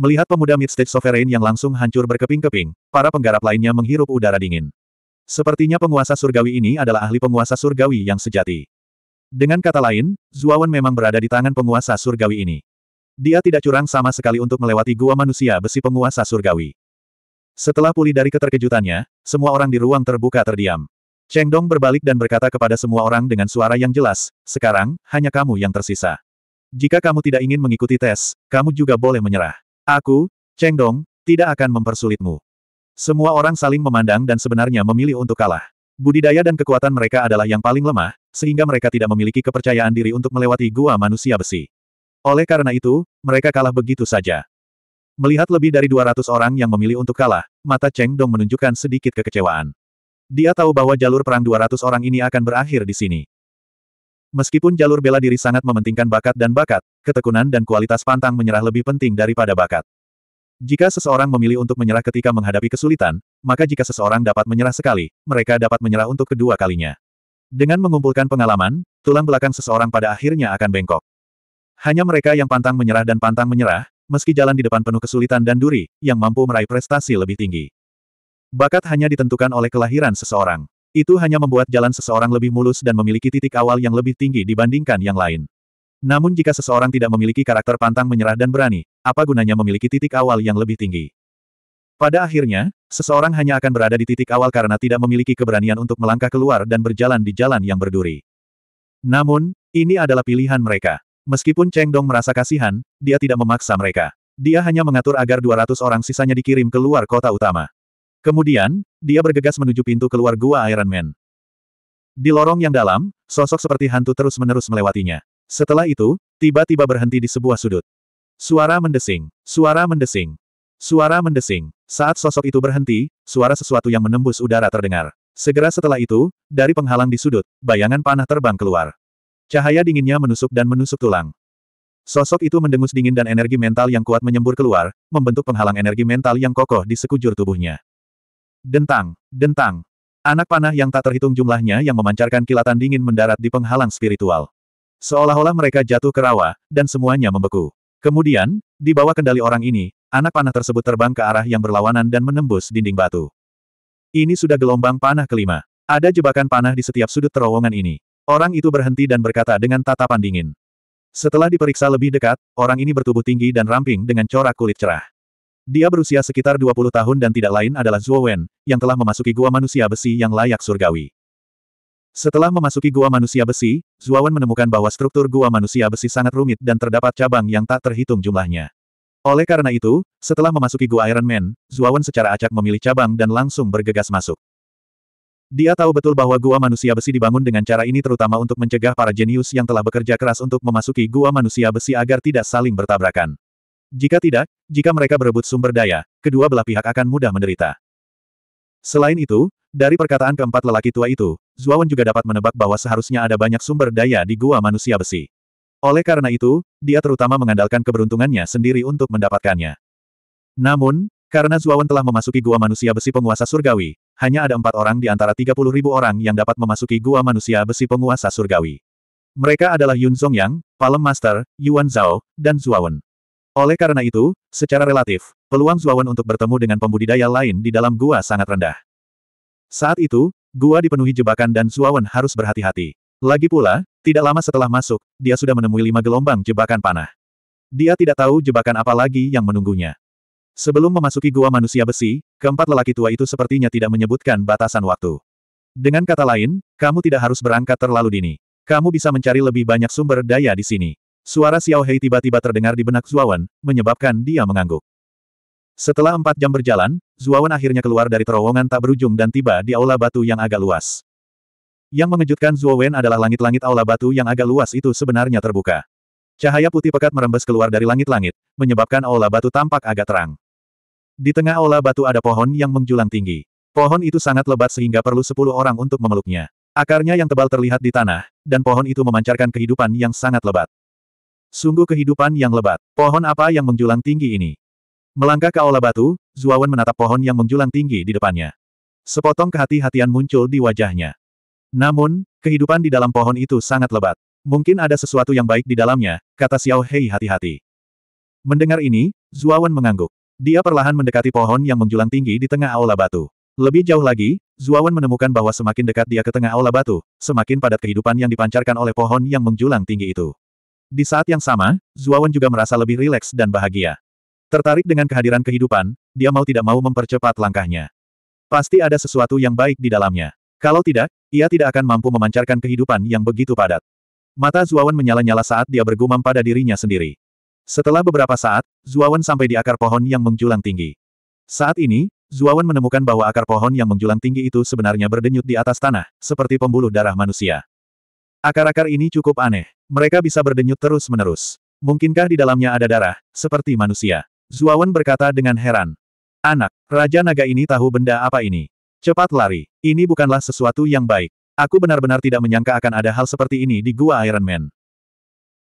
Melihat pemuda midstage sovereign yang langsung hancur berkeping-keping, para penggarap lainnya menghirup udara dingin. Sepertinya penguasa surgawi ini adalah ahli penguasa surgawi yang sejati. Dengan kata lain, Zuawan memang berada di tangan penguasa surgawi ini. Dia tidak curang sama sekali untuk melewati gua manusia besi penguasa surgawi. Setelah pulih dari keterkejutannya, semua orang di ruang terbuka terdiam. Cheng Dong berbalik dan berkata kepada semua orang dengan suara yang jelas, sekarang, hanya kamu yang tersisa. Jika kamu tidak ingin mengikuti tes, kamu juga boleh menyerah. Aku, Cheng Dong, tidak akan mempersulitmu. Semua orang saling memandang dan sebenarnya memilih untuk kalah. Budidaya dan kekuatan mereka adalah yang paling lemah, sehingga mereka tidak memiliki kepercayaan diri untuk melewati gua manusia besi. Oleh karena itu, mereka kalah begitu saja. Melihat lebih dari 200 orang yang memilih untuk kalah, mata Cheng Dong menunjukkan sedikit kekecewaan. Dia tahu bahwa jalur perang 200 orang ini akan berakhir di sini. Meskipun jalur bela diri sangat mementingkan bakat dan bakat, ketekunan dan kualitas pantang menyerah lebih penting daripada bakat. Jika seseorang memilih untuk menyerah ketika menghadapi kesulitan, maka jika seseorang dapat menyerah sekali, mereka dapat menyerah untuk kedua kalinya. Dengan mengumpulkan pengalaman, tulang belakang seseorang pada akhirnya akan bengkok. Hanya mereka yang pantang menyerah dan pantang menyerah, meski jalan di depan penuh kesulitan dan duri, yang mampu meraih prestasi lebih tinggi. Bakat hanya ditentukan oleh kelahiran seseorang. Itu hanya membuat jalan seseorang lebih mulus dan memiliki titik awal yang lebih tinggi dibandingkan yang lain. Namun jika seseorang tidak memiliki karakter pantang menyerah dan berani, apa gunanya memiliki titik awal yang lebih tinggi? Pada akhirnya, seseorang hanya akan berada di titik awal karena tidak memiliki keberanian untuk melangkah keluar dan berjalan di jalan yang berduri. Namun, ini adalah pilihan mereka. Meskipun Cheng Dong merasa kasihan, dia tidak memaksa mereka. Dia hanya mengatur agar 200 orang sisanya dikirim keluar kota utama. Kemudian, dia bergegas menuju pintu keluar gua Iron Man. Di lorong yang dalam, sosok seperti hantu terus-menerus melewatinya. Setelah itu, tiba-tiba berhenti di sebuah sudut. Suara mendesing, suara mendesing, suara mendesing. Saat sosok itu berhenti, suara sesuatu yang menembus udara terdengar. Segera setelah itu, dari penghalang di sudut, bayangan panah terbang keluar. Cahaya dinginnya menusuk dan menusuk tulang. Sosok itu mendengus dingin dan energi mental yang kuat menyembur keluar, membentuk penghalang energi mental yang kokoh di sekujur tubuhnya. Dentang, dentang. Anak panah yang tak terhitung jumlahnya yang memancarkan kilatan dingin mendarat di penghalang spiritual. Seolah-olah mereka jatuh ke rawa, dan semuanya membeku. Kemudian, di bawah kendali orang ini, anak panah tersebut terbang ke arah yang berlawanan dan menembus dinding batu. Ini sudah gelombang panah kelima. Ada jebakan panah di setiap sudut terowongan ini. Orang itu berhenti dan berkata dengan tatapan dingin. Setelah diperiksa lebih dekat, orang ini bertubuh tinggi dan ramping dengan corak kulit cerah. Dia berusia sekitar 20 tahun dan tidak lain adalah Zuo Wen, yang telah memasuki gua manusia besi yang layak surgawi. Setelah memasuki gua manusia besi, Zuo Wen menemukan bahwa struktur gua manusia besi sangat rumit dan terdapat cabang yang tak terhitung jumlahnya. Oleh karena itu, setelah memasuki gua Iron Man, Zuo Wen secara acak memilih cabang dan langsung bergegas masuk. Dia tahu betul bahwa gua manusia besi dibangun dengan cara ini terutama untuk mencegah para jenius yang telah bekerja keras untuk memasuki gua manusia besi agar tidak saling bertabrakan. Jika tidak, jika mereka berebut sumber daya, kedua belah pihak akan mudah menderita. Selain itu, dari perkataan keempat lelaki tua itu, Zuawan juga dapat menebak bahwa seharusnya ada banyak sumber daya di gua manusia besi. Oleh karena itu, dia terutama mengandalkan keberuntungannya sendiri untuk mendapatkannya. Namun, karena Zuawan telah memasuki gua manusia besi penguasa surgawi, hanya ada empat orang di antara puluh ribu orang yang dapat memasuki gua manusia besi penguasa surgawi. Mereka adalah Yun Zhongyang, Palem Master, Yuan Zhao, dan Zuawan. Oleh karena itu, secara relatif, peluang Zuawan untuk bertemu dengan pembudidaya lain di dalam gua sangat rendah. Saat itu, gua dipenuhi jebakan dan Zuawan harus berhati-hati. Lagi pula, tidak lama setelah masuk, dia sudah menemui lima gelombang jebakan panah. Dia tidak tahu jebakan apa lagi yang menunggunya. Sebelum memasuki gua manusia besi, keempat lelaki tua itu sepertinya tidak menyebutkan batasan waktu. Dengan kata lain, kamu tidak harus berangkat terlalu dini. Kamu bisa mencari lebih banyak sumber daya di sini. Suara Xiao Hei tiba-tiba terdengar di benak Zuawan, menyebabkan dia mengangguk. Setelah empat jam berjalan, Zuawan akhirnya keluar dari terowongan tak berujung dan tiba di aula batu yang agak luas. Yang mengejutkan Zuowen adalah langit-langit aula batu yang agak luas itu sebenarnya terbuka. Cahaya putih pekat merembes keluar dari langit-langit, menyebabkan aula batu tampak agak terang. Di tengah aula batu ada pohon yang menjulang tinggi. Pohon itu sangat lebat sehingga perlu sepuluh orang untuk memeluknya. Akarnya yang tebal terlihat di tanah, dan pohon itu memancarkan kehidupan yang sangat lebat. Sungguh kehidupan yang lebat. Pohon apa yang menjulang tinggi ini? Melangkah ke aula batu, Zuawan menatap pohon yang menjulang tinggi di depannya. Sepotong kehati-hatian muncul di wajahnya. Namun, kehidupan di dalam pohon itu sangat lebat. Mungkin ada sesuatu yang baik di dalamnya, kata Xiao Hei hati-hati. Mendengar ini, Zuawan mengangguk. Dia perlahan mendekati pohon yang menjulang tinggi di tengah aula batu. Lebih jauh lagi, Zuawan menemukan bahwa semakin dekat dia ke tengah aula batu, semakin padat kehidupan yang dipancarkan oleh pohon yang menjulang tinggi itu. Di saat yang sama, Zuawan juga merasa lebih rileks dan bahagia. Tertarik dengan kehadiran kehidupan, dia mau tidak mau mempercepat langkahnya. Pasti ada sesuatu yang baik di dalamnya. Kalau tidak, ia tidak akan mampu memancarkan kehidupan yang begitu padat. Mata Zuawan menyala-nyala saat dia bergumam pada dirinya sendiri. Setelah beberapa saat, Zuawan sampai di akar pohon yang menjulang tinggi. Saat ini, Zuawan menemukan bahwa akar pohon yang menjulang tinggi itu sebenarnya berdenyut di atas tanah, seperti pembuluh darah manusia. Akar-akar ini cukup aneh. Mereka bisa berdenyut terus-menerus. Mungkinkah di dalamnya ada darah, seperti manusia? Zuawan berkata dengan heran. Anak, Raja Naga ini tahu benda apa ini. Cepat lari. Ini bukanlah sesuatu yang baik. Aku benar-benar tidak menyangka akan ada hal seperti ini di Gua Iron Man.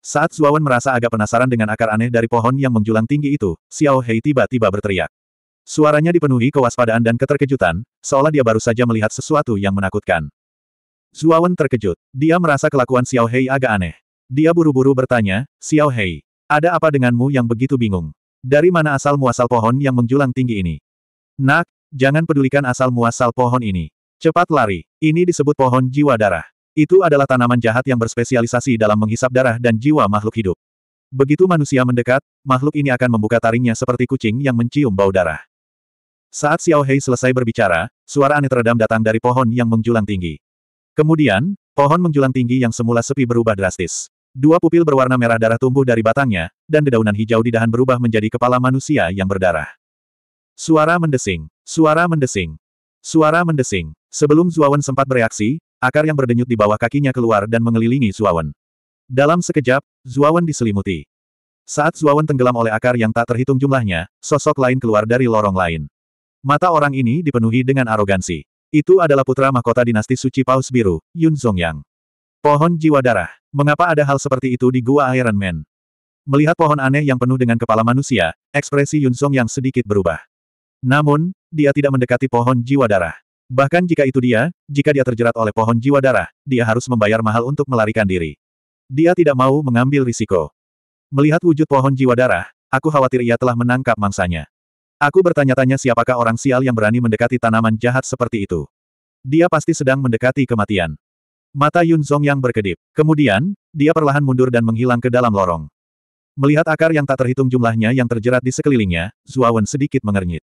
Saat Zuawan merasa agak penasaran dengan akar aneh dari pohon yang menjulang tinggi itu, Xiao Hei tiba-tiba berteriak. Suaranya dipenuhi kewaspadaan dan keterkejutan, seolah dia baru saja melihat sesuatu yang menakutkan. Zuawan terkejut. Dia merasa kelakuan Xiao Hei agak aneh. Dia buru-buru bertanya, Xiao Hei, ada apa denganmu yang begitu bingung? Dari mana asal muasal pohon yang menjulang tinggi ini? Nak, jangan pedulikan asal muasal pohon ini. Cepat lari. Ini disebut pohon jiwa darah. Itu adalah tanaman jahat yang berspesialisasi dalam menghisap darah dan jiwa makhluk hidup. Begitu manusia mendekat, makhluk ini akan membuka taringnya seperti kucing yang mencium bau darah. Saat Xiao Hei selesai berbicara, suara aneh teredam datang dari pohon yang menjulang tinggi. Kemudian, pohon menjulang tinggi yang semula sepi berubah drastis. Dua pupil berwarna merah darah tumbuh dari batangnya, dan dedaunan hijau di dahan berubah menjadi kepala manusia yang berdarah. Suara mendesing, suara mendesing, suara mendesing. Sebelum Zuawan sempat bereaksi, akar yang berdenyut di bawah kakinya keluar dan mengelilingi Zuawan. Dalam sekejap, Zuawan diselimuti. Saat Zuawan tenggelam oleh akar yang tak terhitung jumlahnya, sosok lain keluar dari lorong lain. Mata orang ini dipenuhi dengan arogansi. Itu adalah putra mahkota dinasti suci Paus Biru, Yun Zongyang. Pohon jiwa darah. Mengapa ada hal seperti itu di gua Iron Man? Melihat pohon aneh yang penuh dengan kepala manusia, ekspresi Yun yang sedikit berubah. Namun, dia tidak mendekati pohon jiwa darah. Bahkan jika itu dia, jika dia terjerat oleh pohon jiwa darah, dia harus membayar mahal untuk melarikan diri. Dia tidak mau mengambil risiko. Melihat wujud pohon jiwa darah, aku khawatir ia telah menangkap mangsanya. Aku bertanya-tanya siapakah orang sial yang berani mendekati tanaman jahat seperti itu. Dia pasti sedang mendekati kematian. Mata Yun Zong yang berkedip. Kemudian, dia perlahan mundur dan menghilang ke dalam lorong. Melihat akar yang tak terhitung jumlahnya yang terjerat di sekelilingnya, Zuawan sedikit mengernyit.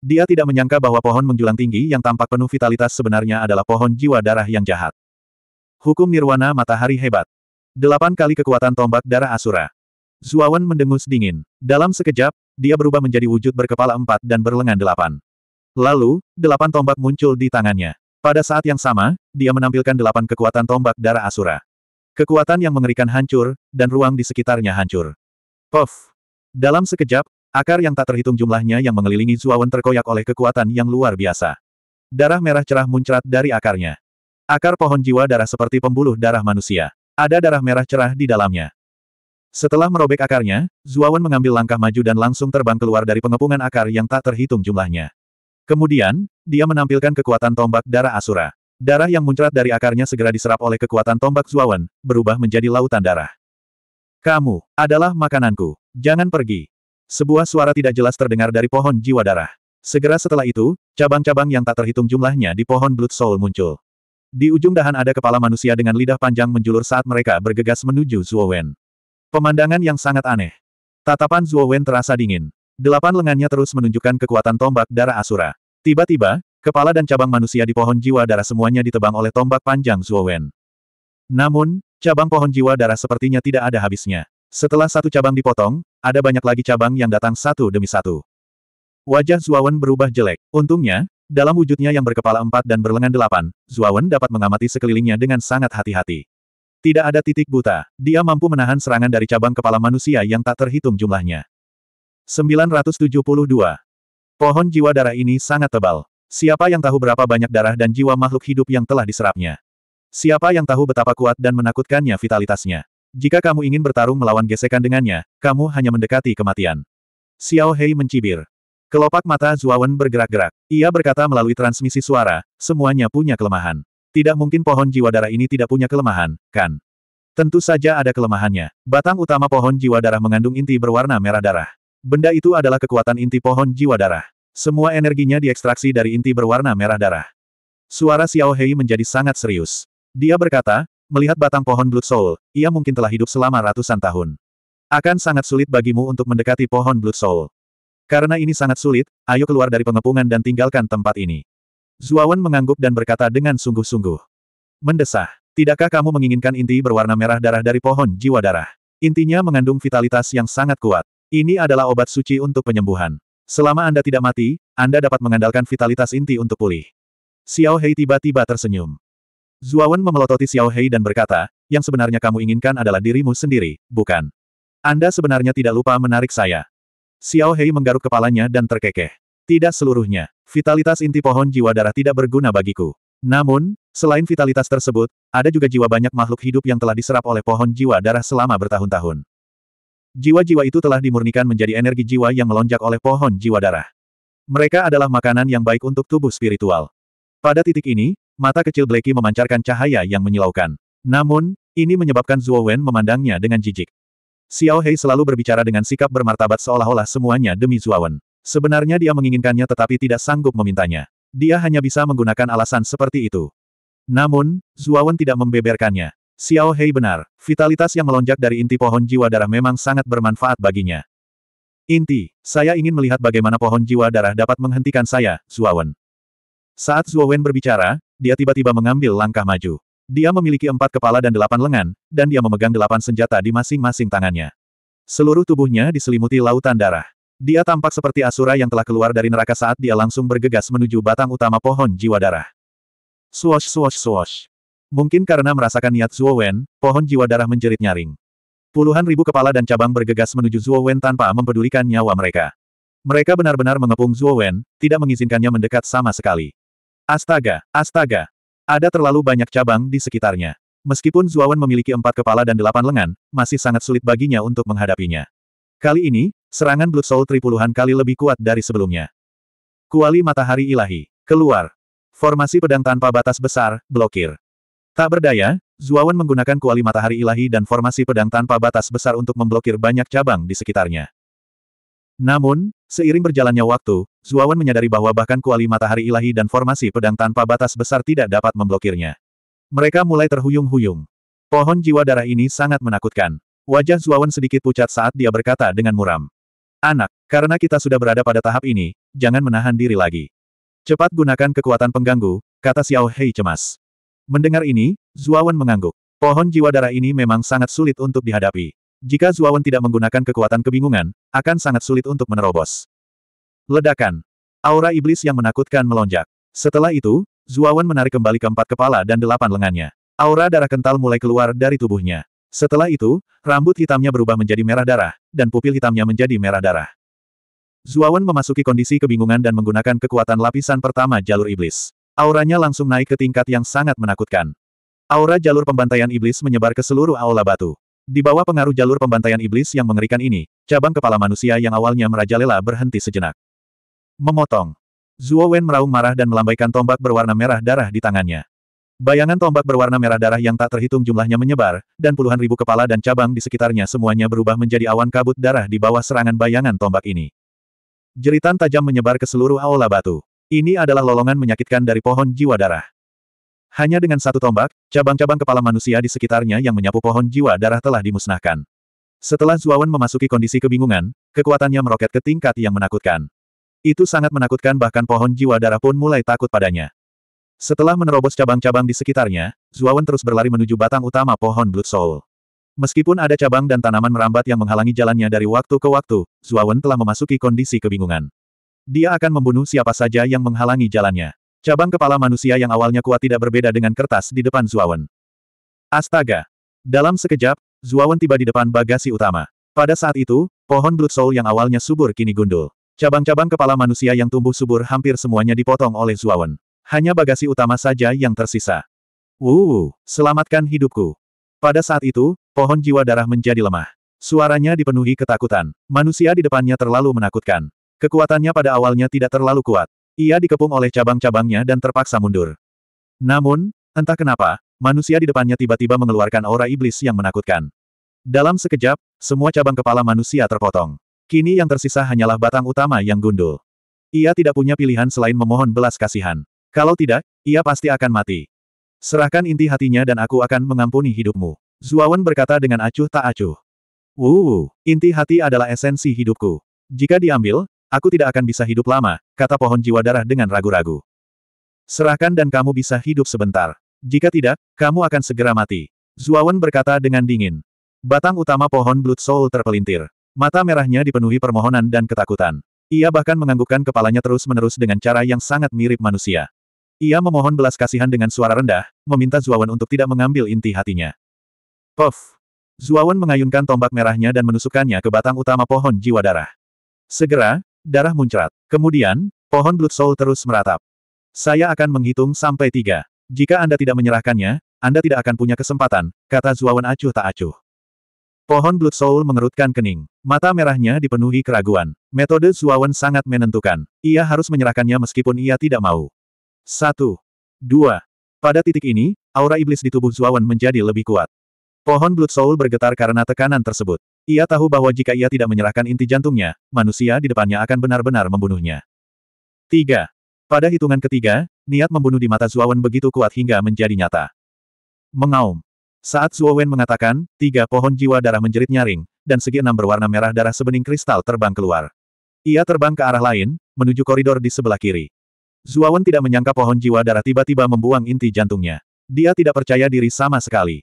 Dia tidak menyangka bahwa pohon menjulang tinggi yang tampak penuh vitalitas sebenarnya adalah pohon jiwa darah yang jahat. Hukum Nirwana Matahari Hebat. Delapan kali kekuatan tombak darah Asura. Zuawan mendengus dingin. Dalam sekejap, dia berubah menjadi wujud berkepala empat dan berlengan delapan. Lalu, delapan tombak muncul di tangannya. Pada saat yang sama, dia menampilkan delapan kekuatan tombak darah Asura. Kekuatan yang mengerikan hancur, dan ruang di sekitarnya hancur. Puff! Dalam sekejap, akar yang tak terhitung jumlahnya yang mengelilingi Zuawan terkoyak oleh kekuatan yang luar biasa. Darah merah cerah muncrat dari akarnya. Akar pohon jiwa darah seperti pembuluh darah manusia. Ada darah merah cerah di dalamnya. Setelah merobek akarnya, Zuawan mengambil langkah maju dan langsung terbang keluar dari pengepungan akar yang tak terhitung jumlahnya. Kemudian, dia menampilkan kekuatan tombak darah Asura. Darah yang muncrat dari akarnya segera diserap oleh kekuatan tombak Zuawan, berubah menjadi lautan darah. Kamu, adalah makananku. Jangan pergi. Sebuah suara tidak jelas terdengar dari pohon jiwa darah. Segera setelah itu, cabang-cabang yang tak terhitung jumlahnya di pohon Blood Soul muncul. Di ujung dahan ada kepala manusia dengan lidah panjang menjulur saat mereka bergegas menuju Zuowen. Pemandangan yang sangat aneh. Tatapan Zuo Wen terasa dingin. Delapan lengannya terus menunjukkan kekuatan tombak darah Asura. Tiba-tiba, kepala dan cabang manusia di pohon jiwa darah semuanya ditebang oleh tombak panjang Zuo Wen. Namun, cabang pohon jiwa darah sepertinya tidak ada habisnya. Setelah satu cabang dipotong, ada banyak lagi cabang yang datang satu demi satu. Wajah Wen berubah jelek. Untungnya, dalam wujudnya yang berkepala empat dan berlengan delapan, Wen dapat mengamati sekelilingnya dengan sangat hati-hati. Tidak ada titik buta, dia mampu menahan serangan dari cabang kepala manusia yang tak terhitung jumlahnya. 972. Pohon jiwa darah ini sangat tebal. Siapa yang tahu berapa banyak darah dan jiwa makhluk hidup yang telah diserapnya? Siapa yang tahu betapa kuat dan menakutkannya vitalitasnya? Jika kamu ingin bertarung melawan gesekan dengannya, kamu hanya mendekati kematian. Xiao Hei mencibir. Kelopak mata Zuawan bergerak-gerak. Ia berkata melalui transmisi suara, semuanya punya kelemahan. Tidak mungkin pohon jiwa darah ini tidak punya kelemahan, kan? Tentu saja ada kelemahannya. Batang utama pohon jiwa darah mengandung inti berwarna merah darah. Benda itu adalah kekuatan inti pohon jiwa darah. Semua energinya diekstraksi dari inti berwarna merah darah. Suara Xiao Hei menjadi sangat serius. Dia berkata, melihat batang pohon Blood Soul, ia mungkin telah hidup selama ratusan tahun. Akan sangat sulit bagimu untuk mendekati pohon Blood Soul. Karena ini sangat sulit, ayo keluar dari pengepungan dan tinggalkan tempat ini. Zuawan mengangguk dan berkata dengan sungguh-sungguh. Mendesah. Tidakkah kamu menginginkan inti berwarna merah darah dari pohon jiwa darah? Intinya mengandung vitalitas yang sangat kuat. Ini adalah obat suci untuk penyembuhan. Selama Anda tidak mati, Anda dapat mengandalkan vitalitas inti untuk pulih. Xiao Hei tiba-tiba tersenyum. Zuawan memelototi Xiao Hei dan berkata, yang sebenarnya kamu inginkan adalah dirimu sendiri, bukan? Anda sebenarnya tidak lupa menarik saya. Xiao Hei menggaruk kepalanya dan terkekeh. Tidak seluruhnya. Vitalitas inti pohon jiwa darah tidak berguna bagiku. Namun, selain vitalitas tersebut, ada juga jiwa banyak makhluk hidup yang telah diserap oleh pohon jiwa darah selama bertahun-tahun. Jiwa-jiwa itu telah dimurnikan menjadi energi jiwa yang melonjak oleh pohon jiwa darah. Mereka adalah makanan yang baik untuk tubuh spiritual. Pada titik ini, mata kecil Blackie memancarkan cahaya yang menyilaukan. Namun, ini menyebabkan Zhuo Wen memandangnya dengan jijik. Xiao Hei selalu berbicara dengan sikap bermartabat seolah-olah semuanya demi Zhuo Wen. Sebenarnya dia menginginkannya tetapi tidak sanggup memintanya. Dia hanya bisa menggunakan alasan seperti itu. Namun, Zuawan tidak membeberkannya. Xiao Hei benar, vitalitas yang melonjak dari inti pohon jiwa darah memang sangat bermanfaat baginya. Inti, saya ingin melihat bagaimana pohon jiwa darah dapat menghentikan saya, Zuawan. Saat Zuawan berbicara, dia tiba-tiba mengambil langkah maju. Dia memiliki empat kepala dan delapan lengan, dan dia memegang delapan senjata di masing-masing tangannya. Seluruh tubuhnya diselimuti lautan darah. Dia tampak seperti Asura yang telah keluar dari neraka saat dia langsung bergegas menuju batang utama pohon jiwa darah. Swosh swosh swosh. Mungkin karena merasakan niat Zuo Wen, pohon jiwa darah menjerit nyaring. Puluhan ribu kepala dan cabang bergegas menuju Zuo Wen tanpa mempedulikan nyawa mereka. Mereka benar-benar mengepung Zuo Wen, tidak mengizinkannya mendekat sama sekali. Astaga, astaga. Ada terlalu banyak cabang di sekitarnya. Meskipun Zuo Wen memiliki empat kepala dan delapan lengan, masih sangat sulit baginya untuk menghadapinya. Kali ini, Serangan Blood Soul tripuluhan kali lebih kuat dari sebelumnya. Kuali matahari ilahi. Keluar. Formasi pedang tanpa batas besar, blokir. Tak berdaya, Zuawan menggunakan kuali matahari ilahi dan formasi pedang tanpa batas besar untuk memblokir banyak cabang di sekitarnya. Namun, seiring berjalannya waktu, Zuawan menyadari bahwa bahkan kuali matahari ilahi dan formasi pedang tanpa batas besar tidak dapat memblokirnya. Mereka mulai terhuyung-huyung. Pohon jiwa darah ini sangat menakutkan. Wajah Zuawan sedikit pucat saat dia berkata dengan muram. Anak, karena kita sudah berada pada tahap ini, jangan menahan diri lagi. Cepat gunakan kekuatan pengganggu, kata Xiao Hei cemas. Mendengar ini, Zuawan mengangguk. Pohon jiwa darah ini memang sangat sulit untuk dihadapi. Jika Zuawan tidak menggunakan kekuatan kebingungan, akan sangat sulit untuk menerobos. Ledakan. Aura iblis yang menakutkan melonjak. Setelah itu, Zuawan menarik kembali keempat kepala dan delapan lengannya. Aura darah kental mulai keluar dari tubuhnya. Setelah itu, rambut hitamnya berubah menjadi merah darah, dan pupil hitamnya menjadi merah darah. Zuawan memasuki kondisi kebingungan dan menggunakan kekuatan lapisan pertama jalur iblis. Auranya langsung naik ke tingkat yang sangat menakutkan. Aura jalur pembantaian iblis menyebar ke seluruh aula batu. Di bawah pengaruh jalur pembantaian iblis yang mengerikan ini, cabang kepala manusia yang awalnya merajalela berhenti sejenak. Memotong. Zuo Wen meraung marah dan melambaikan tombak berwarna merah darah di tangannya. Bayangan tombak berwarna merah darah yang tak terhitung jumlahnya menyebar, dan puluhan ribu kepala dan cabang di sekitarnya semuanya berubah menjadi awan kabut darah di bawah serangan bayangan tombak ini. Jeritan tajam menyebar ke seluruh aula batu. Ini adalah lolongan menyakitkan dari pohon jiwa darah. Hanya dengan satu tombak, cabang-cabang kepala manusia di sekitarnya yang menyapu pohon jiwa darah telah dimusnahkan. Setelah Zuawan memasuki kondisi kebingungan, kekuatannya meroket ke tingkat yang menakutkan. Itu sangat menakutkan bahkan pohon jiwa darah pun mulai takut padanya. Setelah menerobos cabang-cabang di sekitarnya, Zuawan terus berlari menuju batang utama pohon Blood Soul. Meskipun ada cabang dan tanaman merambat yang menghalangi jalannya dari waktu ke waktu, Zuawan telah memasuki kondisi kebingungan. Dia akan membunuh siapa saja yang menghalangi jalannya. Cabang kepala manusia yang awalnya kuat tidak berbeda dengan kertas di depan Zuawan. Astaga! Dalam sekejap, Zuawan tiba di depan bagasi utama. Pada saat itu, pohon Blood Soul yang awalnya subur kini gundul. Cabang-cabang kepala manusia yang tumbuh subur hampir semuanya dipotong oleh Zuawan. Hanya bagasi utama saja yang tersisa. Wuuu, uh, selamatkan hidupku. Pada saat itu, pohon jiwa darah menjadi lemah. Suaranya dipenuhi ketakutan. Manusia di depannya terlalu menakutkan. Kekuatannya pada awalnya tidak terlalu kuat. Ia dikepung oleh cabang-cabangnya dan terpaksa mundur. Namun, entah kenapa, manusia di depannya tiba-tiba mengeluarkan aura iblis yang menakutkan. Dalam sekejap, semua cabang kepala manusia terpotong. Kini yang tersisa hanyalah batang utama yang gundul. Ia tidak punya pilihan selain memohon belas kasihan. Kalau tidak, ia pasti akan mati. Serahkan inti hatinya dan aku akan mengampuni hidupmu. Zuawan berkata dengan acuh tak acuh. Wuuu, inti hati adalah esensi hidupku. Jika diambil, aku tidak akan bisa hidup lama, kata pohon jiwa darah dengan ragu-ragu. Serahkan dan kamu bisa hidup sebentar. Jika tidak, kamu akan segera mati. Zuawan berkata dengan dingin. Batang utama pohon Blood Soul terpelintir. Mata merahnya dipenuhi permohonan dan ketakutan. Ia bahkan menganggukkan kepalanya terus-menerus dengan cara yang sangat mirip manusia. Ia memohon belas kasihan dengan suara rendah, meminta Zuawan untuk tidak mengambil inti hatinya. Puff! Zuawan mengayunkan tombak merahnya dan menusukkannya ke batang utama pohon jiwa darah. Segera, darah muncrat. Kemudian, pohon Blood Soul terus meratap. Saya akan menghitung sampai tiga. Jika Anda tidak menyerahkannya, Anda tidak akan punya kesempatan, kata Zuawan acuh tak acuh. Pohon Blood Soul mengerutkan kening. Mata merahnya dipenuhi keraguan. Metode Zuawan sangat menentukan. Ia harus menyerahkannya meskipun ia tidak mau. Satu. Dua. Pada titik ini, aura iblis di tubuh Zuawan menjadi lebih kuat. Pohon Blood Soul bergetar karena tekanan tersebut. Ia tahu bahwa jika ia tidak menyerahkan inti jantungnya, manusia di depannya akan benar-benar membunuhnya. Tiga. Pada hitungan ketiga, niat membunuh di mata Zuawan begitu kuat hingga menjadi nyata. Mengaum. Saat Zuawan mengatakan, tiga pohon jiwa darah menjerit nyaring, dan segi enam berwarna merah darah sebening kristal terbang keluar. Ia terbang ke arah lain, menuju koridor di sebelah kiri. Zuawan tidak menyangka pohon jiwa darah tiba-tiba membuang inti jantungnya. Dia tidak percaya diri sama sekali.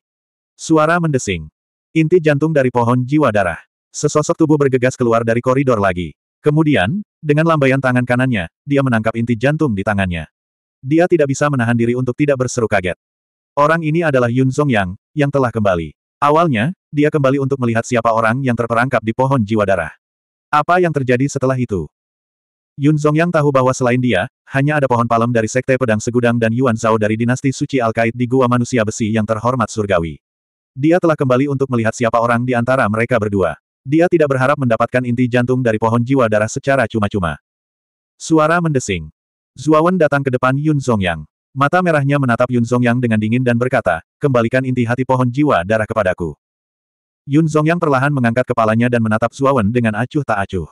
Suara mendesing. Inti jantung dari pohon jiwa darah. Sesosok tubuh bergegas keluar dari koridor lagi. Kemudian, dengan lambaian tangan kanannya, dia menangkap inti jantung di tangannya. Dia tidak bisa menahan diri untuk tidak berseru kaget. Orang ini adalah Yun Yang, yang telah kembali. Awalnya, dia kembali untuk melihat siapa orang yang terperangkap di pohon jiwa darah. Apa yang terjadi setelah itu? Yun Zhongyang tahu bahwa selain dia, hanya ada pohon palem dari Sekte Pedang Segudang dan Yuan Zhao dari dinasti suci al di Gua Manusia Besi yang terhormat surgawi. Dia telah kembali untuk melihat siapa orang di antara mereka berdua. Dia tidak berharap mendapatkan inti jantung dari pohon jiwa darah secara cuma-cuma. Suara mendesing. Zuawan datang ke depan Yun Zhongyang. Mata merahnya menatap Yun Zhongyang dengan dingin dan berkata, kembalikan inti hati pohon jiwa darah kepadaku. Yun Zhongyang perlahan mengangkat kepalanya dan menatap Zuawan dengan acuh tak acuh.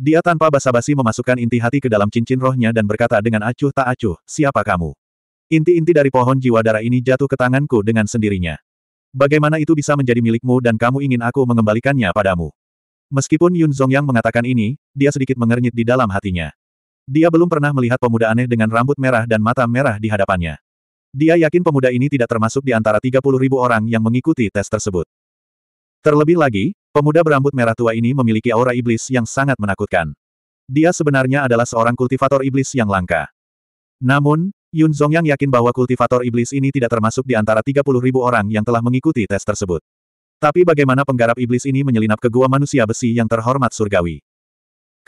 Dia tanpa basa-basi memasukkan inti hati ke dalam cincin rohnya dan berkata dengan acuh tak acuh, siapa kamu? Inti-inti dari pohon jiwa darah ini jatuh ke tanganku dengan sendirinya. Bagaimana itu bisa menjadi milikmu dan kamu ingin aku mengembalikannya padamu? Meskipun Yun Zhongyang mengatakan ini, dia sedikit mengernyit di dalam hatinya. Dia belum pernah melihat pemuda aneh dengan rambut merah dan mata merah di hadapannya. Dia yakin pemuda ini tidak termasuk di antara 30.000 ribu orang yang mengikuti tes tersebut. Terlebih lagi, Pemuda berambut merah tua ini memiliki aura iblis yang sangat menakutkan. Dia sebenarnya adalah seorang kultivator iblis yang langka. Namun, Yun Zhongyang yakin bahwa kultivator iblis ini tidak termasuk di antara 30 ribu orang yang telah mengikuti tes tersebut. Tapi bagaimana penggarap iblis ini menyelinap ke gua manusia besi yang terhormat surgawi?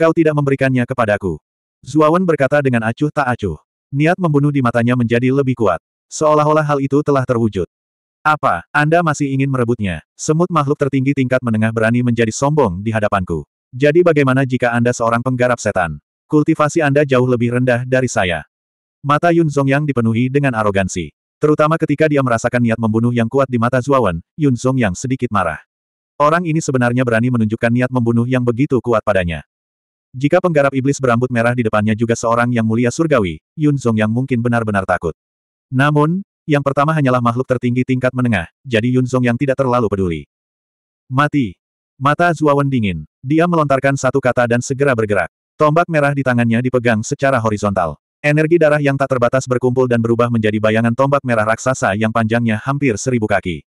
Kau tidak memberikannya kepadaku. Zuawan berkata dengan acuh tak acuh. Niat membunuh di matanya menjadi lebih kuat. Seolah-olah hal itu telah terwujud. Apa, Anda masih ingin merebutnya? Semut makhluk tertinggi tingkat menengah berani menjadi sombong di hadapanku. Jadi bagaimana jika Anda seorang penggarap setan? Kultivasi Anda jauh lebih rendah dari saya. Mata Yun Zhongyang dipenuhi dengan arogansi. Terutama ketika dia merasakan niat membunuh yang kuat di mata Zuawan, Yun Zhongyang sedikit marah. Orang ini sebenarnya berani menunjukkan niat membunuh yang begitu kuat padanya. Jika penggarap iblis berambut merah di depannya juga seorang yang mulia surgawi, Yun Zhongyang mungkin benar-benar takut. Namun, yang pertama hanyalah makhluk tertinggi tingkat menengah, jadi Yun Zhong yang tidak terlalu peduli. Mati. Mata Zuawan dingin. Dia melontarkan satu kata dan segera bergerak. Tombak merah di tangannya dipegang secara horizontal. Energi darah yang tak terbatas berkumpul dan berubah menjadi bayangan tombak merah raksasa yang panjangnya hampir seribu kaki.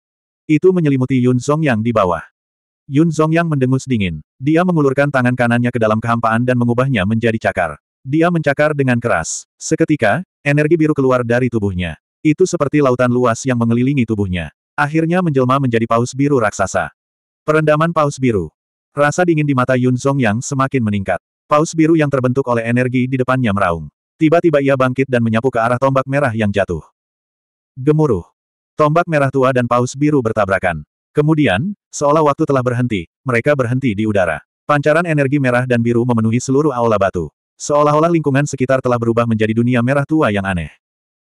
Itu menyelimuti Yun Zhong yang di bawah. Yun Zhong yang mendengus dingin. Dia mengulurkan tangan kanannya ke dalam kehampaan dan mengubahnya menjadi cakar. Dia mencakar dengan keras. Seketika, energi biru keluar dari tubuhnya. Itu seperti lautan luas yang mengelilingi tubuhnya. Akhirnya menjelma menjadi paus biru raksasa. Perendaman paus biru. Rasa dingin di mata Yun Song yang semakin meningkat. Paus biru yang terbentuk oleh energi di depannya meraung. Tiba-tiba ia bangkit dan menyapu ke arah tombak merah yang jatuh. Gemuruh. Tombak merah tua dan paus biru bertabrakan. Kemudian, seolah waktu telah berhenti, mereka berhenti di udara. Pancaran energi merah dan biru memenuhi seluruh aula batu. Seolah-olah lingkungan sekitar telah berubah menjadi dunia merah tua yang aneh.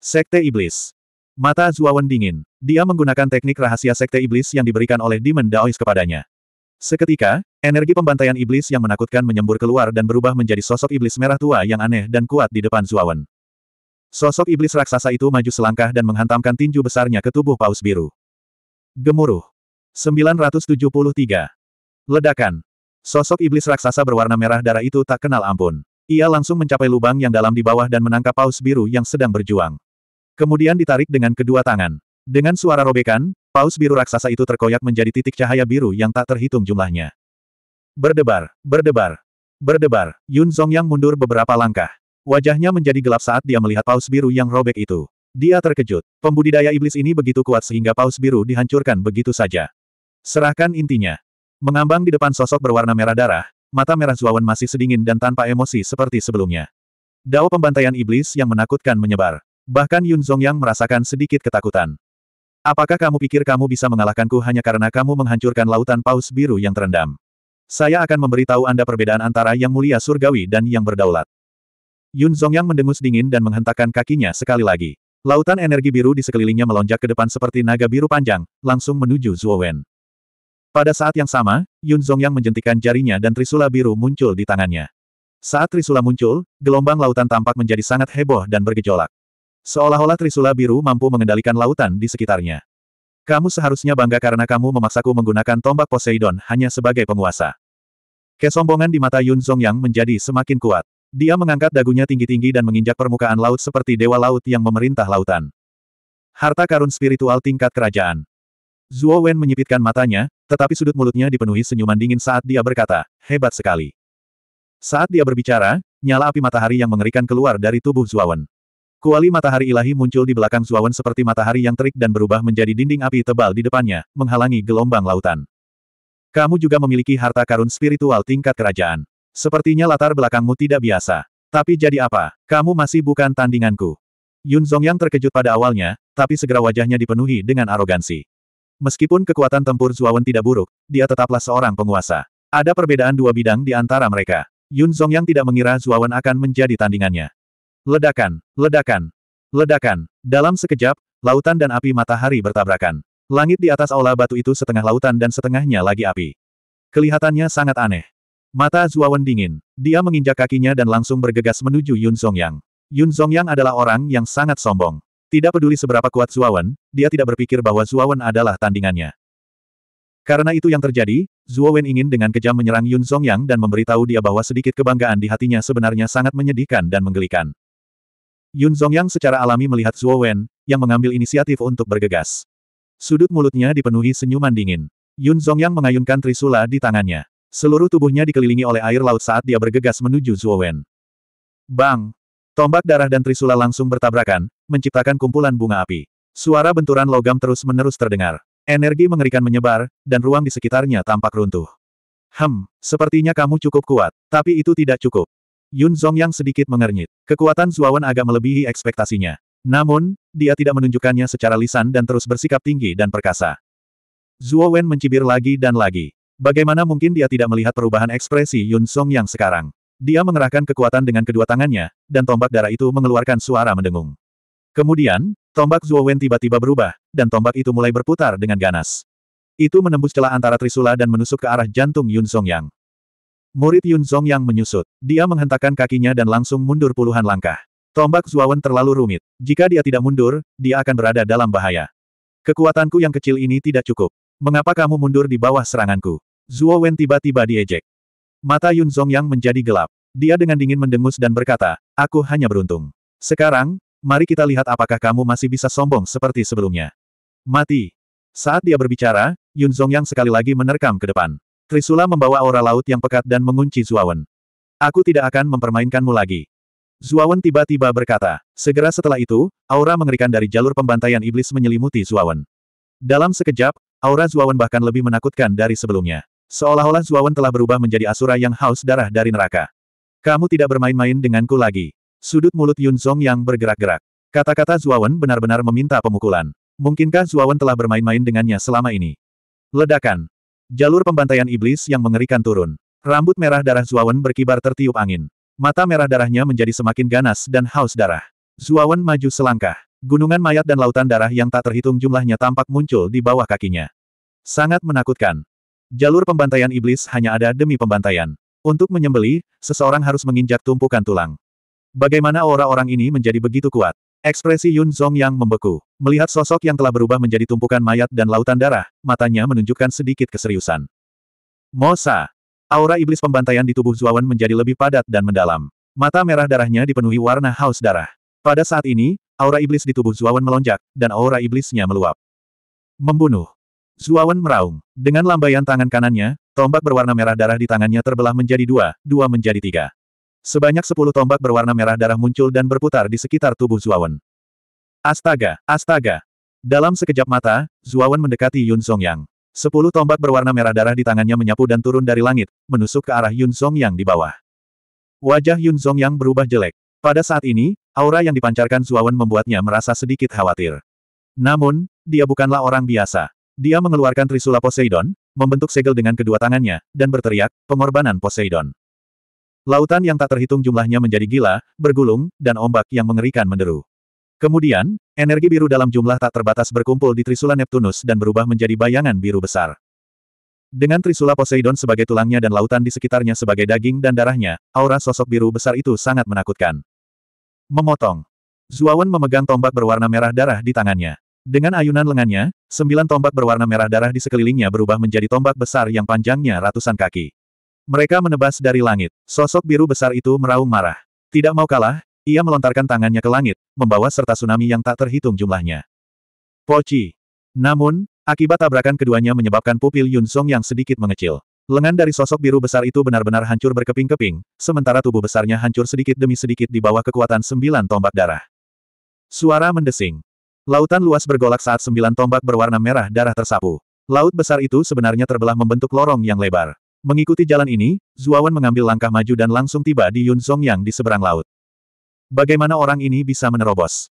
Sekte Iblis. Mata Zuawan dingin. Dia menggunakan teknik rahasia Sekte Iblis yang diberikan oleh Demon Daois kepadanya. Seketika, energi pembantaian iblis yang menakutkan menyembur keluar dan berubah menjadi sosok iblis merah tua yang aneh dan kuat di depan Zuawan. Sosok iblis raksasa itu maju selangkah dan menghantamkan tinju besarnya ke tubuh paus biru. Gemuruh. 973. Ledakan. Sosok iblis raksasa berwarna merah darah itu tak kenal ampun. Ia langsung mencapai lubang yang dalam di bawah dan menangkap paus biru yang sedang berjuang. Kemudian ditarik dengan kedua tangan. Dengan suara robekan, paus biru raksasa itu terkoyak menjadi titik cahaya biru yang tak terhitung jumlahnya. Berdebar, berdebar, berdebar, Yun Zong yang mundur beberapa langkah. Wajahnya menjadi gelap saat dia melihat paus biru yang robek itu. Dia terkejut. Pembudidaya iblis ini begitu kuat sehingga paus biru dihancurkan begitu saja. Serahkan intinya. Mengambang di depan sosok berwarna merah darah, mata merah Zuawan masih sedingin dan tanpa emosi seperti sebelumnya. Dao pembantaian iblis yang menakutkan menyebar. Bahkan Yun Zhongyang merasakan sedikit ketakutan. Apakah kamu pikir kamu bisa mengalahkanku hanya karena kamu menghancurkan lautan paus biru yang terendam? Saya akan memberitahu Anda perbedaan antara yang mulia surgawi dan yang berdaulat. Yun Zhongyang mendengus dingin dan menghentakkan kakinya sekali lagi. Lautan energi biru di sekelilingnya melonjak ke depan seperti naga biru panjang, langsung menuju Wen. Pada saat yang sama, Yun Zhongyang menjentikan jarinya dan trisula biru muncul di tangannya. Saat trisula muncul, gelombang lautan tampak menjadi sangat heboh dan bergejolak. Seolah-olah Trisula biru mampu mengendalikan lautan di sekitarnya. Kamu seharusnya bangga karena kamu memaksaku menggunakan tombak Poseidon hanya sebagai penguasa. Kesombongan di mata Yun Zong yang menjadi semakin kuat. Dia mengangkat dagunya tinggi-tinggi dan menginjak permukaan laut seperti dewa laut yang memerintah lautan. Harta karun spiritual tingkat kerajaan. Zuo Wen menyipitkan matanya, tetapi sudut mulutnya dipenuhi senyuman dingin saat dia berkata, hebat sekali. Saat dia berbicara, nyala api matahari yang mengerikan keluar dari tubuh Zuo Wen. Kuali matahari ilahi muncul di belakang Zuawan seperti matahari yang terik dan berubah menjadi dinding api tebal di depannya, menghalangi gelombang lautan. Kamu juga memiliki harta karun spiritual tingkat kerajaan. Sepertinya latar belakangmu tidak biasa. Tapi jadi apa? Kamu masih bukan tandinganku. Yun yang terkejut pada awalnya, tapi segera wajahnya dipenuhi dengan arogansi. Meskipun kekuatan tempur Zuawan tidak buruk, dia tetaplah seorang penguasa. Ada perbedaan dua bidang di antara mereka. Yun yang tidak mengira Zuawan akan menjadi tandingannya. Ledakan, ledakan, ledakan. Dalam sekejap, lautan dan api matahari bertabrakan. Langit di atas aula batu itu setengah lautan dan setengahnya lagi api. Kelihatannya sangat aneh. Mata Zuawan dingin. Dia menginjak kakinya dan langsung bergegas menuju Yun Zhongyang. Yun Zhongyang adalah orang yang sangat sombong. Tidak peduli seberapa kuat Zuawan, dia tidak berpikir bahwa Zuawan adalah tandingannya. Karena itu yang terjadi, Zuawan ingin dengan kejam menyerang Yun Zhongyang dan memberitahu dia bahwa sedikit kebanggaan di hatinya sebenarnya sangat menyedihkan dan menggelikan. Yun Zongyang secara alami melihat Zhuo Wen, yang mengambil inisiatif untuk bergegas. Sudut mulutnya dipenuhi senyuman dingin. Yun Zongyang mengayunkan trisula di tangannya. Seluruh tubuhnya dikelilingi oleh air laut saat dia bergegas menuju Zhuo Wen. Bang! Tombak darah dan trisula langsung bertabrakan, menciptakan kumpulan bunga api. Suara benturan logam terus-menerus terdengar. Energi mengerikan menyebar, dan ruang di sekitarnya tampak runtuh. Hem, sepertinya kamu cukup kuat, tapi itu tidak cukup. Yun Zhong yang sedikit mengernyit. Kekuatan Zuawan agak melebihi ekspektasinya. Namun, dia tidak menunjukkannya secara lisan dan terus bersikap tinggi dan perkasa. Zuo Wen mencibir lagi dan lagi. Bagaimana mungkin dia tidak melihat perubahan ekspresi Yun Song yang sekarang? Dia mengerahkan kekuatan dengan kedua tangannya, dan tombak darah itu mengeluarkan suara mendengung. Kemudian, tombak Zuo Wen tiba-tiba berubah, dan tombak itu mulai berputar dengan ganas. Itu menembus celah antara Trisula dan menusuk ke arah jantung Yun Yang. Murid Yun Zong yang menyusut. Dia menghentakkan kakinya dan langsung mundur puluhan langkah. Tombak Zuawan terlalu rumit. Jika dia tidak mundur, dia akan berada dalam bahaya. Kekuatanku yang kecil ini tidak cukup. Mengapa kamu mundur di bawah seranganku? Zuo Wen tiba-tiba diejek. Mata Yun Zong yang menjadi gelap. Dia dengan dingin mendengus dan berkata, aku hanya beruntung. Sekarang, mari kita lihat apakah kamu masih bisa sombong seperti sebelumnya. Mati. Saat dia berbicara, Yun Zong yang sekali lagi menerkam ke depan. Trisula membawa aura laut yang pekat dan mengunci Zuawan. Aku tidak akan mempermainkanmu lagi. Zuawan tiba-tiba berkata. Segera setelah itu, aura mengerikan dari jalur pembantaian iblis menyelimuti Zuawan. Dalam sekejap, aura Zuawan bahkan lebih menakutkan dari sebelumnya. Seolah-olah Zuawan telah berubah menjadi Asura yang haus darah dari neraka. Kamu tidak bermain-main denganku lagi. Sudut mulut Yun Zong yang bergerak-gerak. Kata-kata Zuawan benar-benar meminta pemukulan. Mungkinkah Zuawan telah bermain-main dengannya selama ini? Ledakan. Jalur pembantaian iblis yang mengerikan turun. Rambut merah darah Zuawan berkibar tertiup angin. Mata merah darahnya menjadi semakin ganas dan haus darah. Zuawan maju selangkah. Gunungan mayat dan lautan darah yang tak terhitung jumlahnya tampak muncul di bawah kakinya. Sangat menakutkan. Jalur pembantaian iblis hanya ada demi pembantaian. Untuk menyembeli, seseorang harus menginjak tumpukan tulang. Bagaimana aura orang ini menjadi begitu kuat? Ekspresi Yun Zong yang membeku. Melihat sosok yang telah berubah menjadi tumpukan mayat dan lautan darah, matanya menunjukkan sedikit keseriusan. Mosa. Aura iblis pembantaian di tubuh Zuawan menjadi lebih padat dan mendalam. Mata merah darahnya dipenuhi warna haus darah. Pada saat ini, aura iblis di tubuh Zuawan melonjak, dan aura iblisnya meluap. Membunuh. Zuawan meraung. Dengan lambaian tangan kanannya, tombak berwarna merah darah di tangannya terbelah menjadi dua, dua menjadi tiga. Sebanyak sepuluh tombak berwarna merah darah muncul dan berputar di sekitar tubuh Zuawan. Astaga, astaga! Dalam sekejap mata, Zuawan mendekati Yun Songyang. Sepuluh tombak berwarna merah darah di tangannya menyapu dan turun dari langit, menusuk ke arah Yun Songyang di bawah. Wajah Yun Songyang berubah jelek. Pada saat ini, aura yang dipancarkan Zuawan membuatnya merasa sedikit khawatir. Namun, dia bukanlah orang biasa. Dia mengeluarkan Trisula Poseidon, membentuk segel dengan kedua tangannya, dan berteriak, pengorbanan Poseidon. Lautan yang tak terhitung jumlahnya menjadi gila, bergulung, dan ombak yang mengerikan menderu. Kemudian, energi biru dalam jumlah tak terbatas berkumpul di Trisula Neptunus dan berubah menjadi bayangan biru besar. Dengan Trisula Poseidon sebagai tulangnya dan lautan di sekitarnya sebagai daging dan darahnya, aura sosok biru besar itu sangat menakutkan. Memotong. Zuawan memegang tombak berwarna merah darah di tangannya. Dengan ayunan lengannya, sembilan tombak berwarna merah darah di sekelilingnya berubah menjadi tombak besar yang panjangnya ratusan kaki. Mereka menebas dari langit. Sosok biru besar itu meraung marah. Tidak mau kalah, ia melontarkan tangannya ke langit, membawa serta tsunami yang tak terhitung jumlahnya. Poci. Namun, akibat tabrakan keduanya menyebabkan pupil Yun Song yang sedikit mengecil. Lengan dari sosok biru besar itu benar-benar hancur berkeping-keping, sementara tubuh besarnya hancur sedikit demi sedikit di bawah kekuatan sembilan tombak darah. Suara mendesing. Lautan luas bergolak saat sembilan tombak berwarna merah darah tersapu. Laut besar itu sebenarnya terbelah membentuk lorong yang lebar. Mengikuti jalan ini, Zuawan mengambil langkah maju dan langsung tiba di Yun yang di seberang laut. Bagaimana orang ini bisa menerobos?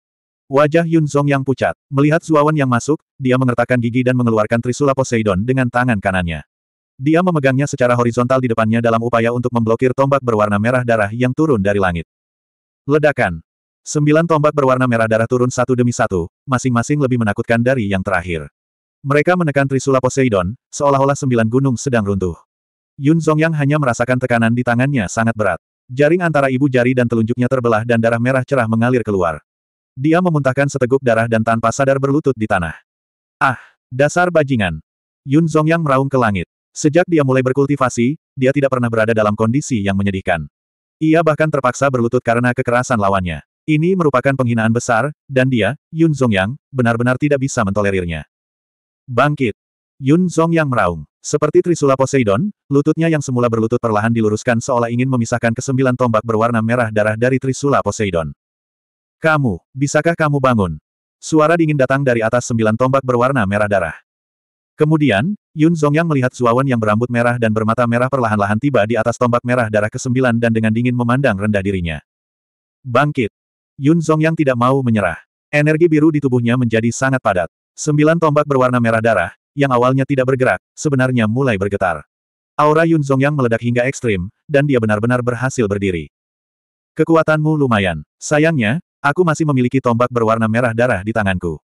Wajah Yun yang pucat. Melihat Zuawan yang masuk, dia mengertakkan gigi dan mengeluarkan Trisula Poseidon dengan tangan kanannya. Dia memegangnya secara horizontal di depannya dalam upaya untuk memblokir tombak berwarna merah darah yang turun dari langit. Ledakan. Sembilan tombak berwarna merah darah turun satu demi satu, masing-masing lebih menakutkan dari yang terakhir. Mereka menekan Trisula Poseidon, seolah-olah sembilan gunung sedang runtuh. Yun Zhongyang hanya merasakan tekanan di tangannya sangat berat. Jaring antara ibu jari dan telunjuknya terbelah dan darah merah cerah mengalir keluar. Dia memuntahkan seteguk darah dan tanpa sadar berlutut di tanah. Ah, dasar bajingan. Yun Zhongyang meraung ke langit. Sejak dia mulai berkultivasi, dia tidak pernah berada dalam kondisi yang menyedihkan. Ia bahkan terpaksa berlutut karena kekerasan lawannya. Ini merupakan penghinaan besar, dan dia, Yun Zhongyang, benar-benar tidak bisa mentolerirnya. Bangkit! Yun Zhongyang meraung. Seperti Trisula Poseidon, lututnya yang semula berlutut perlahan diluruskan seolah ingin memisahkan kesembilan tombak berwarna merah darah dari Trisula Poseidon. Kamu, bisakah kamu bangun? Suara dingin datang dari atas sembilan tombak berwarna merah darah. Kemudian, Yun Zhongyang melihat Zuawan yang berambut merah dan bermata merah perlahan-lahan tiba di atas tombak merah darah kesembilan dan dengan dingin memandang rendah dirinya. Bangkit! Yun Zhongyang tidak mau menyerah. Energi biru di tubuhnya menjadi sangat padat. Sembilan tombak berwarna merah darah, yang awalnya tidak bergerak, sebenarnya mulai bergetar. Aura Yun yang meledak hingga ekstrim, dan dia benar-benar berhasil berdiri. Kekuatanmu lumayan. Sayangnya, aku masih memiliki tombak berwarna merah darah di tanganku.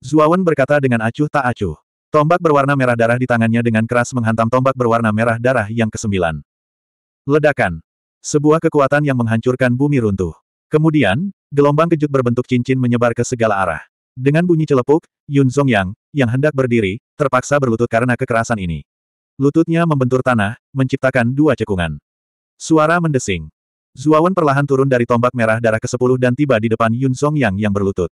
Zuawan berkata dengan acuh tak acuh. Tombak berwarna merah darah di tangannya dengan keras menghantam tombak berwarna merah darah yang kesembilan. Ledakan. Sebuah kekuatan yang menghancurkan bumi runtuh. Kemudian, gelombang kejut berbentuk cincin menyebar ke segala arah. Dengan bunyi celepuk, Yun Yang, yang hendak berdiri, terpaksa berlutut karena kekerasan ini. Lututnya membentur tanah, menciptakan dua cekungan. Suara mendesing. Zuawan perlahan turun dari tombak merah darah ke-10 dan tiba di depan Yun Song Yang yang berlutut.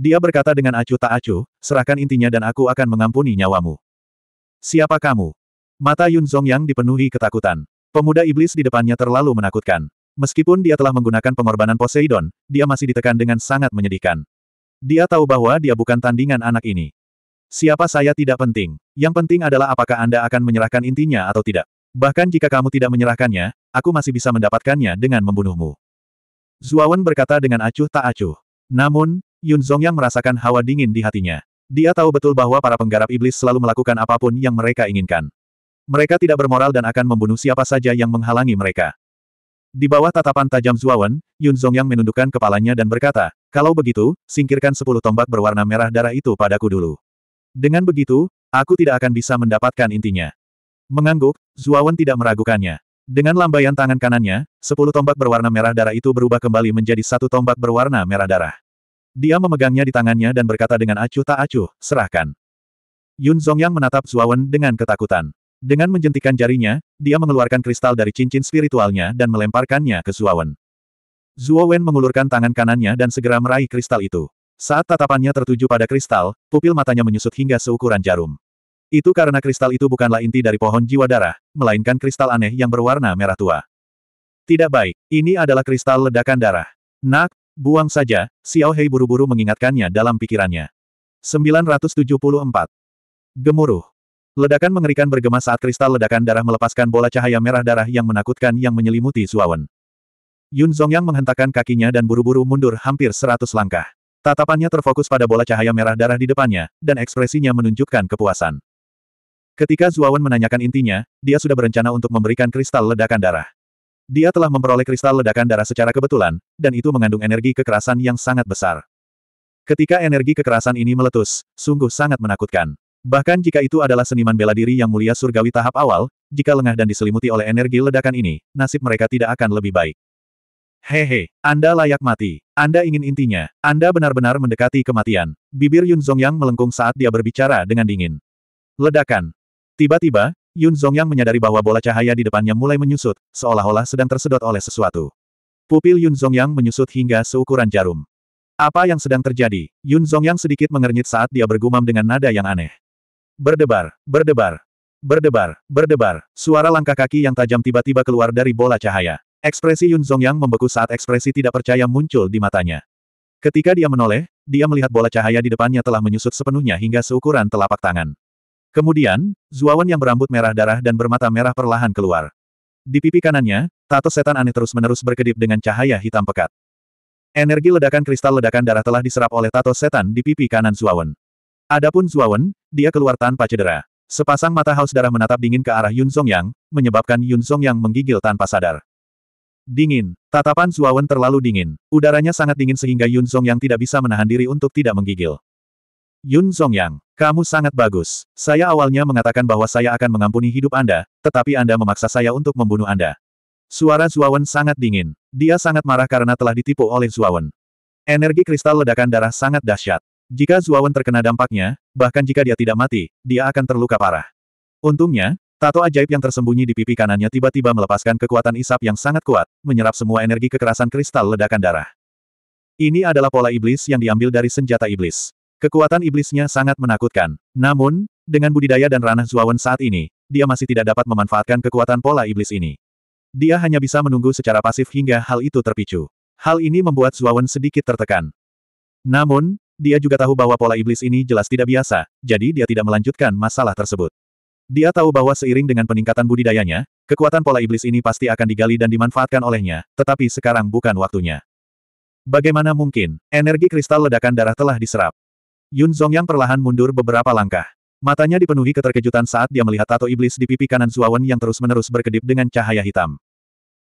Dia berkata dengan acuh tak acuh, serahkan intinya dan aku akan mengampuni nyawamu. Siapa kamu? Mata Yun Song Yang dipenuhi ketakutan. Pemuda iblis di depannya terlalu menakutkan. Meskipun dia telah menggunakan pengorbanan Poseidon, dia masih ditekan dengan sangat menyedihkan. Dia tahu bahwa dia bukan tandingan anak ini. Siapa saya tidak penting. Yang penting adalah apakah Anda akan menyerahkan intinya atau tidak. Bahkan jika kamu tidak menyerahkannya, aku masih bisa mendapatkannya dengan membunuhmu. Zuawan berkata dengan acuh tak acuh. Namun, Yun Zhongyang merasakan hawa dingin di hatinya. Dia tahu betul bahwa para penggarap iblis selalu melakukan apapun yang mereka inginkan. Mereka tidak bermoral dan akan membunuh siapa saja yang menghalangi mereka. Di bawah tatapan tajam Zuawan, Yun Zhongyang menundukkan kepalanya dan berkata, kalau begitu, singkirkan sepuluh tombak berwarna merah darah itu padaku dulu. Dengan begitu, aku tidak akan bisa mendapatkan intinya. Mengangguk, Zuawan tidak meragukannya. Dengan lambaian tangan kanannya, sepuluh tombak berwarna merah darah itu berubah kembali menjadi satu tombak berwarna merah darah. Dia memegangnya di tangannya dan berkata dengan acuh tak acuh, serahkan. Yun Zhongyang menatap Zuawan dengan ketakutan. Dengan menjentikan jarinya, dia mengeluarkan kristal dari cincin spiritualnya dan melemparkannya ke Zuawan. Zuawan mengulurkan tangan kanannya dan segera meraih kristal itu. Saat tatapannya tertuju pada kristal, pupil matanya menyusut hingga seukuran jarum. Itu karena kristal itu bukanlah inti dari pohon jiwa darah, melainkan kristal aneh yang berwarna merah tua. Tidak baik, ini adalah kristal ledakan darah. Nak, buang saja, Xiao Hei buru-buru mengingatkannya dalam pikirannya. 974. Gemuruh. Ledakan mengerikan bergema saat kristal ledakan darah melepaskan bola cahaya merah darah yang menakutkan yang menyelimuti Suawan. Yun Zhongyang menghentakkan kakinya dan buru-buru mundur hampir seratus langkah. Tatapannya terfokus pada bola cahaya merah darah di depannya, dan ekspresinya menunjukkan kepuasan. Ketika Zuawan menanyakan intinya, dia sudah berencana untuk memberikan kristal ledakan darah. Dia telah memperoleh kristal ledakan darah secara kebetulan, dan itu mengandung energi kekerasan yang sangat besar. Ketika energi kekerasan ini meletus, sungguh sangat menakutkan. Bahkan jika itu adalah seniman bela diri yang mulia surgawi tahap awal, jika lengah dan diselimuti oleh energi ledakan ini, nasib mereka tidak akan lebih baik. Hehe, Anda layak mati. Anda ingin intinya. Anda benar-benar mendekati kematian. Bibir Yun Zhongyang melengkung saat dia berbicara dengan dingin. Ledakan. Tiba-tiba, Yun Zhongyang menyadari bahwa bola cahaya di depannya mulai menyusut, seolah-olah sedang tersedot oleh sesuatu. Pupil Yun Zhongyang menyusut hingga seukuran jarum. Apa yang sedang terjadi? Yun Zhongyang sedikit mengernyit saat dia bergumam dengan nada yang aneh. Berdebar, berdebar, berdebar, berdebar. Suara langkah kaki yang tajam tiba-tiba keluar dari bola cahaya. Ekspresi Yun Zhongyang membeku saat ekspresi tidak percaya muncul di matanya. Ketika dia menoleh, dia melihat bola cahaya di depannya telah menyusut sepenuhnya hingga seukuran telapak tangan. Kemudian, Zuawan yang berambut merah darah dan bermata merah perlahan keluar. Di pipi kanannya, tato setan aneh terus-menerus berkedip dengan cahaya hitam pekat. Energi ledakan kristal ledakan darah telah diserap oleh tato setan di pipi kanan Zuawan. Adapun Zuawan, dia keluar tanpa cedera. Sepasang mata haus darah menatap dingin ke arah Yun Zhongyang, menyebabkan Yun Zhongyang menggigil tanpa sadar. Dingin. Tatapan Zuawan terlalu dingin. Udaranya sangat dingin sehingga Yun Zong yang tidak bisa menahan diri untuk tidak menggigil. Yun Zong Yang, kamu sangat bagus. Saya awalnya mengatakan bahwa saya akan mengampuni hidup Anda, tetapi Anda memaksa saya untuk membunuh Anda. Suara Zuawan sangat dingin. Dia sangat marah karena telah ditipu oleh Zuawan. Energi kristal ledakan darah sangat dahsyat. Jika Zuawan terkena dampaknya, bahkan jika dia tidak mati, dia akan terluka parah. Untungnya, Tato ajaib yang tersembunyi di pipi kanannya tiba-tiba melepaskan kekuatan isap yang sangat kuat, menyerap semua energi kekerasan kristal ledakan darah. Ini adalah pola iblis yang diambil dari senjata iblis. Kekuatan iblisnya sangat menakutkan. Namun, dengan budidaya dan ranah Zuawan saat ini, dia masih tidak dapat memanfaatkan kekuatan pola iblis ini. Dia hanya bisa menunggu secara pasif hingga hal itu terpicu. Hal ini membuat Zuawan sedikit tertekan. Namun, dia juga tahu bahwa pola iblis ini jelas tidak biasa, jadi dia tidak melanjutkan masalah tersebut. Dia tahu bahwa seiring dengan peningkatan budidayanya, kekuatan pola iblis ini pasti akan digali dan dimanfaatkan olehnya, tetapi sekarang bukan waktunya. Bagaimana mungkin, energi kristal ledakan darah telah diserap. Yun Zhongyang perlahan mundur beberapa langkah. Matanya dipenuhi keterkejutan saat dia melihat tato iblis di pipi kanan Zuawan yang terus-menerus berkedip dengan cahaya hitam.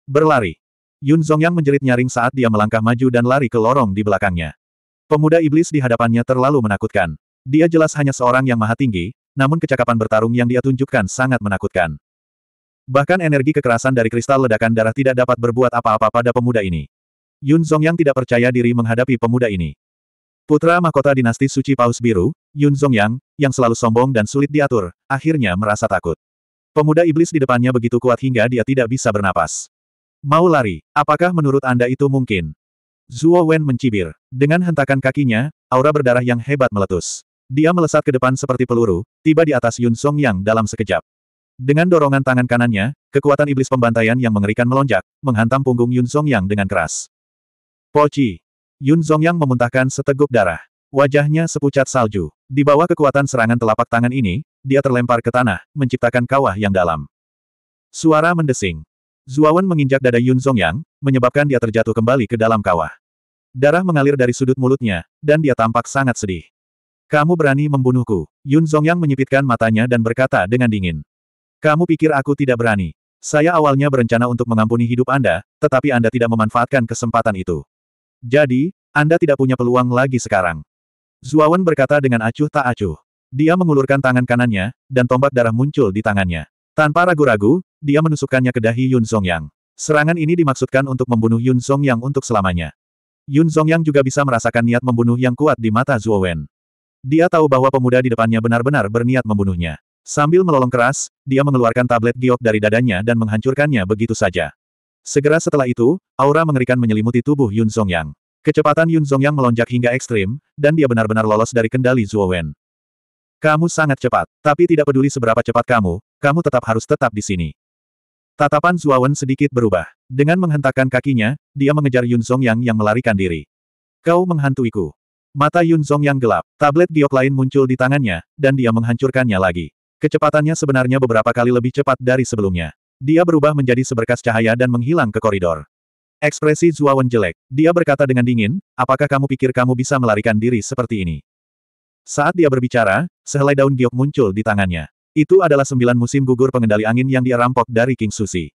Berlari. Yun Zhongyang menjerit nyaring saat dia melangkah maju dan lari ke lorong di belakangnya. Pemuda iblis di hadapannya terlalu menakutkan. Dia jelas hanya seorang yang maha tinggi, namun kecakapan bertarung yang dia tunjukkan sangat menakutkan. Bahkan energi kekerasan dari kristal ledakan darah tidak dapat berbuat apa-apa pada pemuda ini. Yun Zong yang tidak percaya diri menghadapi pemuda ini. Putra mahkota dinasti suci Paus Biru, Yun Yang, yang selalu sombong dan sulit diatur, akhirnya merasa takut. Pemuda iblis di depannya begitu kuat hingga dia tidak bisa bernapas. Mau lari, apakah menurut Anda itu mungkin? Zuo Wen mencibir. Dengan hentakan kakinya, aura berdarah yang hebat meletus. Dia melesat ke depan seperti peluru, tiba di atas Yun Song Yang dalam sekejap. Dengan dorongan tangan kanannya, kekuatan iblis pembantaian yang mengerikan melonjak, menghantam punggung Yun Song Yang dengan keras. Poci! Yun Song Yang memuntahkan seteguk darah. Wajahnya sepucat salju. Di bawah kekuatan serangan telapak tangan ini, dia terlempar ke tanah, menciptakan kawah yang dalam. Suara mendesing. Zuawan menginjak dada Yun Song Yang, menyebabkan dia terjatuh kembali ke dalam kawah. Darah mengalir dari sudut mulutnya, dan dia tampak sangat sedih. Kamu berani membunuhku. Yun Zhongyang menyipitkan matanya dan berkata dengan dingin. Kamu pikir aku tidak berani? Saya awalnya berencana untuk mengampuni hidup Anda, tetapi Anda tidak memanfaatkan kesempatan itu. Jadi, Anda tidak punya peluang lagi sekarang. Zuawan berkata dengan acuh tak acuh. Dia mengulurkan tangan kanannya, dan tombak darah muncul di tangannya. Tanpa ragu-ragu, dia menusukkannya ke dahi Yun Zhongyang. Serangan ini dimaksudkan untuk membunuh Yun Zhongyang untuk selamanya. Yun Zhongyang juga bisa merasakan niat membunuh yang kuat di mata Zuowen. Dia tahu bahwa pemuda di depannya benar-benar berniat membunuhnya. Sambil melolong keras, dia mengeluarkan tablet giok dari dadanya dan menghancurkannya begitu saja. Segera setelah itu, aura mengerikan menyelimuti tubuh Yun Zhongyang. Kecepatan Yun Zhongyang melonjak hingga ekstrim, dan dia benar-benar lolos dari kendali Zhuo Wen. Kamu sangat cepat, tapi tidak peduli seberapa cepat kamu, kamu tetap harus tetap di sini. Tatapan Zhuo Wen sedikit berubah. Dengan menghentakkan kakinya, dia mengejar Yun Zhongyang yang melarikan diri. Kau menghantuiku. Mata Yun Zhong yang gelap, tablet giok lain muncul di tangannya, dan dia menghancurkannya lagi. Kecepatannya sebenarnya beberapa kali lebih cepat dari sebelumnya. Dia berubah menjadi seberkas cahaya dan menghilang ke koridor. Ekspresi Zuawan jelek. Dia berkata dengan dingin, apakah kamu pikir kamu bisa melarikan diri seperti ini? Saat dia berbicara, sehelai daun giok muncul di tangannya. Itu adalah sembilan musim gugur pengendali angin yang dia rampok dari King Susi.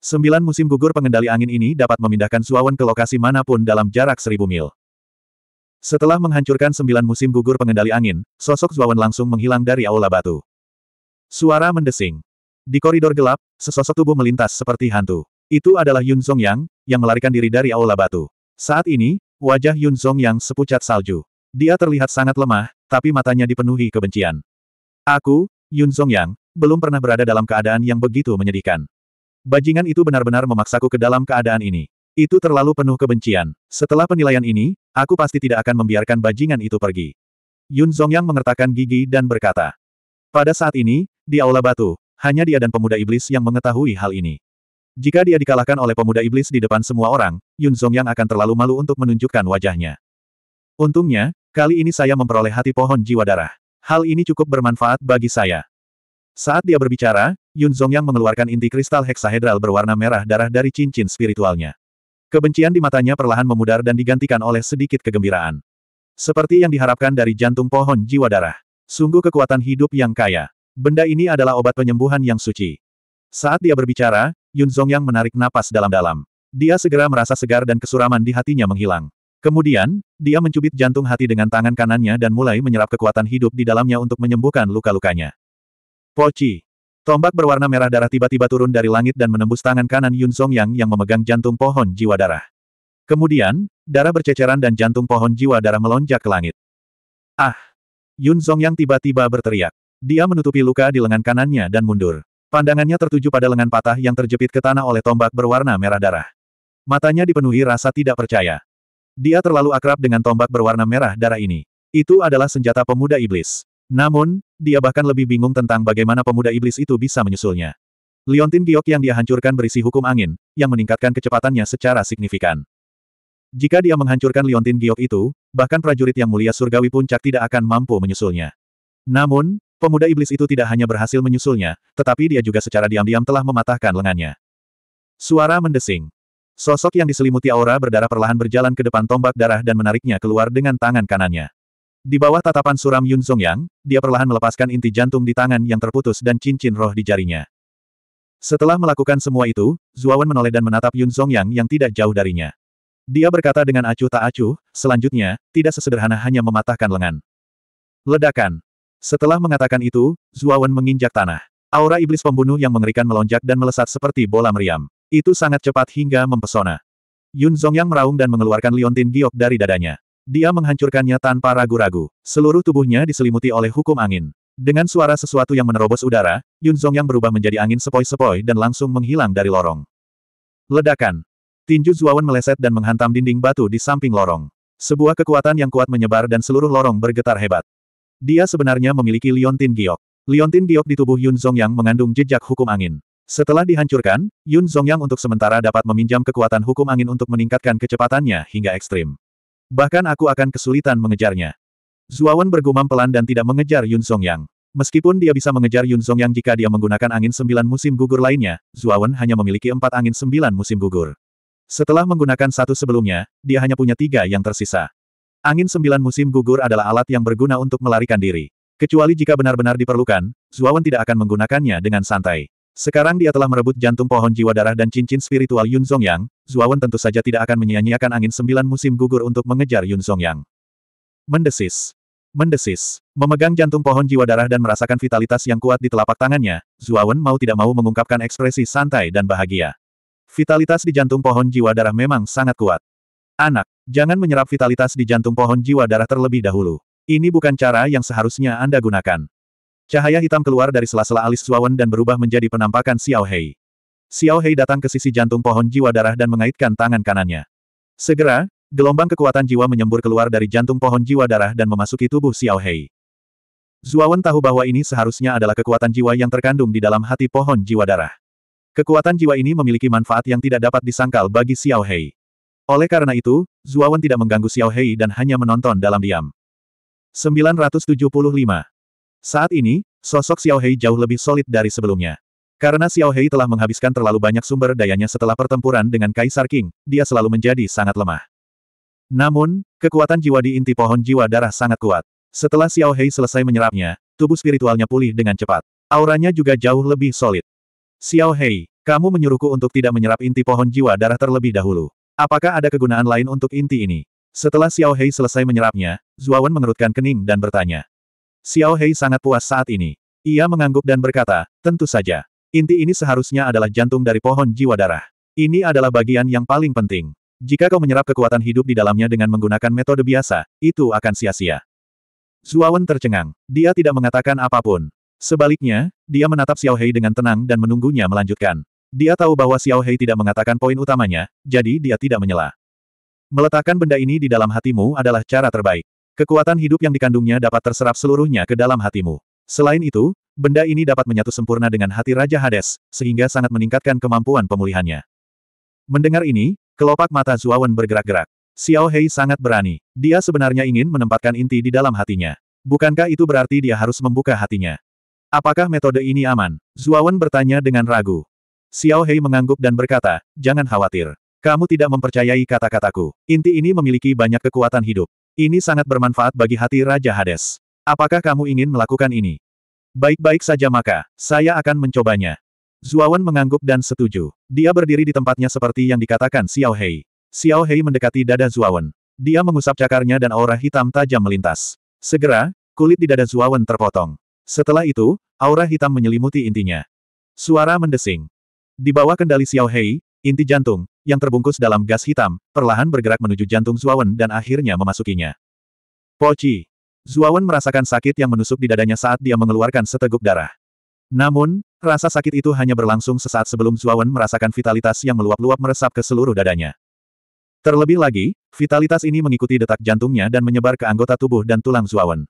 Sembilan musim gugur pengendali angin ini dapat memindahkan Zuawan ke lokasi manapun dalam jarak seribu mil. Setelah menghancurkan sembilan musim gugur pengendali angin, sosok Zuawan langsung menghilang dari aula batu. Suara mendesing. Di koridor gelap, sesosok tubuh melintas seperti hantu. Itu adalah Yun Zongyang, yang yang melarikan diri dari aula batu. Saat ini, wajah Yun Yang sepucat salju. Dia terlihat sangat lemah, tapi matanya dipenuhi kebencian. Aku, Yun Yang, belum pernah berada dalam keadaan yang begitu menyedihkan. Bajingan itu benar-benar memaksaku ke dalam keadaan ini. Itu terlalu penuh kebencian. Setelah penilaian ini, aku pasti tidak akan membiarkan bajingan itu pergi. Yun Zhongyang mengertakkan gigi dan berkata. Pada saat ini, di Aula Batu, hanya dia dan pemuda iblis yang mengetahui hal ini. Jika dia dikalahkan oleh pemuda iblis di depan semua orang, Yun Zhongyang akan terlalu malu untuk menunjukkan wajahnya. Untungnya, kali ini saya memperoleh hati pohon jiwa darah. Hal ini cukup bermanfaat bagi saya. Saat dia berbicara, Yun Zhongyang mengeluarkan inti kristal heksahedral berwarna merah darah dari cincin spiritualnya. Kebencian di matanya perlahan memudar dan digantikan oleh sedikit kegembiraan. Seperti yang diharapkan dari jantung pohon jiwa darah. Sungguh kekuatan hidup yang kaya. Benda ini adalah obat penyembuhan yang suci. Saat dia berbicara, Yun Zhongyang menarik napas dalam-dalam. Dia segera merasa segar dan kesuraman di hatinya menghilang. Kemudian, dia mencubit jantung hati dengan tangan kanannya dan mulai menyerap kekuatan hidup di dalamnya untuk menyembuhkan luka-lukanya. Poci, Tombak berwarna merah darah tiba-tiba turun dari langit dan menembus tangan kanan Yun Song yang memegang jantung pohon jiwa darah. Kemudian, darah berceceran dan jantung pohon jiwa darah melonjak ke langit. Ah! Yun Song Yang tiba-tiba berteriak. Dia menutupi luka di lengan kanannya dan mundur. Pandangannya tertuju pada lengan patah yang terjepit ke tanah oleh tombak berwarna merah darah. Matanya dipenuhi rasa tidak percaya. Dia terlalu akrab dengan tombak berwarna merah darah ini. Itu adalah senjata pemuda iblis. Namun, dia bahkan lebih bingung tentang bagaimana pemuda iblis itu bisa menyusulnya. Liontin giok yang dia hancurkan berisi hukum angin, yang meningkatkan kecepatannya secara signifikan. Jika dia menghancurkan liontin giok itu, bahkan prajurit yang mulia surgawi puncak tidak akan mampu menyusulnya. Namun, pemuda iblis itu tidak hanya berhasil menyusulnya, tetapi dia juga secara diam-diam telah mematahkan lengannya. Suara mendesing. Sosok yang diselimuti aura berdarah perlahan berjalan ke depan tombak darah dan menariknya keluar dengan tangan kanannya. Di bawah tatapan suram Yun Songyang, dia perlahan melepaskan inti jantung di tangan yang terputus dan cincin roh di jarinya. Setelah melakukan semua itu, Zuawan menoleh dan menatap Yun Songyang yang tidak jauh darinya. Dia berkata dengan acuh tak acuh, selanjutnya, tidak sesederhana hanya mematahkan lengan. Ledakan. Setelah mengatakan itu, Zuawan menginjak tanah. Aura iblis pembunuh yang mengerikan melonjak dan melesat seperti bola meriam. Itu sangat cepat hingga mempesona. Yun Zongyang meraung dan mengeluarkan liontin giok dari dadanya. Dia menghancurkannya tanpa ragu-ragu. Seluruh tubuhnya diselimuti oleh hukum angin. Dengan suara sesuatu yang menerobos udara, Yun Zong yang berubah menjadi angin sepoi-sepoi dan langsung menghilang dari lorong. Ledakan. Tinju Zuawan meleset dan menghantam dinding batu di samping lorong. Sebuah kekuatan yang kuat menyebar dan seluruh lorong bergetar hebat. Dia sebenarnya memiliki Liontin Giok. Liontin Giok di tubuh Yun Zong yang mengandung jejak hukum angin. Setelah dihancurkan, Yun Zong yang untuk sementara dapat meminjam kekuatan hukum angin untuk meningkatkan kecepatannya hingga ekstrim. Bahkan aku akan kesulitan mengejarnya. Zuawan bergumam pelan dan tidak mengejar Yun Songyang. Meskipun dia bisa mengejar Yun Songyang jika dia menggunakan angin sembilan musim gugur lainnya, Zuawan hanya memiliki empat angin sembilan musim gugur. Setelah menggunakan satu sebelumnya, dia hanya punya tiga yang tersisa. Angin sembilan musim gugur adalah alat yang berguna untuk melarikan diri. Kecuali jika benar-benar diperlukan, Zuawan tidak akan menggunakannya dengan santai. Sekarang dia telah merebut jantung pohon jiwa darah dan cincin spiritual Yun Zhongyang, Zuawan tentu saja tidak akan menyia-nyiakan angin sembilan musim gugur untuk mengejar Yun Zhongyang. Mendesis. Mendesis. Memegang jantung pohon jiwa darah dan merasakan vitalitas yang kuat di telapak tangannya, Zuawan mau tidak mau mengungkapkan ekspresi santai dan bahagia. Vitalitas di jantung pohon jiwa darah memang sangat kuat. Anak, jangan menyerap vitalitas di jantung pohon jiwa darah terlebih dahulu. Ini bukan cara yang seharusnya Anda gunakan. Cahaya hitam keluar dari sela-sela alis Suawan dan berubah menjadi penampakan Xiao Hei. Xiao Hei datang ke sisi jantung pohon jiwa darah dan mengaitkan tangan kanannya. Segera, gelombang kekuatan jiwa menyembur keluar dari jantung pohon jiwa darah dan memasuki tubuh Xiao Hei. Zuawan tahu bahwa ini seharusnya adalah kekuatan jiwa yang terkandung di dalam hati pohon jiwa darah. Kekuatan jiwa ini memiliki manfaat yang tidak dapat disangkal bagi Xiao Hei. Oleh karena itu, Zuawan tidak mengganggu Xiao Hei dan hanya menonton dalam diam. 975 saat ini, sosok Xiao Hei jauh lebih solid dari sebelumnya. Karena Xiao Hei telah menghabiskan terlalu banyak sumber dayanya setelah pertempuran dengan Kaisar King, dia selalu menjadi sangat lemah. Namun, kekuatan jiwa di inti pohon jiwa darah sangat kuat. Setelah Xiao Hei selesai menyerapnya, tubuh spiritualnya pulih dengan cepat. Auranya juga jauh lebih solid. Xiao Hei, kamu menyuruhku untuk tidak menyerap inti pohon jiwa darah terlebih dahulu. Apakah ada kegunaan lain untuk inti ini? Setelah Xiao Hei selesai menyerapnya, Zuawan mengerutkan kening dan bertanya. Xiao Hei sangat puas saat ini. Ia mengangguk dan berkata, tentu saja. Inti ini seharusnya adalah jantung dari pohon jiwa darah. Ini adalah bagian yang paling penting. Jika kau menyerap kekuatan hidup di dalamnya dengan menggunakan metode biasa, itu akan sia-sia. Zuawan tercengang. Dia tidak mengatakan apapun. Sebaliknya, dia menatap Xiao Hei dengan tenang dan menunggunya melanjutkan. Dia tahu bahwa Xiao Hei tidak mengatakan poin utamanya, jadi dia tidak menyela. Meletakkan benda ini di dalam hatimu adalah cara terbaik. Kekuatan hidup yang dikandungnya dapat terserap seluruhnya ke dalam hatimu. Selain itu, benda ini dapat menyatu sempurna dengan hati Raja Hades, sehingga sangat meningkatkan kemampuan pemulihannya. Mendengar ini, kelopak mata Zuawan bergerak-gerak. Xiao Hei sangat berani. Dia sebenarnya ingin menempatkan inti di dalam hatinya. Bukankah itu berarti dia harus membuka hatinya? Apakah metode ini aman? Zuawan bertanya dengan ragu. Xiao Hei mengangguk dan berkata, jangan khawatir. Kamu tidak mempercayai kata-kataku. Inti ini memiliki banyak kekuatan hidup. Ini sangat bermanfaat bagi hati Raja Hades. Apakah kamu ingin melakukan ini? Baik-baik saja maka, saya akan mencobanya. Zuawan mengangguk dan setuju. Dia berdiri di tempatnya seperti yang dikatakan Xiao Hei. Xiao Hei mendekati dada Zuawan. Dia mengusap cakarnya dan aura hitam tajam melintas. Segera, kulit di dada Zuawan terpotong. Setelah itu, aura hitam menyelimuti intinya. Suara mendesing. Di bawah kendali Xiao Hei, Inti jantung, yang terbungkus dalam gas hitam, perlahan bergerak menuju jantung Zuawan dan akhirnya memasukinya. Poci. Zuawan merasakan sakit yang menusuk di dadanya saat dia mengeluarkan seteguk darah. Namun, rasa sakit itu hanya berlangsung sesaat sebelum Zuawan merasakan vitalitas yang meluap-luap meresap ke seluruh dadanya. Terlebih lagi, vitalitas ini mengikuti detak jantungnya dan menyebar ke anggota tubuh dan tulang Zuawan.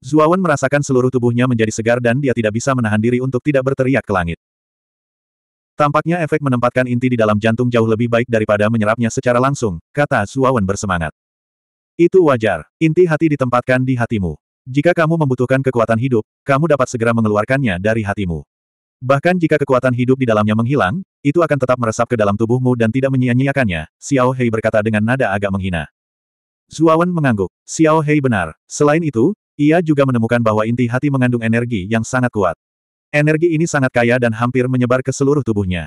Zuawan merasakan seluruh tubuhnya menjadi segar dan dia tidak bisa menahan diri untuk tidak berteriak ke langit. Tampaknya efek menempatkan inti di dalam jantung jauh lebih baik daripada menyerapnya secara langsung, kata Suawan bersemangat. Itu wajar, inti hati ditempatkan di hatimu. Jika kamu membutuhkan kekuatan hidup, kamu dapat segera mengeluarkannya dari hatimu. Bahkan jika kekuatan hidup di dalamnya menghilang, itu akan tetap meresap ke dalam tubuhmu dan tidak menyia-nyiakannya, Xiao Hei berkata dengan nada agak menghina. Zuawan mengangguk, Xiao Hei benar. Selain itu, ia juga menemukan bahwa inti hati mengandung energi yang sangat kuat. Energi ini sangat kaya dan hampir menyebar ke seluruh tubuhnya.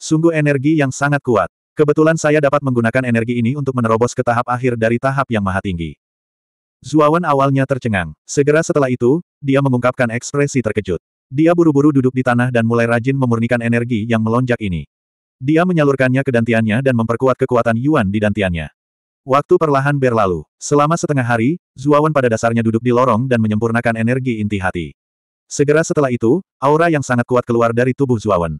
Sungguh energi yang sangat kuat. Kebetulan saya dapat menggunakan energi ini untuk menerobos ke tahap akhir dari tahap yang maha tinggi. Zuawan awalnya tercengang. Segera setelah itu, dia mengungkapkan ekspresi terkejut. Dia buru-buru duduk di tanah dan mulai rajin memurnikan energi yang melonjak ini. Dia menyalurkannya ke dantiannya dan memperkuat kekuatan Yuan di dantiannya. Waktu perlahan berlalu. Selama setengah hari, Zuawan pada dasarnya duduk di lorong dan menyempurnakan energi inti hati. Segera setelah itu, aura yang sangat kuat keluar dari tubuh Zuawan.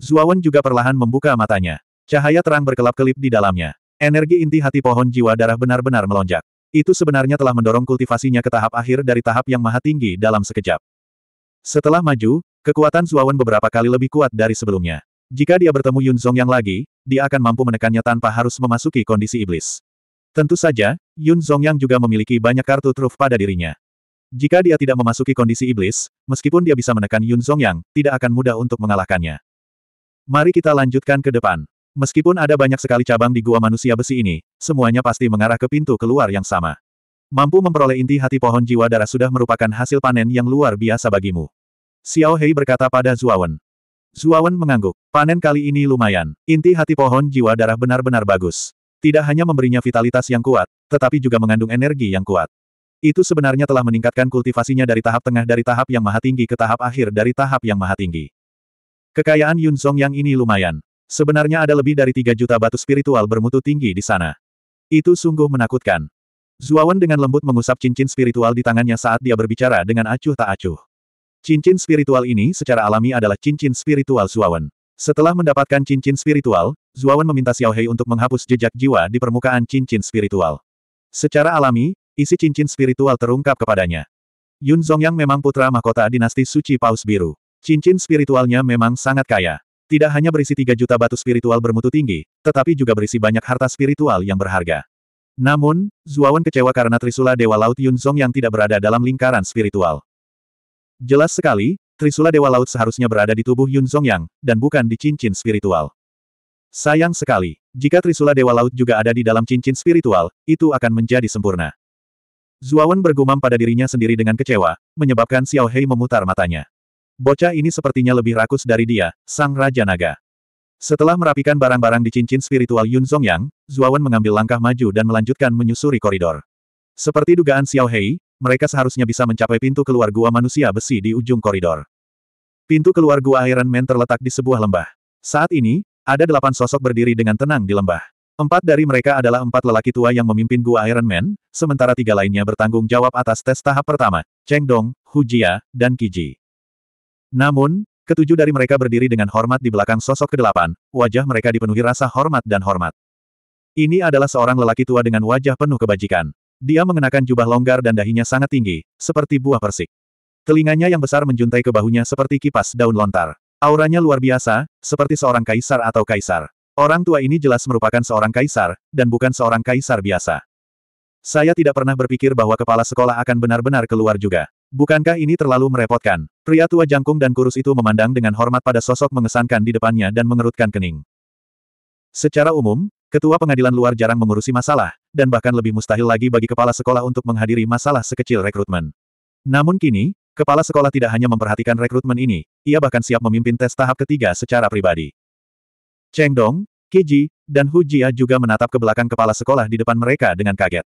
Zuawan juga perlahan membuka matanya. Cahaya terang berkelap-kelip di dalamnya. Energi inti hati pohon jiwa darah benar-benar melonjak. Itu sebenarnya telah mendorong kultivasinya ke tahap akhir dari tahap yang maha tinggi dalam sekejap. Setelah maju, kekuatan Zuawan beberapa kali lebih kuat dari sebelumnya. Jika dia bertemu Yun Zong yang lagi, dia akan mampu menekannya tanpa harus memasuki kondisi iblis. Tentu saja, Yun Zong yang juga memiliki banyak kartu truf pada dirinya. Jika dia tidak memasuki kondisi iblis, meskipun dia bisa menekan Yun Zhongyang, tidak akan mudah untuk mengalahkannya. Mari kita lanjutkan ke depan. Meskipun ada banyak sekali cabang di gua manusia besi ini, semuanya pasti mengarah ke pintu keluar yang sama. Mampu memperoleh inti hati pohon jiwa darah sudah merupakan hasil panen yang luar biasa bagimu. Xiao Hei berkata pada Zuawan. Zuawan mengangguk. Panen kali ini lumayan. Inti hati pohon jiwa darah benar-benar bagus. Tidak hanya memberinya vitalitas yang kuat, tetapi juga mengandung energi yang kuat. Itu sebenarnya telah meningkatkan kultivasinya dari tahap tengah dari tahap yang maha tinggi ke tahap akhir dari tahap yang maha tinggi. Kekayaan Yun Song yang ini lumayan. Sebenarnya ada lebih dari 3 juta batu spiritual bermutu tinggi di sana. Itu sungguh menakutkan. Zuawan dengan lembut mengusap cincin spiritual di tangannya saat dia berbicara dengan acuh tak acuh. Cincin spiritual ini secara alami adalah cincin spiritual Zuawan. Setelah mendapatkan cincin spiritual, Zuawan meminta Xiaohei untuk menghapus jejak jiwa di permukaan cincin spiritual. Secara alami, Isi cincin spiritual terungkap kepadanya. Yun Zhongyang memang putra mahkota dinasti suci Paus Biru. Cincin spiritualnya memang sangat kaya. Tidak hanya berisi 3 juta batu spiritual bermutu tinggi, tetapi juga berisi banyak harta spiritual yang berharga. Namun, Zuawan kecewa karena Trisula Dewa Laut Yun yang tidak berada dalam lingkaran spiritual. Jelas sekali, Trisula Dewa Laut seharusnya berada di tubuh Yun yang, dan bukan di cincin spiritual. Sayang sekali, jika Trisula Dewa Laut juga ada di dalam cincin spiritual, itu akan menjadi sempurna. Zuawan bergumam pada dirinya sendiri dengan kecewa, menyebabkan Xiao Hei memutar matanya. Bocah ini sepertinya lebih rakus dari dia, sang Raja Naga. Setelah merapikan barang-barang di cincin spiritual Yun Zhongyang, Zuawan mengambil langkah maju dan melanjutkan menyusuri koridor. Seperti dugaan Xiao Hei, mereka seharusnya bisa mencapai pintu keluar gua manusia besi di ujung koridor. Pintu keluar gua Iron Man terletak di sebuah lembah. Saat ini, ada delapan sosok berdiri dengan tenang di lembah. Empat dari mereka adalah empat lelaki tua yang memimpin gua Iron Man, sementara tiga lainnya bertanggung jawab atas tes tahap pertama, Cheng Dong, Hu Jia, dan Qiji. Namun, ketujuh dari mereka berdiri dengan hormat di belakang sosok kedelapan, wajah mereka dipenuhi rasa hormat dan hormat. Ini adalah seorang lelaki tua dengan wajah penuh kebajikan. Dia mengenakan jubah longgar dan dahinya sangat tinggi, seperti buah persik. Telinganya yang besar menjuntai ke bahunya seperti kipas daun lontar. Auranya luar biasa, seperti seorang kaisar atau kaisar. Orang tua ini jelas merupakan seorang kaisar, dan bukan seorang kaisar biasa. Saya tidak pernah berpikir bahwa kepala sekolah akan benar-benar keluar juga. Bukankah ini terlalu merepotkan? Pria tua jangkung dan kurus itu memandang dengan hormat pada sosok mengesankan di depannya dan mengerutkan kening. Secara umum, ketua pengadilan luar jarang mengurusi masalah, dan bahkan lebih mustahil lagi bagi kepala sekolah untuk menghadiri masalah sekecil rekrutmen. Namun kini, kepala sekolah tidak hanya memperhatikan rekrutmen ini, ia bahkan siap memimpin tes tahap ketiga secara pribadi. Cheng Dong, Kiji, dan Hu Jia juga menatap ke belakang kepala sekolah di depan mereka dengan kaget.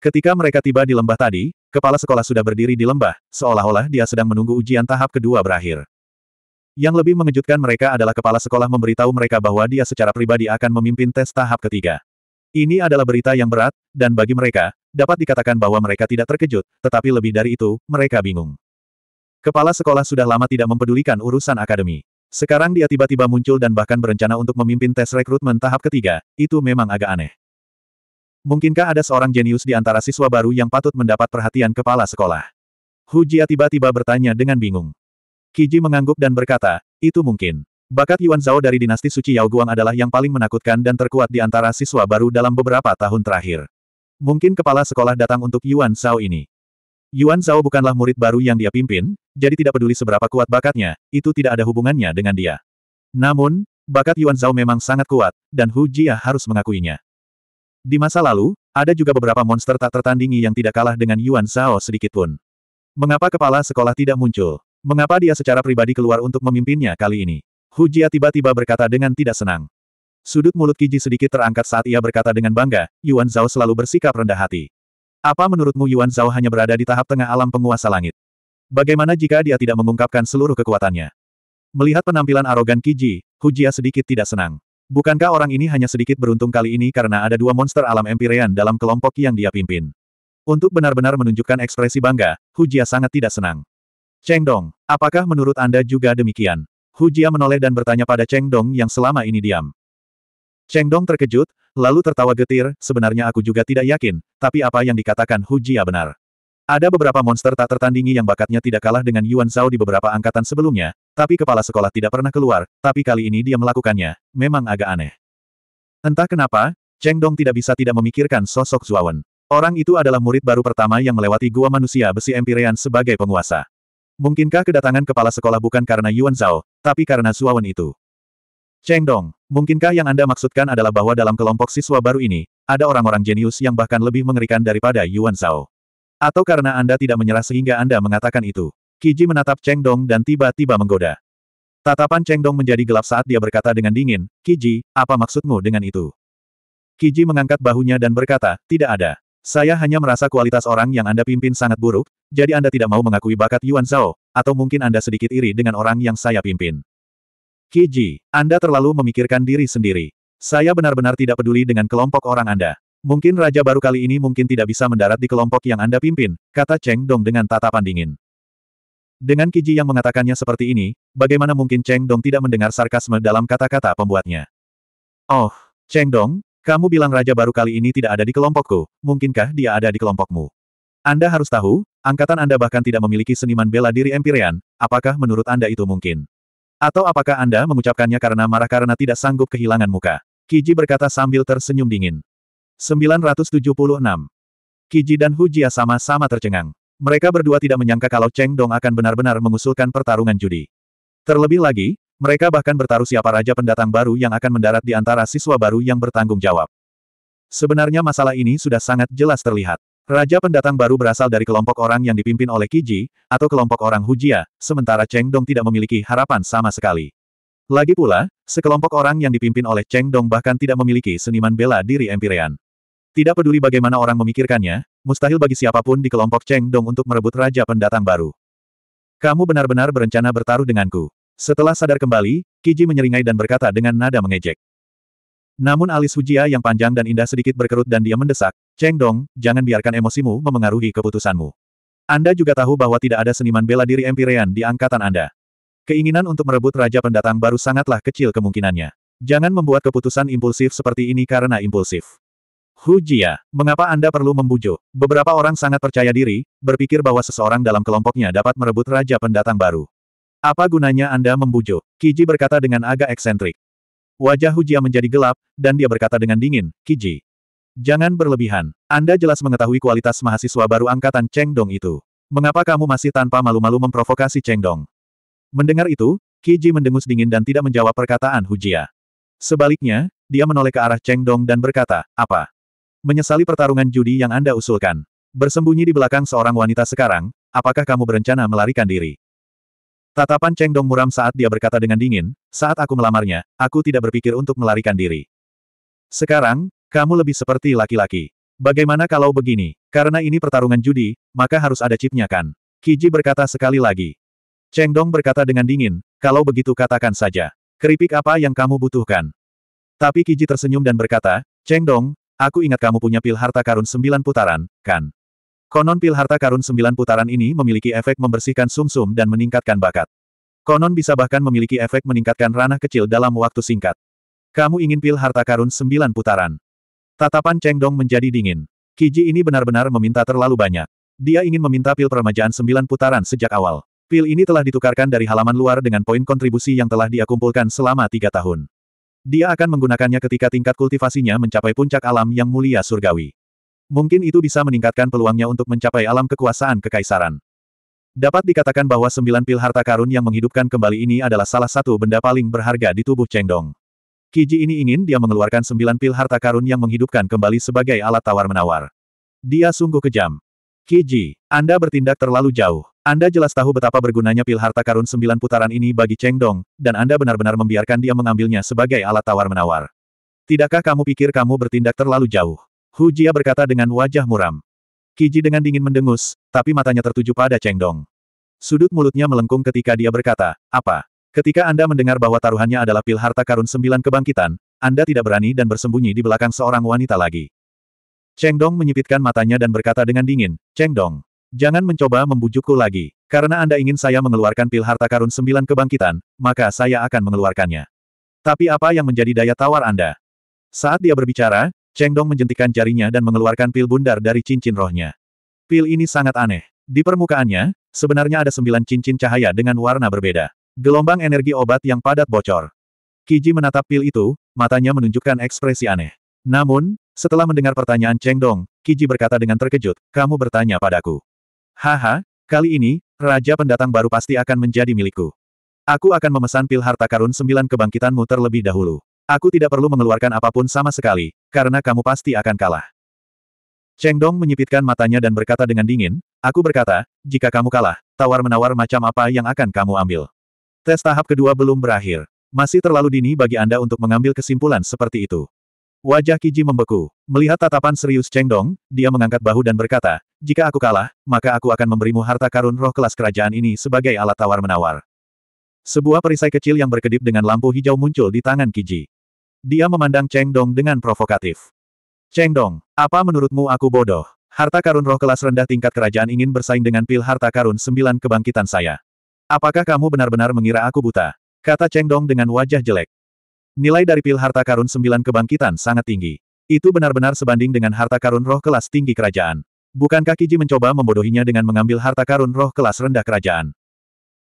Ketika mereka tiba di lembah tadi, kepala sekolah sudah berdiri di lembah, seolah-olah dia sedang menunggu ujian tahap kedua berakhir. Yang lebih mengejutkan mereka adalah kepala sekolah memberitahu mereka bahwa dia secara pribadi akan memimpin tes tahap ketiga. Ini adalah berita yang berat, dan bagi mereka, dapat dikatakan bahwa mereka tidak terkejut, tetapi lebih dari itu, mereka bingung. Kepala sekolah sudah lama tidak mempedulikan urusan akademi. Sekarang dia tiba-tiba muncul dan bahkan berencana untuk memimpin tes rekrutmen tahap ketiga, itu memang agak aneh. Mungkinkah ada seorang jenius di antara siswa baru yang patut mendapat perhatian kepala sekolah? Hu Jia tiba-tiba bertanya dengan bingung. Kiji mengangguk dan berkata, itu mungkin. Bakat Yuan Zhao dari dinasti Suci Yao Guang adalah yang paling menakutkan dan terkuat di antara siswa baru dalam beberapa tahun terakhir. Mungkin kepala sekolah datang untuk Yuan Zhao ini. Yuan Zhao bukanlah murid baru yang dia pimpin, jadi tidak peduli seberapa kuat bakatnya, itu tidak ada hubungannya dengan dia. Namun, bakat Yuan Zhao memang sangat kuat, dan Hu Jia harus mengakuinya. Di masa lalu, ada juga beberapa monster tak tertandingi yang tidak kalah dengan Yuan Zhao sedikitpun. Mengapa kepala sekolah tidak muncul? Mengapa dia secara pribadi keluar untuk memimpinnya kali ini? Hu Jia tiba-tiba berkata dengan tidak senang. Sudut mulut Kiji sedikit terangkat saat ia berkata dengan bangga, Yuan Zhao selalu bersikap rendah hati. Apa menurutmu Yuan Zhao hanya berada di tahap tengah alam penguasa langit? Bagaimana jika dia tidak mengungkapkan seluruh kekuatannya? Melihat penampilan arogan Kiji, Hu Jia sedikit tidak senang. Bukankah orang ini hanya sedikit beruntung kali ini karena ada dua monster alam Empyrean dalam kelompok yang dia pimpin? Untuk benar-benar menunjukkan ekspresi bangga, Hu Jia sangat tidak senang. Cheng Dong, apakah menurut Anda juga demikian? Hu Jia menoleh dan bertanya pada Cheng Dong yang selama ini diam. Cheng Dong terkejut, lalu tertawa getir, sebenarnya aku juga tidak yakin, tapi apa yang dikatakan Hu Jia benar. Ada beberapa monster tak tertandingi yang bakatnya tidak kalah dengan Yuan Zhao di beberapa angkatan sebelumnya, tapi kepala sekolah tidak pernah keluar, tapi kali ini dia melakukannya, memang agak aneh. Entah kenapa, Cheng Dong tidak bisa tidak memikirkan sosok Zuawan. Orang itu adalah murid baru pertama yang melewati gua manusia besi Empyrean sebagai penguasa. Mungkinkah kedatangan kepala sekolah bukan karena Yuan Zhao, tapi karena Zuawan itu? Cheng Dong, mungkinkah yang Anda maksudkan adalah bahwa dalam kelompok siswa baru ini, ada orang-orang jenius yang bahkan lebih mengerikan daripada Yuan Zhao? Atau karena Anda tidak menyerah sehingga Anda mengatakan itu? Kiji menatap Cheng Dong dan tiba-tiba menggoda. Tatapan Cheng Dong menjadi gelap saat dia berkata dengan dingin, Kiji, apa maksudmu dengan itu? Kiji mengangkat bahunya dan berkata, tidak ada. Saya hanya merasa kualitas orang yang Anda pimpin sangat buruk, jadi Anda tidak mau mengakui bakat Yuan Zhao, atau mungkin Anda sedikit iri dengan orang yang saya pimpin. Kiji, Anda terlalu memikirkan diri sendiri. Saya benar-benar tidak peduli dengan kelompok orang Anda. Mungkin Raja baru kali ini mungkin tidak bisa mendarat di kelompok yang Anda pimpin, kata Cheng Dong dengan tatapan dingin. Dengan Kiji yang mengatakannya seperti ini, bagaimana mungkin Cheng Dong tidak mendengar sarkasme dalam kata-kata pembuatnya? Oh, Cheng Dong, kamu bilang Raja baru kali ini tidak ada di kelompokku, mungkinkah dia ada di kelompokmu? Anda harus tahu, angkatan Anda bahkan tidak memiliki seniman bela diri Empirean. apakah menurut Anda itu mungkin? Atau apakah Anda mengucapkannya karena marah karena tidak sanggup kehilangan muka? Kiji berkata sambil tersenyum dingin. 976. Kiji dan Hujia sama-sama tercengang. Mereka berdua tidak menyangka kalau Cheng Dong akan benar-benar mengusulkan pertarungan judi. Terlebih lagi, mereka bahkan bertaruh siapa raja pendatang baru yang akan mendarat di antara siswa baru yang bertanggung jawab. Sebenarnya masalah ini sudah sangat jelas terlihat. Raja pendatang baru berasal dari kelompok orang yang dipimpin oleh Kiji, atau kelompok orang Hujia, sementara Cheng Dong tidak memiliki harapan sama sekali. Lagi pula, sekelompok orang yang dipimpin oleh Cheng Dong bahkan tidak memiliki seniman bela diri Empirean. Tidak peduli bagaimana orang memikirkannya, mustahil bagi siapapun di kelompok Cheng Dong untuk merebut raja pendatang baru. Kamu benar-benar berencana bertaruh denganku. Setelah sadar kembali, Kiji menyeringai dan berkata dengan nada mengejek. Namun alis Hujia yang panjang dan indah sedikit berkerut dan dia mendesak, Cheng Dong, jangan biarkan emosimu memengaruhi keputusanmu. Anda juga tahu bahwa tidak ada seniman bela diri Empyrean di angkatan Anda. Keinginan untuk merebut Raja Pendatang baru sangatlah kecil kemungkinannya. Jangan membuat keputusan impulsif seperti ini karena impulsif. Hu Jia, mengapa Anda perlu membujuk? Beberapa orang sangat percaya diri, berpikir bahwa seseorang dalam kelompoknya dapat merebut Raja Pendatang baru. Apa gunanya Anda membujuk? Kiji berkata dengan agak eksentrik. Wajah Hujia menjadi gelap, dan dia berkata dengan dingin, Kiji. Jangan berlebihan. Anda jelas mengetahui kualitas mahasiswa baru angkatan Cheng Dong itu. Mengapa kamu masih tanpa malu-malu memprovokasi Cheng Dong? Mendengar itu, Kiji mendengus dingin dan tidak menjawab perkataan Hujia. Sebaliknya, dia menoleh ke arah Cheng Dong dan berkata, apa? Menyesali pertarungan judi yang Anda usulkan. Bersembunyi di belakang seorang wanita sekarang, apakah kamu berencana melarikan diri? Tatapan Cheng Dong muram saat dia berkata dengan dingin, saat aku melamarnya, aku tidak berpikir untuk melarikan diri. Sekarang, kamu lebih seperti laki-laki. Bagaimana kalau begini? Karena ini pertarungan judi, maka harus ada chipnya kan? Kiji berkata sekali lagi. Cheng Dong berkata dengan dingin, kalau begitu katakan saja. Keripik apa yang kamu butuhkan? Tapi Kiji tersenyum dan berkata, Cheng Dong, aku ingat kamu punya pil harta karun sembilan putaran, kan? Konon pil harta karun sembilan putaran ini memiliki efek membersihkan sumsum -sum dan meningkatkan bakat. Konon bisa bahkan memiliki efek meningkatkan ranah kecil dalam waktu singkat. Kamu ingin pil harta karun sembilan putaran. Tatapan Cheng Dong menjadi dingin. Kiji ini benar-benar meminta terlalu banyak. Dia ingin meminta pil permajaan sembilan putaran sejak awal. Pil ini telah ditukarkan dari halaman luar dengan poin kontribusi yang telah dia kumpulkan selama tiga tahun. Dia akan menggunakannya ketika tingkat kultivasinya mencapai puncak alam yang mulia surgawi. Mungkin itu bisa meningkatkan peluangnya untuk mencapai alam kekuasaan kekaisaran. Dapat dikatakan bahwa sembilan pil harta karun yang menghidupkan kembali ini adalah salah satu benda paling berharga di tubuh Chengdong. Kiji ini ingin dia mengeluarkan sembilan pil harta karun yang menghidupkan kembali sebagai alat tawar-menawar. Dia sungguh kejam. Kiji, Anda bertindak terlalu jauh. Anda jelas tahu betapa bergunanya pil harta karun sembilan putaran ini bagi Chengdong, dan Anda benar-benar membiarkan dia mengambilnya sebagai alat tawar-menawar. Tidakkah kamu pikir kamu bertindak terlalu jauh? Hu Jia berkata dengan wajah muram. Kiji dengan dingin mendengus, tapi matanya tertuju pada Cheng Dong. Sudut mulutnya melengkung ketika dia berkata, apa? Ketika Anda mendengar bahwa taruhannya adalah pil harta karun sembilan kebangkitan, Anda tidak berani dan bersembunyi di belakang seorang wanita lagi. Cheng Dong menyipitkan matanya dan berkata dengan dingin, Cheng Dong, jangan mencoba membujukku lagi. Karena Anda ingin saya mengeluarkan pil harta karun sembilan kebangkitan, maka saya akan mengeluarkannya. Tapi apa yang menjadi daya tawar Anda? Saat dia berbicara, Cheng Dong menjentikan jarinya dan mengeluarkan pil bundar dari cincin rohnya. Pil ini sangat aneh. Di permukaannya, sebenarnya ada sembilan cincin cahaya dengan warna berbeda. Gelombang energi obat yang padat bocor. Kiji menatap pil itu, matanya menunjukkan ekspresi aneh. Namun, setelah mendengar pertanyaan Cheng Dong, Kiji berkata dengan terkejut, kamu bertanya padaku. Haha, kali ini, Raja pendatang baru pasti akan menjadi milikku. Aku akan memesan pil harta karun sembilan kebangkitanmu terlebih dahulu. Aku tidak perlu mengeluarkan apapun sama sekali, karena kamu pasti akan kalah. Cheng Dong menyipitkan matanya dan berkata dengan dingin, Aku berkata, jika kamu kalah, tawar-menawar macam apa yang akan kamu ambil? Tes tahap kedua belum berakhir. Masih terlalu dini bagi Anda untuk mengambil kesimpulan seperti itu. Wajah Kiji membeku. Melihat tatapan serius Cheng Dong, dia mengangkat bahu dan berkata, jika aku kalah, maka aku akan memberimu harta karun roh kelas kerajaan ini sebagai alat tawar-menawar. Sebuah perisai kecil yang berkedip dengan lampu hijau muncul di tangan Kiji. Dia memandang Cheng Dong dengan provokatif. Cheng Dong, apa menurutmu aku bodoh? Harta karun roh kelas rendah tingkat kerajaan ingin bersaing dengan pil harta karun sembilan kebangkitan saya. Apakah kamu benar-benar mengira aku buta? Kata Cheng Dong dengan wajah jelek. Nilai dari pil harta karun sembilan kebangkitan sangat tinggi. Itu benar-benar sebanding dengan harta karun roh kelas tinggi kerajaan. Bukankah Kiji mencoba membodohinya dengan mengambil harta karun roh kelas rendah kerajaan?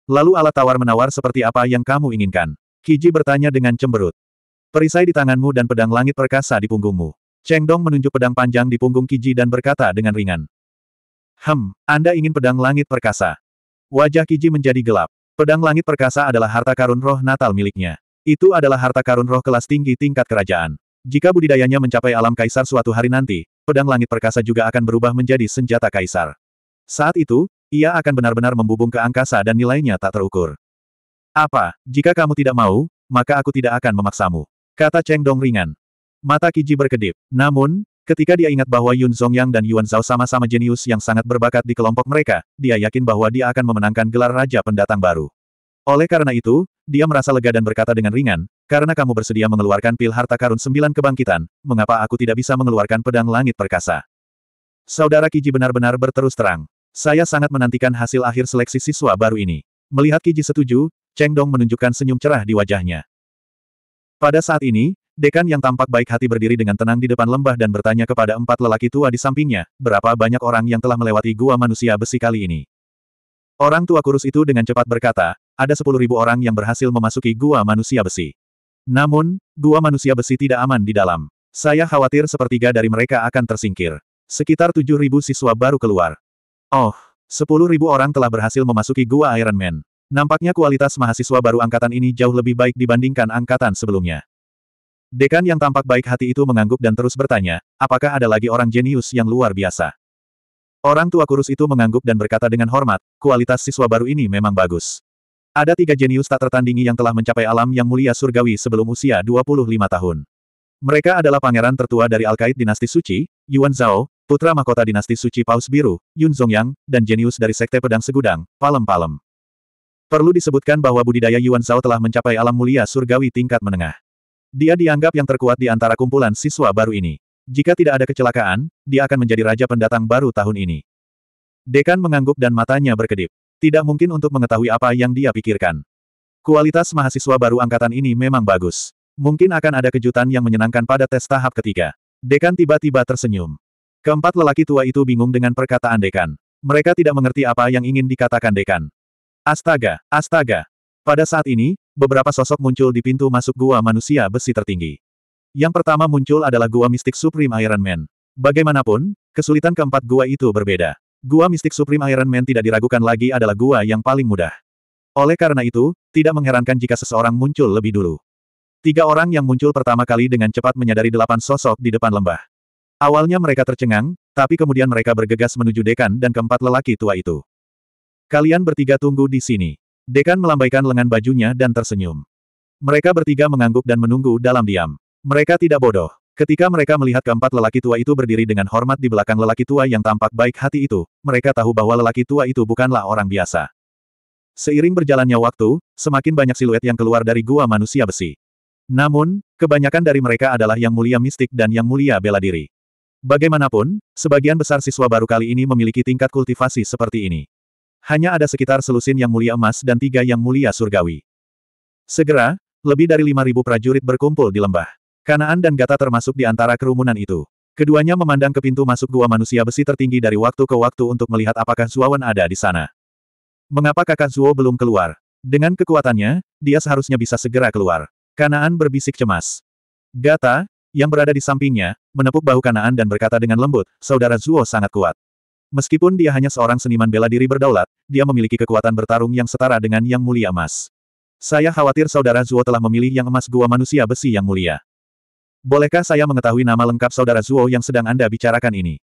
Lalu alat tawar-menawar seperti apa yang kamu inginkan? Kiji bertanya dengan cemberut. Perisai di tanganmu dan pedang langit perkasa di punggungmu. Cheng Dong menunjuk pedang panjang di punggung Kiji dan berkata dengan ringan. Hem, Anda ingin pedang langit perkasa. Wajah Kiji menjadi gelap. Pedang langit perkasa adalah harta karun roh natal miliknya. Itu adalah harta karun roh kelas tinggi tingkat kerajaan. Jika budidayanya mencapai alam kaisar suatu hari nanti, pedang langit perkasa juga akan berubah menjadi senjata kaisar. Saat itu, ia akan benar-benar membubung ke angkasa dan nilainya tak terukur. Apa, jika kamu tidak mau, maka aku tidak akan memaksamu. Kata Cheng Dong ringan. Mata Kiji berkedip. Namun, ketika dia ingat bahwa Yun Zongyang dan Yuan Zhao sama-sama jenius yang sangat berbakat di kelompok mereka, dia yakin bahwa dia akan memenangkan gelar Raja Pendatang Baru. Oleh karena itu, dia merasa lega dan berkata dengan ringan, karena kamu bersedia mengeluarkan pil harta karun sembilan kebangkitan, mengapa aku tidak bisa mengeluarkan pedang langit perkasa? Saudara Kiji benar-benar berterus terang. Saya sangat menantikan hasil akhir seleksi siswa baru ini. Melihat Kiji setuju, Cheng Dong menunjukkan senyum cerah di wajahnya. Pada saat ini, dekan yang tampak baik hati berdiri dengan tenang di depan lembah dan bertanya kepada empat lelaki tua di sampingnya, berapa banyak orang yang telah melewati gua manusia besi kali ini. Orang tua kurus itu dengan cepat berkata, ada sepuluh ribu orang yang berhasil memasuki gua manusia besi. Namun, gua manusia besi tidak aman di dalam. Saya khawatir sepertiga dari mereka akan tersingkir. Sekitar tujuh ribu siswa baru keluar. Oh, sepuluh ribu orang telah berhasil memasuki gua Iron Man. Nampaknya kualitas mahasiswa baru angkatan ini jauh lebih baik dibandingkan angkatan sebelumnya. Dekan yang tampak baik hati itu mengangguk dan terus bertanya, apakah ada lagi orang jenius yang luar biasa? Orang tua kurus itu mengangguk dan berkata dengan hormat, kualitas siswa baru ini memang bagus. Ada tiga jenius tak tertandingi yang telah mencapai alam yang mulia surgawi sebelum usia 25 tahun. Mereka adalah pangeran tertua dari Alkait Dinasti Suci, Yuan Zhao, putra mahkota Dinasti Suci Paus Biru, Yun Zhongyang, dan jenius dari Sekte Pedang Segudang, Palem Palem. Perlu disebutkan bahwa budidaya Yuan Zhao telah mencapai alam mulia surgawi tingkat menengah. Dia dianggap yang terkuat di antara kumpulan siswa baru ini. Jika tidak ada kecelakaan, dia akan menjadi raja pendatang baru tahun ini. Dekan mengangguk dan matanya berkedip. Tidak mungkin untuk mengetahui apa yang dia pikirkan. Kualitas mahasiswa baru angkatan ini memang bagus. Mungkin akan ada kejutan yang menyenangkan pada tes tahap ketiga. Dekan tiba-tiba tersenyum. Keempat lelaki tua itu bingung dengan perkataan Dekan. Mereka tidak mengerti apa yang ingin dikatakan Dekan. Astaga, astaga. Pada saat ini, beberapa sosok muncul di pintu masuk gua manusia besi tertinggi. Yang pertama muncul adalah gua mistik Supreme Iron Man. Bagaimanapun, kesulitan keempat gua itu berbeda. Gua mistik Supreme Iron Man tidak diragukan lagi adalah gua yang paling mudah. Oleh karena itu, tidak mengherankan jika seseorang muncul lebih dulu. Tiga orang yang muncul pertama kali dengan cepat menyadari delapan sosok di depan lembah. Awalnya mereka tercengang, tapi kemudian mereka bergegas menuju dekan dan keempat lelaki tua itu. Kalian bertiga tunggu di sini. Dekan melambaikan lengan bajunya dan tersenyum. Mereka bertiga mengangguk dan menunggu dalam diam. Mereka tidak bodoh. Ketika mereka melihat keempat lelaki tua itu berdiri dengan hormat di belakang lelaki tua yang tampak baik hati itu, mereka tahu bahwa lelaki tua itu bukanlah orang biasa. Seiring berjalannya waktu, semakin banyak siluet yang keluar dari gua manusia besi. Namun, kebanyakan dari mereka adalah yang mulia mistik dan yang mulia bela diri. Bagaimanapun, sebagian besar siswa baru kali ini memiliki tingkat kultivasi seperti ini. Hanya ada sekitar selusin yang mulia emas dan tiga yang mulia surgawi. Segera, lebih dari lima ribu prajurit berkumpul di lembah. Kanaan dan Gata termasuk di antara kerumunan itu. Keduanya memandang ke pintu masuk gua manusia besi tertinggi dari waktu ke waktu untuk melihat apakah Zuawan ada di sana. Mengapa kakak Zuo belum keluar? Dengan kekuatannya, dia seharusnya bisa segera keluar. Kanaan berbisik cemas. Gata, yang berada di sampingnya, menepuk bahu Kanaan dan berkata dengan lembut, saudara Zuo sangat kuat. Meskipun dia hanya seorang seniman bela diri berdaulat, dia memiliki kekuatan bertarung yang setara dengan yang mulia emas. Saya khawatir saudara Zuo telah memilih yang emas gua manusia besi yang mulia. Bolehkah saya mengetahui nama lengkap saudara Zuo yang sedang Anda bicarakan ini?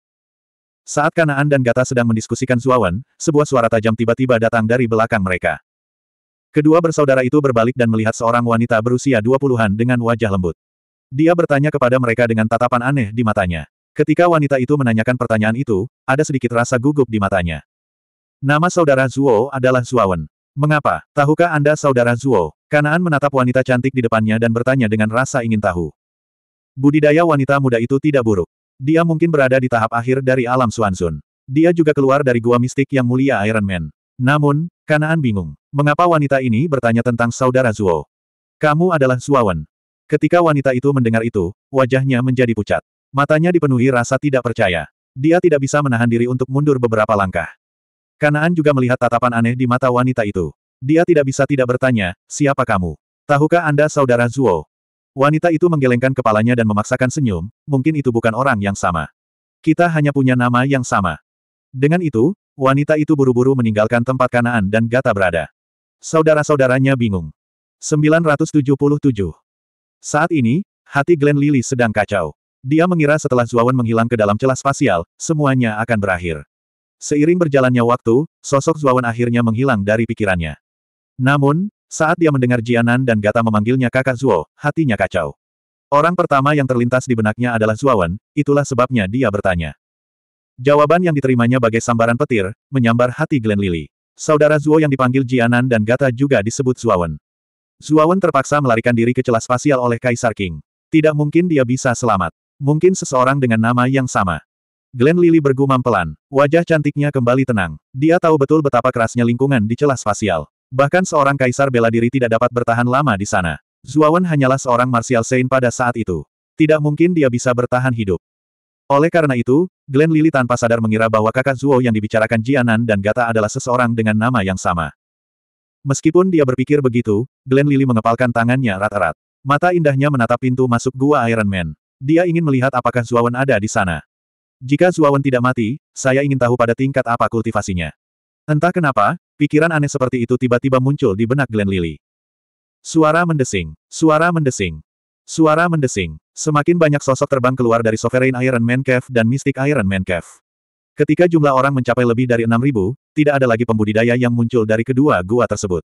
Saat Kanaan dan Gata sedang mendiskusikan Zuawan, sebuah suara tajam tiba-tiba datang dari belakang mereka. Kedua bersaudara itu berbalik dan melihat seorang wanita berusia 20-an dengan wajah lembut. Dia bertanya kepada mereka dengan tatapan aneh di matanya. Ketika wanita itu menanyakan pertanyaan itu, ada sedikit rasa gugup di matanya. Nama saudara Zuo adalah Zuawan. Mengapa? Tahukah Anda saudara Zuo? Kanaan menatap wanita cantik di depannya dan bertanya dengan rasa ingin tahu. Budidaya wanita muda itu tidak buruk. Dia mungkin berada di tahap akhir dari alam Suansun. Dia juga keluar dari gua mistik yang mulia Iron Man. Namun, Kanaan bingung. Mengapa wanita ini bertanya tentang saudara Zuo? Kamu adalah Zuawan. Ketika wanita itu mendengar itu, wajahnya menjadi pucat. Matanya dipenuhi rasa tidak percaya. Dia tidak bisa menahan diri untuk mundur beberapa langkah. Kanaan juga melihat tatapan aneh di mata wanita itu. Dia tidak bisa tidak bertanya, siapa kamu? Tahukah Anda saudara Zuo? Wanita itu menggelengkan kepalanya dan memaksakan senyum, mungkin itu bukan orang yang sama. Kita hanya punya nama yang sama. Dengan itu, wanita itu buru-buru meninggalkan tempat Kanaan dan Gata berada. Saudara-saudaranya bingung. 977 Saat ini, hati Glenn Lily sedang kacau. Dia mengira setelah Zuawan menghilang ke dalam celah spasial, semuanya akan berakhir. Seiring berjalannya waktu, sosok Zuawan akhirnya menghilang dari pikirannya. Namun, saat dia mendengar Jianan dan Gata memanggilnya kakak Zuo, hatinya kacau. Orang pertama yang terlintas di benaknya adalah Zuawan, itulah sebabnya dia bertanya. Jawaban yang diterimanya bagai sambaran petir, menyambar hati Glen Lily. Saudara Zuo yang dipanggil Jianan dan Gata juga disebut Zuawan. Zuawan terpaksa melarikan diri ke celah spasial oleh Kaisar King. Tidak mungkin dia bisa selamat. Mungkin seseorang dengan nama yang sama. Glenn Lily bergumam pelan, wajah cantiknya kembali tenang. Dia tahu betul betapa kerasnya lingkungan di celah spasial. Bahkan seorang kaisar bela diri tidak dapat bertahan lama di sana. Zuawan hanyalah seorang martial saint pada saat itu. Tidak mungkin dia bisa bertahan hidup. Oleh karena itu, Glenn Lily tanpa sadar mengira bahwa kakak Zuo yang dibicarakan Jianan dan Gata adalah seseorang dengan nama yang sama. Meskipun dia berpikir begitu, Glenn Lily mengepalkan tangannya erat-erat. Mata indahnya menatap pintu masuk gua Iron Man. Dia ingin melihat apakah Zuawan ada di sana. Jika Zuawan tidak mati, saya ingin tahu pada tingkat apa kultivasinya. Entah kenapa, pikiran aneh seperti itu tiba-tiba muncul di benak Glenn Lily. Suara mendesing, suara mendesing, suara mendesing. Semakin banyak sosok terbang keluar dari Sovereign Iron Man Cave dan Mystic Iron Man Cave. Ketika jumlah orang mencapai lebih dari 6.000, tidak ada lagi pembudidaya yang muncul dari kedua gua tersebut.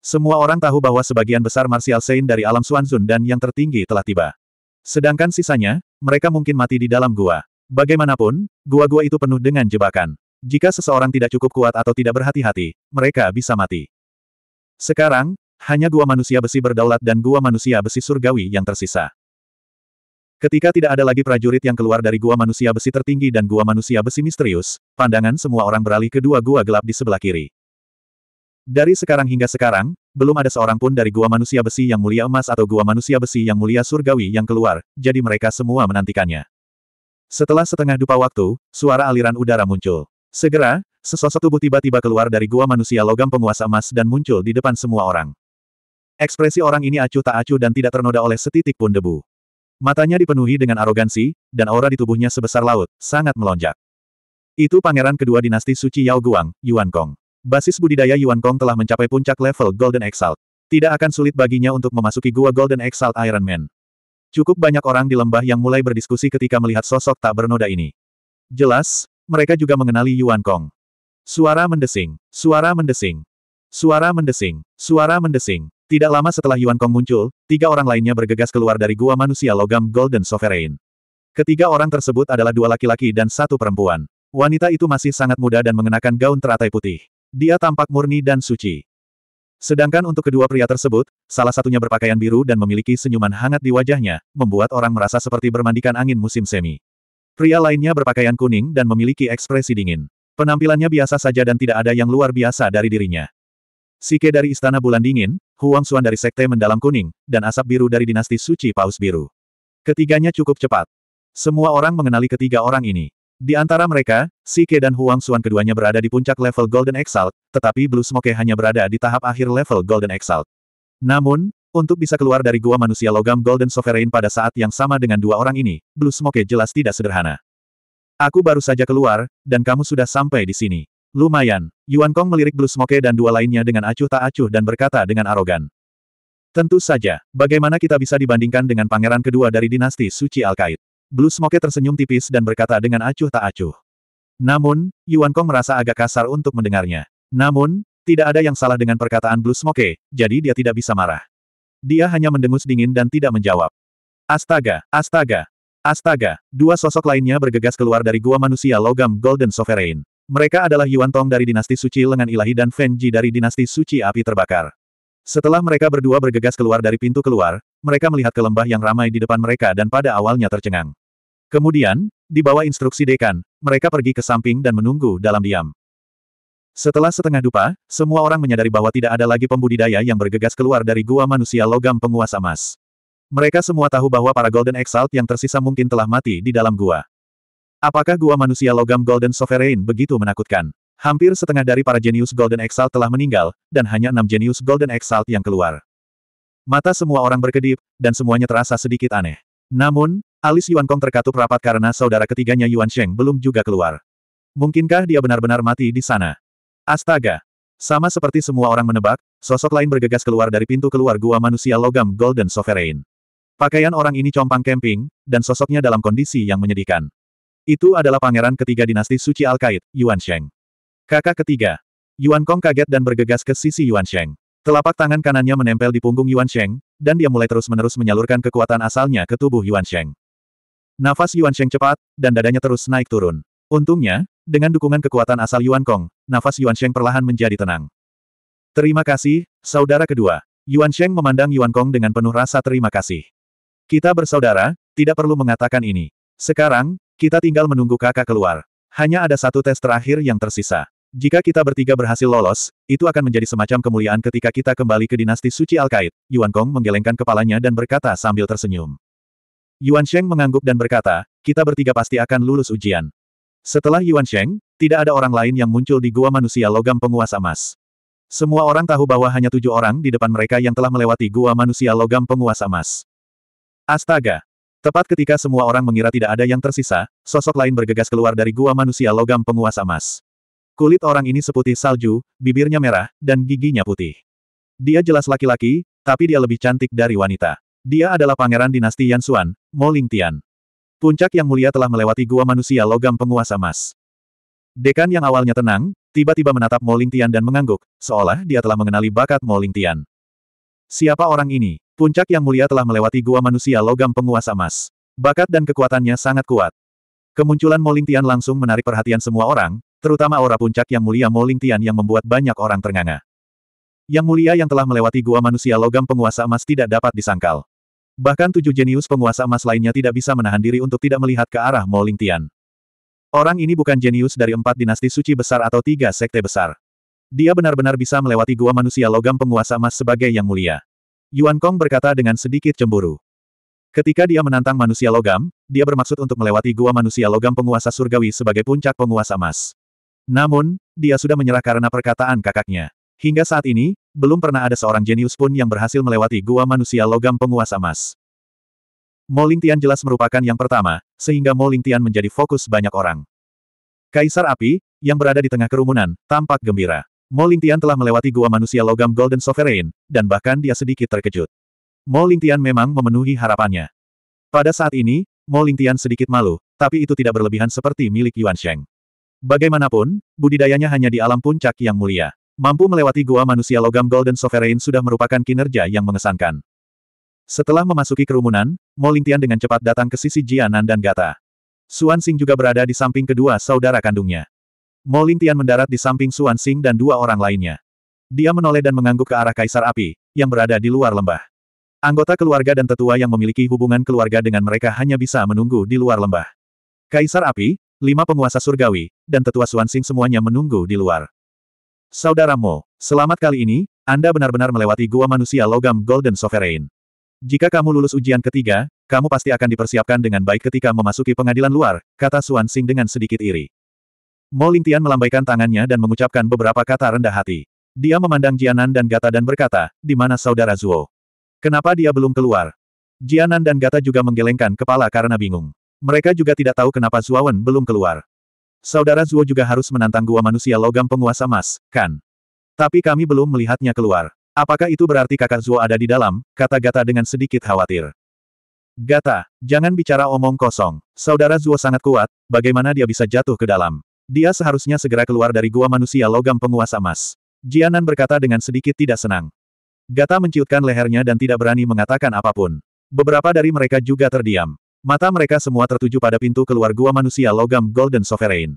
Semua orang tahu bahwa sebagian besar Martial Saint dari alam Suanzun dan yang tertinggi telah tiba. Sedangkan sisanya, mereka mungkin mati di dalam gua. Bagaimanapun, gua-gua itu penuh dengan jebakan. Jika seseorang tidak cukup kuat atau tidak berhati-hati, mereka bisa mati. Sekarang, hanya gua manusia besi berdaulat dan gua manusia besi surgawi yang tersisa. Ketika tidak ada lagi prajurit yang keluar dari gua manusia besi tertinggi dan gua manusia besi misterius, pandangan semua orang beralih ke dua gua gelap di sebelah kiri. Dari sekarang hingga sekarang, belum ada seorang pun dari gua manusia besi yang mulia emas atau gua manusia besi yang mulia surgawi yang keluar, jadi mereka semua menantikannya. Setelah setengah dupa waktu, suara aliran udara muncul. Segera, sesosok tubuh tiba-tiba keluar dari gua manusia logam penguasa emas dan muncul di depan semua orang. Ekspresi orang ini acuh tak acuh dan tidak ternoda oleh setitik pun debu. Matanya dipenuhi dengan arogansi, dan aura di tubuhnya sebesar laut, sangat melonjak. Itu pangeran kedua dinasti suci Yao Guang, Yuan Kong. Basis budidaya Yuan Kong telah mencapai puncak level Golden Exalt. Tidak akan sulit baginya untuk memasuki gua Golden Exalt Iron Man. Cukup banyak orang di lembah yang mulai berdiskusi ketika melihat sosok tak bernoda ini. Jelas, mereka juga mengenali Yuan Kong. Suara mendesing, suara mendesing, suara mendesing, suara mendesing. Tidak lama setelah Yuan Kong muncul, tiga orang lainnya bergegas keluar dari gua manusia logam Golden Sovereign. Ketiga orang tersebut adalah dua laki-laki dan satu perempuan. Wanita itu masih sangat muda dan mengenakan gaun teratai putih. Dia tampak murni dan suci. Sedangkan untuk kedua pria tersebut, salah satunya berpakaian biru dan memiliki senyuman hangat di wajahnya, membuat orang merasa seperti bermandikan angin musim semi. Pria lainnya berpakaian kuning dan memiliki ekspresi dingin. Penampilannya biasa saja dan tidak ada yang luar biasa dari dirinya. Sike dari Istana Bulan Dingin, Huang Xuan dari Sekte Mendalam Kuning, dan Asap Biru dari Dinasti Suci Paus Biru. Ketiganya cukup cepat. Semua orang mengenali ketiga orang ini. Di antara mereka, Si Ke dan Huang Xuan keduanya berada di puncak level Golden Exalt, tetapi Blue Smoke hanya berada di tahap akhir level Golden Exalt. Namun, untuk bisa keluar dari gua manusia logam Golden Sovereign pada saat yang sama dengan dua orang ini, Blue Smoke jelas tidak sederhana. Aku baru saja keluar, dan kamu sudah sampai di sini. Lumayan, Yuan Kong melirik Blue Smoke dan dua lainnya dengan acuh tak acuh dan berkata dengan arogan. Tentu saja, bagaimana kita bisa dibandingkan dengan pangeran kedua dari dinasti suci al Alkait? Blue Smoke tersenyum tipis dan berkata dengan acuh tak acuh. Namun, Yuan Kong merasa agak kasar untuk mendengarnya. Namun, tidak ada yang salah dengan perkataan Blue Smoke, jadi dia tidak bisa marah. Dia hanya mendengus dingin dan tidak menjawab. Astaga, astaga, astaga, dua sosok lainnya bergegas keluar dari gua manusia logam Golden Sovereign. Mereka adalah Yuan Tong dari Dinasti Suci Lengan Ilahi dan Feng Ji dari Dinasti Suci Api Terbakar. Setelah mereka berdua bergegas keluar dari pintu keluar, mereka melihat ke lembah yang ramai di depan mereka dan pada awalnya tercengang. Kemudian, di bawah instruksi dekan, mereka pergi ke samping dan menunggu dalam diam. Setelah setengah dupa, semua orang menyadari bahwa tidak ada lagi pembudidaya yang bergegas keluar dari gua manusia logam penguasa emas. Mereka semua tahu bahwa para Golden Exalt yang tersisa mungkin telah mati di dalam gua. Apakah gua manusia logam Golden Sovereign begitu menakutkan? Hampir setengah dari para jenius Golden Exalt telah meninggal, dan hanya enam jenius Golden Exalt yang keluar. Mata semua orang berkedip, dan semuanya terasa sedikit aneh. Namun, Alis Yuan Kong terkatup rapat karena saudara ketiganya Yuan Sheng belum juga keluar. Mungkinkah dia benar-benar mati di sana? Astaga! Sama seperti semua orang menebak, sosok lain bergegas keluar dari pintu keluar gua manusia logam Golden Sovereign. Pakaian orang ini compang camping, dan sosoknya dalam kondisi yang menyedihkan. Itu adalah pangeran ketiga dinasti suci al Alkait, Yuan Sheng. Kakak ketiga. Yuan Kong kaget dan bergegas ke sisi Yuan Sheng. Telapak tangan kanannya menempel di punggung Yuan Sheng, dan dia mulai terus-menerus menyalurkan kekuatan asalnya ke tubuh Yuan Sheng. Nafas Yuan Sheng cepat, dan dadanya terus naik turun. Untungnya, dengan dukungan kekuatan asal Yuan Kong, nafas Yuan Sheng perlahan menjadi tenang. Terima kasih, saudara kedua. Yuan Sheng memandang Yuan Kong dengan penuh rasa terima kasih. Kita bersaudara, tidak perlu mengatakan ini. Sekarang, kita tinggal menunggu kakak keluar. Hanya ada satu tes terakhir yang tersisa. Jika kita bertiga berhasil lolos, itu akan menjadi semacam kemuliaan ketika kita kembali ke dinasti suci Al-Qaid. Yuan Kong menggelengkan kepalanya dan berkata sambil tersenyum. Yuan Sheng mengangguk dan berkata, kita bertiga pasti akan lulus ujian. Setelah Yuan Sheng, tidak ada orang lain yang muncul di gua manusia logam penguasa emas. Semua orang tahu bahwa hanya tujuh orang di depan mereka yang telah melewati gua manusia logam penguasa emas. Astaga! Tepat ketika semua orang mengira tidak ada yang tersisa, sosok lain bergegas keluar dari gua manusia logam penguasa emas. Kulit orang ini seputih salju, bibirnya merah, dan giginya putih. Dia jelas laki-laki, tapi dia lebih cantik dari wanita. Dia adalah pangeran dinasti Yansuan, Mo Lingtian. Puncak yang mulia telah melewati gua manusia logam penguasa emas. Dekan yang awalnya tenang, tiba-tiba menatap Mo Lingtian dan mengangguk, seolah dia telah mengenali bakat Mo Lingtian. Siapa orang ini? Puncak yang mulia telah melewati gua manusia logam penguasa emas. Bakat dan kekuatannya sangat kuat. Kemunculan Mo Lingtian langsung menarik perhatian semua orang, terutama aura puncak yang mulia Mo Lingtian yang membuat banyak orang ternganga. Yang mulia yang telah melewati gua manusia logam penguasa emas tidak dapat disangkal. Bahkan tujuh jenius penguasa emas lainnya tidak bisa menahan diri untuk tidak melihat ke arah Mo Lingtian. Orang ini bukan jenius dari empat dinasti suci besar atau tiga sekte besar. Dia benar-benar bisa melewati gua manusia logam penguasa emas sebagai yang mulia. Yuan Kong berkata dengan sedikit cemburu. Ketika dia menantang manusia logam, dia bermaksud untuk melewati gua manusia logam penguasa surgawi sebagai puncak penguasa emas. Namun, dia sudah menyerah karena perkataan kakaknya. Hingga saat ini, belum pernah ada seorang jenius pun yang berhasil melewati gua manusia logam penguasa emas. Mo Lingtian jelas merupakan yang pertama, sehingga Mo Lingtian menjadi fokus banyak orang. Kaisar Api, yang berada di tengah kerumunan, tampak gembira. Mo Lingtian telah melewati gua manusia logam Golden Sovereign, dan bahkan dia sedikit terkejut. Mo Lingtian memang memenuhi harapannya. Pada saat ini, Mo Lingtian sedikit malu, tapi itu tidak berlebihan seperti milik Yuan Sheng. Bagaimanapun, budidayanya hanya di alam puncak yang mulia. Mampu melewati gua manusia logam Golden Sovereign sudah merupakan kinerja yang mengesankan. Setelah memasuki kerumunan, Mo Lingtian dengan cepat datang ke sisi Jianan dan Gata. Suan Xing juga berada di samping kedua saudara kandungnya. Mo Lingtian mendarat di samping Suan Xing dan dua orang lainnya. Dia menoleh dan mengangguk ke arah Kaisar Api, yang berada di luar lembah. Anggota keluarga dan tetua yang memiliki hubungan keluarga dengan mereka hanya bisa menunggu di luar lembah. Kaisar Api, lima penguasa surgawi, dan tetua Suan Xing semuanya menunggu di luar. Saudaramu, selamat kali ini, Anda benar-benar melewati gua manusia logam Golden Sovereign. Jika kamu lulus ujian ketiga, kamu pasti akan dipersiapkan dengan baik ketika memasuki pengadilan luar, kata Suan Sing dengan sedikit iri. Mo Lingtian melambaikan tangannya dan mengucapkan beberapa kata rendah hati. Dia memandang Jianan dan Gata dan berkata, di mana saudara Zuo? Kenapa dia belum keluar? Jianan dan Gata juga menggelengkan kepala karena bingung. Mereka juga tidak tahu kenapa Zuo Wen belum keluar. Saudara Zuo juga harus menantang gua manusia logam penguasa emas, kan? Tapi kami belum melihatnya keluar. Apakah itu berarti kakak Zuo ada di dalam, kata Gata dengan sedikit khawatir. Gata, jangan bicara omong kosong. Saudara Zuo sangat kuat, bagaimana dia bisa jatuh ke dalam? Dia seharusnya segera keluar dari gua manusia logam penguasa emas. Jianan berkata dengan sedikit tidak senang. Gata menciutkan lehernya dan tidak berani mengatakan apapun. Beberapa dari mereka juga terdiam. Mata mereka semua tertuju pada pintu keluar gua manusia logam Golden Sovereign.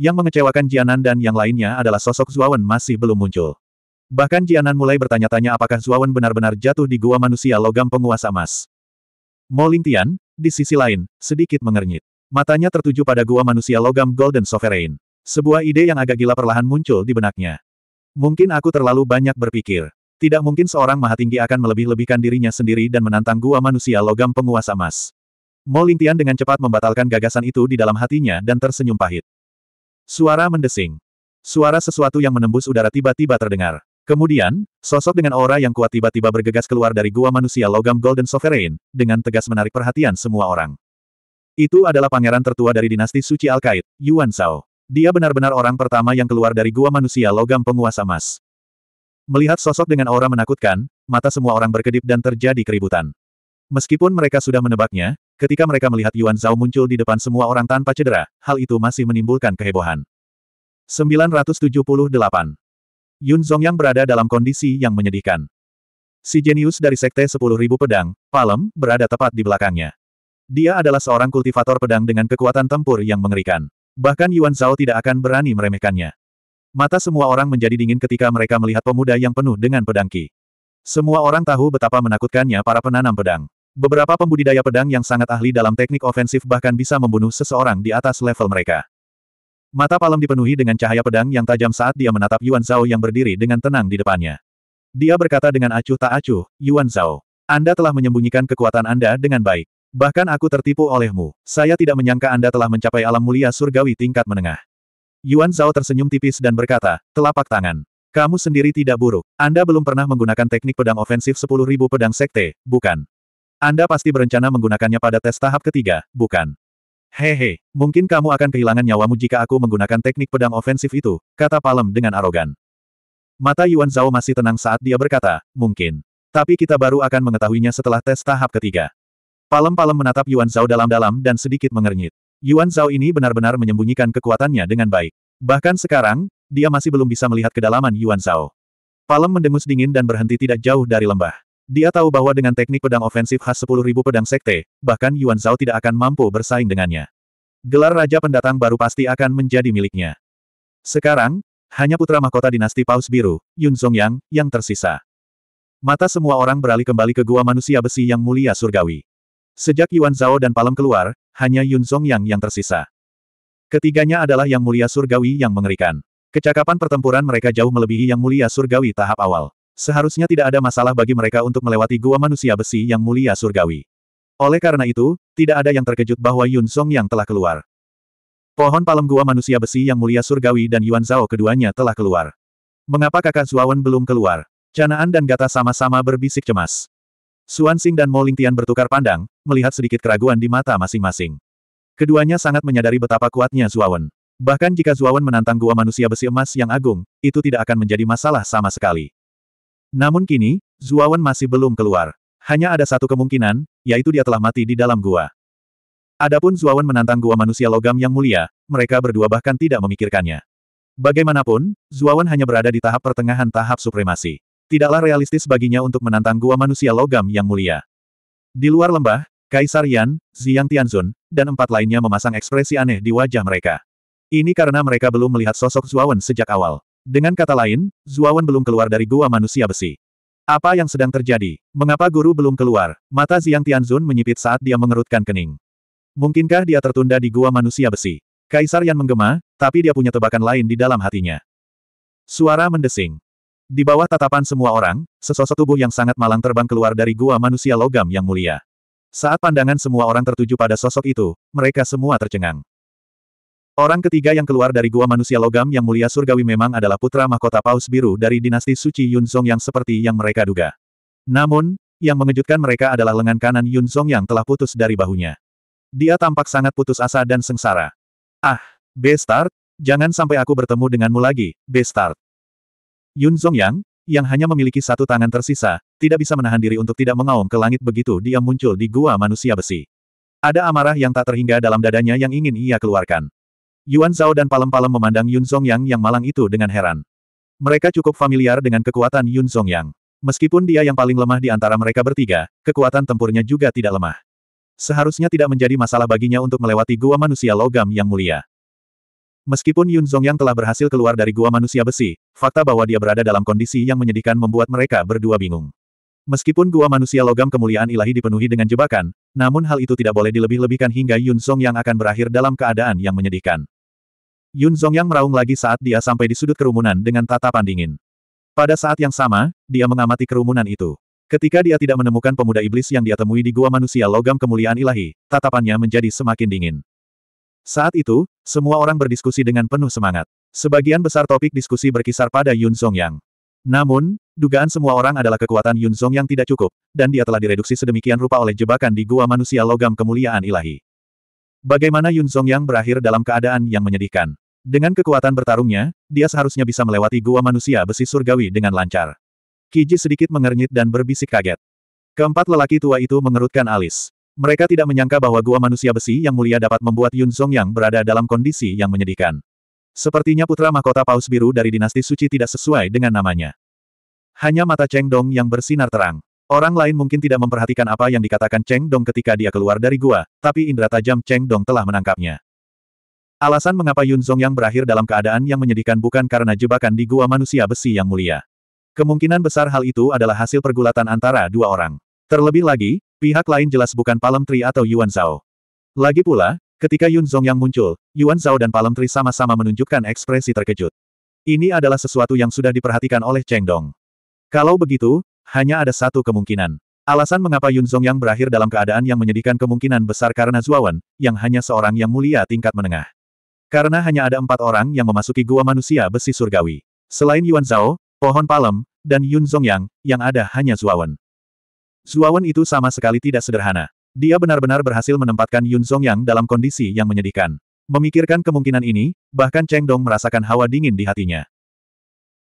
Yang mengecewakan Jianan dan yang lainnya adalah sosok Zuawan masih belum muncul. Bahkan Jianan mulai bertanya-tanya apakah Zuawan benar-benar jatuh di gua manusia logam penguasa emas. Mo Lingtian, di sisi lain, sedikit mengernyit. Matanya tertuju pada gua manusia logam Golden Sovereign. Sebuah ide yang agak gila perlahan muncul di benaknya. Mungkin aku terlalu banyak berpikir. Tidak mungkin seorang maha tinggi akan melebih-lebihkan dirinya sendiri dan menantang gua manusia logam penguasa emas. Mo Lingtian dengan cepat membatalkan gagasan itu di dalam hatinya dan tersenyum pahit. Suara mendesing. Suara sesuatu yang menembus udara tiba-tiba terdengar. Kemudian, sosok dengan aura yang kuat tiba-tiba bergegas keluar dari gua manusia logam Golden Sovereign, dengan tegas menarik perhatian semua orang. Itu adalah pangeran tertua dari dinasti suci al Kaid, Yuan Shao. Dia benar-benar orang pertama yang keluar dari gua manusia logam penguasa emas. Melihat sosok dengan aura menakutkan, mata semua orang berkedip dan terjadi keributan. Meskipun mereka sudah menebaknya, ketika mereka melihat Yuan Zhao muncul di depan semua orang tanpa cedera, hal itu masih menimbulkan kehebohan. 978. Yun Zhongyang berada dalam kondisi yang menyedihkan. Si jenius dari Sekte 10.000 Pedang, Palem, berada tepat di belakangnya. Dia adalah seorang kultivator pedang dengan kekuatan tempur yang mengerikan. Bahkan Yuan Zhao tidak akan berani meremehkannya. Mata semua orang menjadi dingin ketika mereka melihat pemuda yang penuh dengan pedangki. Semua orang tahu betapa menakutkannya para penanam pedang. Beberapa pembudidaya pedang yang sangat ahli dalam teknik ofensif bahkan bisa membunuh seseorang di atas level mereka. Mata Palem dipenuhi dengan cahaya pedang yang tajam saat dia menatap Yuan Zhao yang berdiri dengan tenang di depannya. Dia berkata dengan acuh tak acuh, Yuan Zhao, Anda telah menyembunyikan kekuatan Anda dengan baik. Bahkan aku tertipu olehmu. Saya tidak menyangka Anda telah mencapai alam mulia surgawi tingkat menengah. Yuan Zhao tersenyum tipis dan berkata, telapak tangan. Kamu sendiri tidak buruk. Anda belum pernah menggunakan teknik pedang ofensif 10.000 pedang sekte, bukan? Anda pasti berencana menggunakannya pada tes tahap ketiga, bukan? Hehe, mungkin kamu akan kehilangan nyawamu jika aku menggunakan teknik pedang ofensif itu, kata Palem dengan arogan. Mata Yuan Zhao masih tenang saat dia berkata, mungkin. Tapi kita baru akan mengetahuinya setelah tes tahap ketiga. Palem-palem menatap Yuan Zhao dalam-dalam dan sedikit mengernyit. Yuan Zhao ini benar-benar menyembunyikan kekuatannya dengan baik. Bahkan sekarang, dia masih belum bisa melihat kedalaman Yuan Zhao. Palem mendengus dingin dan berhenti tidak jauh dari lembah. Dia tahu bahwa dengan teknik pedang ofensif khas 10.000 pedang sekte, bahkan Yuan Zhao tidak akan mampu bersaing dengannya. Gelar Raja Pendatang baru pasti akan menjadi miliknya. Sekarang, hanya putra mahkota dinasti Paus Biru, Yun Song yang tersisa. Mata semua orang beralih kembali ke gua manusia besi yang mulia surgawi. Sejak Yuan Zhao dan Palem keluar, hanya Yun Yang yang tersisa. Ketiganya adalah yang mulia surgawi yang mengerikan. Kecakapan pertempuran mereka jauh melebihi yang mulia surgawi tahap awal. Seharusnya tidak ada masalah bagi mereka untuk melewati gua manusia besi yang mulia surgawi. Oleh karena itu, tidak ada yang terkejut bahwa Yun Song yang telah keluar. Pohon palem gua manusia besi yang mulia surgawi dan Yuan Zhao keduanya telah keluar. Mengapa kakak Zuawan belum keluar? Canaan dan Gata sama-sama berbisik cemas. Suan Xing dan Mo Lingtian bertukar pandang, melihat sedikit keraguan di mata masing-masing. Keduanya sangat menyadari betapa kuatnya Zuawan. Bahkan jika Zuawan menantang gua manusia besi emas yang agung, itu tidak akan menjadi masalah sama sekali. Namun kini, Zuawan masih belum keluar. Hanya ada satu kemungkinan, yaitu dia telah mati di dalam gua. Adapun Zuawan menantang gua manusia logam yang mulia, mereka berdua bahkan tidak memikirkannya. Bagaimanapun, Zuawan hanya berada di tahap pertengahan tahap supremasi. Tidaklah realistis baginya untuk menantang gua manusia logam yang mulia. Di luar lembah, Kaisar Yan, Ziyang Tianzun, dan empat lainnya memasang ekspresi aneh di wajah mereka. Ini karena mereka belum melihat sosok Zuawan sejak awal. Dengan kata lain, Zuawan belum keluar dari gua manusia besi. Apa yang sedang terjadi? Mengapa guru belum keluar? Mata Ziyang Tianzun menyipit saat dia mengerutkan kening. Mungkinkah dia tertunda di gua manusia besi? Kaisar Yan menggema, tapi dia punya tebakan lain di dalam hatinya. Suara mendesing. Di bawah tatapan semua orang, sesosok tubuh yang sangat malang terbang keluar dari gua manusia logam yang mulia. Saat pandangan semua orang tertuju pada sosok itu, mereka semua tercengang. Orang ketiga yang keluar dari gua manusia logam yang mulia surgawi memang adalah putra mahkota Paus Biru dari dinasti suci Yun Yunzong yang seperti yang mereka duga. Namun, yang mengejutkan mereka adalah lengan kanan Yun Yunzong yang telah putus dari bahunya. Dia tampak sangat putus asa dan sengsara. Ah, Bestart, jangan sampai aku bertemu denganmu lagi, Bestart. Yun Yang, yang hanya memiliki satu tangan tersisa, tidak bisa menahan diri untuk tidak mengaum ke langit begitu dia muncul di gua manusia besi. Ada amarah yang tak terhingga dalam dadanya yang ingin ia keluarkan. Yuan Zhao dan Palem-Palem memandang Yun Song yang malang itu dengan heran. Mereka cukup familiar dengan kekuatan Yun Yang. Meskipun dia yang paling lemah di antara mereka bertiga, kekuatan tempurnya juga tidak lemah. Seharusnya tidak menjadi masalah baginya untuk melewati gua manusia logam yang mulia. Meskipun Yun yang telah berhasil keluar dari gua manusia besi, fakta bahwa dia berada dalam kondisi yang menyedihkan membuat mereka berdua bingung. Meskipun gua manusia logam kemuliaan ilahi dipenuhi dengan jebakan, namun hal itu tidak boleh dilebih-lebihkan hingga Yun Song yang akan berakhir dalam keadaan yang menyedihkan. Yun Zhongyang meraung lagi saat dia sampai di sudut kerumunan dengan tatapan dingin. Pada saat yang sama, dia mengamati kerumunan itu. Ketika dia tidak menemukan pemuda iblis yang dia temui di gua manusia logam kemuliaan ilahi, tatapannya menjadi semakin dingin. Saat itu, semua orang berdiskusi dengan penuh semangat. Sebagian besar topik diskusi berkisar pada Yun Zhongyang. Namun, dugaan semua orang adalah kekuatan Yun Zong yang tidak cukup, dan dia telah direduksi sedemikian rupa oleh jebakan di gua manusia logam kemuliaan ilahi. Bagaimana Yun Zong yang berakhir dalam keadaan yang menyedihkan? Dengan kekuatan bertarungnya, dia seharusnya bisa melewati gua manusia besi surgawi dengan lancar. Kiji sedikit mengernyit dan berbisik kaget. Keempat lelaki tua itu mengerutkan alis. Mereka tidak menyangka bahwa gua manusia besi yang mulia dapat membuat Yun yang berada dalam kondisi yang menyedihkan. Sepertinya putra mahkota Paus Biru dari dinasti suci tidak sesuai dengan namanya. Hanya mata Cheng Dong yang bersinar terang. Orang lain mungkin tidak memperhatikan apa yang dikatakan Cheng Dong ketika dia keluar dari gua, tapi indera tajam Cheng Dong telah menangkapnya. Alasan mengapa Yun Zong yang berakhir dalam keadaan yang menyedihkan bukan karena jebakan di gua manusia besi yang mulia. Kemungkinan besar hal itu adalah hasil pergulatan antara dua orang. Terlebih lagi, pihak lain jelas bukan Palm Tree atau Yuan Zhao. Lagi pula, ketika Yun Zong yang muncul, Yuan Zhao dan Palm Tree sama-sama menunjukkan ekspresi terkejut. Ini adalah sesuatu yang sudah diperhatikan oleh Cheng Dong. Kalau begitu, hanya ada satu kemungkinan. Alasan mengapa Yun Zong yang berakhir dalam keadaan yang menyedihkan kemungkinan besar karena Zuawan, yang hanya seorang yang mulia tingkat menengah. Karena hanya ada empat orang yang memasuki gua manusia besi surgawi. Selain Yuan Zhao, pohon palem, dan Yun Zongyang, yang ada hanya Zuawan. Zuawan itu sama sekali tidak sederhana. Dia benar-benar berhasil menempatkan Yun Zongyang dalam kondisi yang menyedihkan. Memikirkan kemungkinan ini, bahkan Cheng Dong merasakan hawa dingin di hatinya.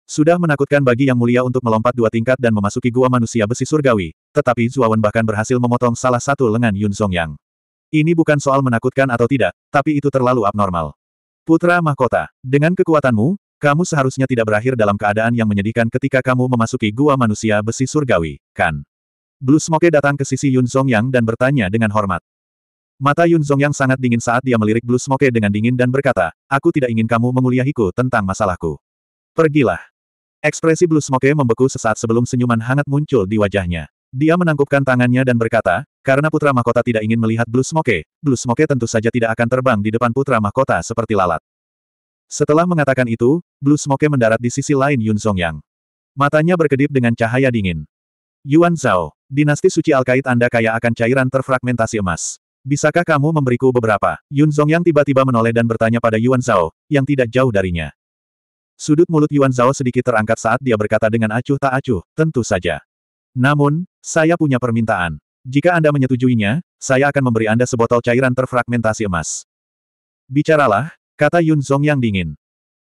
Sudah menakutkan bagi yang mulia untuk melompat dua tingkat dan memasuki gua manusia besi surgawi, tetapi Zuawan bahkan berhasil memotong salah satu lengan Yun Zongyang. Ini bukan soal menakutkan atau tidak, tapi itu terlalu abnormal. Putra Mahkota, dengan kekuatanmu, kamu seharusnya tidak berakhir dalam keadaan yang menyedihkan ketika kamu memasuki gua manusia besi surgawi, kan? Blue Smoke datang ke sisi Yun Zhongyang dan bertanya dengan hormat. Mata Yun Zhongyang sangat dingin saat dia melirik Blue Smoke dengan dingin dan berkata, aku tidak ingin kamu menguliahiku tentang masalahku. Pergilah. Ekspresi Blue Smoke membeku sesaat sebelum senyuman hangat muncul di wajahnya. Dia menangkupkan tangannya dan berkata, karena putra mahkota tidak ingin melihat Blue Smoke, Blue Smoke tentu saja tidak akan terbang di depan putra mahkota seperti lalat. Setelah mengatakan itu, Blue Smoke mendarat di sisi lain Yun Zongyang. Matanya berkedip dengan cahaya dingin. Yuan Zhao, dinasti suci Alkait Anda kaya akan cairan terfragmentasi emas. Bisakah kamu memberiku beberapa? Yun Zongyang tiba-tiba menoleh dan bertanya pada Yuan Zhao, yang tidak jauh darinya. Sudut mulut Yuan Zhao sedikit terangkat saat dia berkata dengan acuh tak acuh, tentu saja. Namun, saya punya permintaan. Jika Anda menyetujuinya, saya akan memberi Anda sebotol cairan terfragmentasi emas. Bicaralah, kata Yun Zong yang dingin.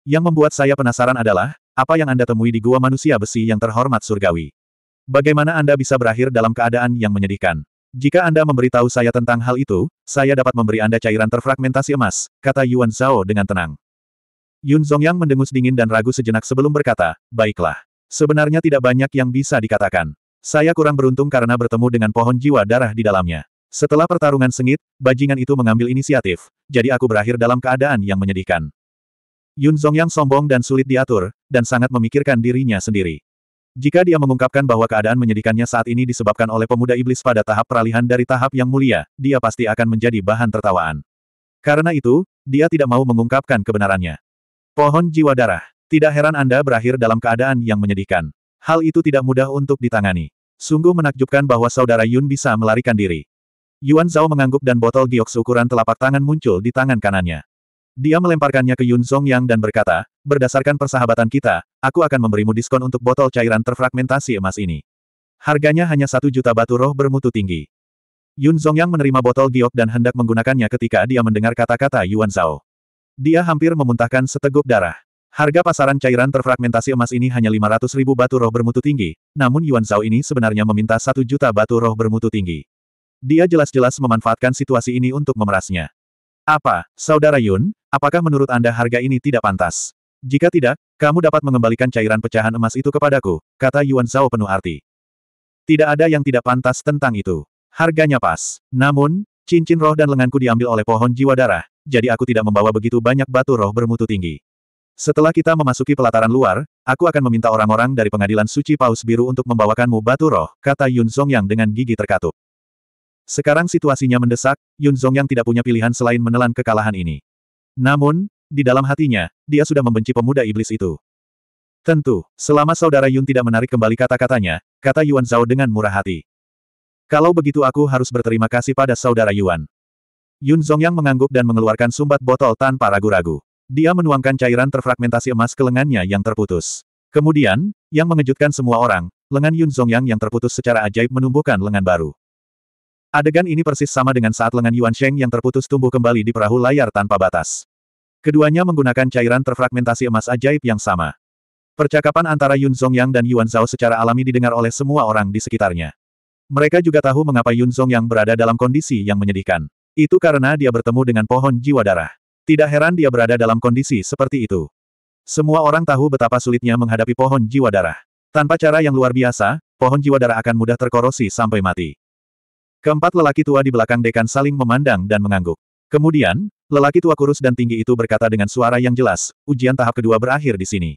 Yang membuat saya penasaran adalah, apa yang Anda temui di gua manusia besi yang terhormat surgawi? Bagaimana Anda bisa berakhir dalam keadaan yang menyedihkan? Jika Anda memberitahu saya tentang hal itu, saya dapat memberi Anda cairan terfragmentasi emas, kata Yuan Zhao dengan tenang. Yun Zongyang mendengus dingin dan ragu sejenak sebelum berkata, baiklah. Sebenarnya tidak banyak yang bisa dikatakan. Saya kurang beruntung karena bertemu dengan pohon jiwa darah di dalamnya. Setelah pertarungan sengit, bajingan itu mengambil inisiatif, jadi aku berakhir dalam keadaan yang menyedihkan. Yun yang sombong dan sulit diatur, dan sangat memikirkan dirinya sendiri. Jika dia mengungkapkan bahwa keadaan menyedihkannya saat ini disebabkan oleh pemuda iblis pada tahap peralihan dari tahap yang mulia, dia pasti akan menjadi bahan tertawaan. Karena itu, dia tidak mau mengungkapkan kebenarannya. Pohon jiwa darah. Tidak heran Anda berakhir dalam keadaan yang menyedihkan. Hal itu tidak mudah untuk ditangani. Sungguh menakjubkan bahwa saudara Yun bisa melarikan diri. Yuan Zhao mengangguk dan botol giok seukuran telapak tangan muncul di tangan kanannya. Dia melemparkannya ke Yun Zongyang dan berkata, berdasarkan persahabatan kita, aku akan memberimu diskon untuk botol cairan terfragmentasi emas ini. Harganya hanya satu juta batu roh bermutu tinggi. Yun Yang menerima botol giok dan hendak menggunakannya ketika dia mendengar kata-kata Yuan Zhao. Dia hampir memuntahkan seteguk darah. Harga pasaran cairan terfragmentasi emas ini hanya 500 ribu batu roh bermutu tinggi, namun Yuan Zhao ini sebenarnya meminta 1 juta batu roh bermutu tinggi. Dia jelas-jelas memanfaatkan situasi ini untuk memerasnya. Apa, Saudara Yun, apakah menurut Anda harga ini tidak pantas? Jika tidak, kamu dapat mengembalikan cairan pecahan emas itu kepadaku, kata Yuan Zhao penuh arti. Tidak ada yang tidak pantas tentang itu. Harganya pas. Namun, cincin roh dan lenganku diambil oleh pohon jiwa darah, jadi aku tidak membawa begitu banyak batu roh bermutu tinggi. Setelah kita memasuki pelataran luar, aku akan meminta orang-orang dari pengadilan suci Paus Biru untuk membawakanmu batu roh, kata Yun Yang dengan gigi terkatup. Sekarang situasinya mendesak, Yun Yang tidak punya pilihan selain menelan kekalahan ini. Namun, di dalam hatinya, dia sudah membenci pemuda iblis itu. Tentu, selama saudara Yun tidak menarik kembali kata-katanya, kata Yuan Zhao dengan murah hati. Kalau begitu aku harus berterima kasih pada saudara Yuan. Yun Yang mengangguk dan mengeluarkan sumbat botol tanpa ragu-ragu. Dia menuangkan cairan terfragmentasi emas ke lengannya yang terputus. Kemudian, yang mengejutkan semua orang, lengan Yun Zhongyang yang terputus secara ajaib menumbuhkan lengan baru. Adegan ini persis sama dengan saat lengan Yuan Sheng yang terputus tumbuh kembali di perahu layar tanpa batas. Keduanya menggunakan cairan terfragmentasi emas ajaib yang sama. Percakapan antara Yun Zhongyang dan Yuan Zhao secara alami didengar oleh semua orang di sekitarnya. Mereka juga tahu mengapa Yun Zhongyang berada dalam kondisi yang menyedihkan. Itu karena dia bertemu dengan pohon jiwa darah. Tidak heran dia berada dalam kondisi seperti itu. Semua orang tahu betapa sulitnya menghadapi pohon jiwa darah. Tanpa cara yang luar biasa, pohon jiwa darah akan mudah terkorosi sampai mati. Keempat lelaki tua di belakang dekan saling memandang dan mengangguk. Kemudian, lelaki tua kurus dan tinggi itu berkata dengan suara yang jelas, ujian tahap kedua berakhir di sini.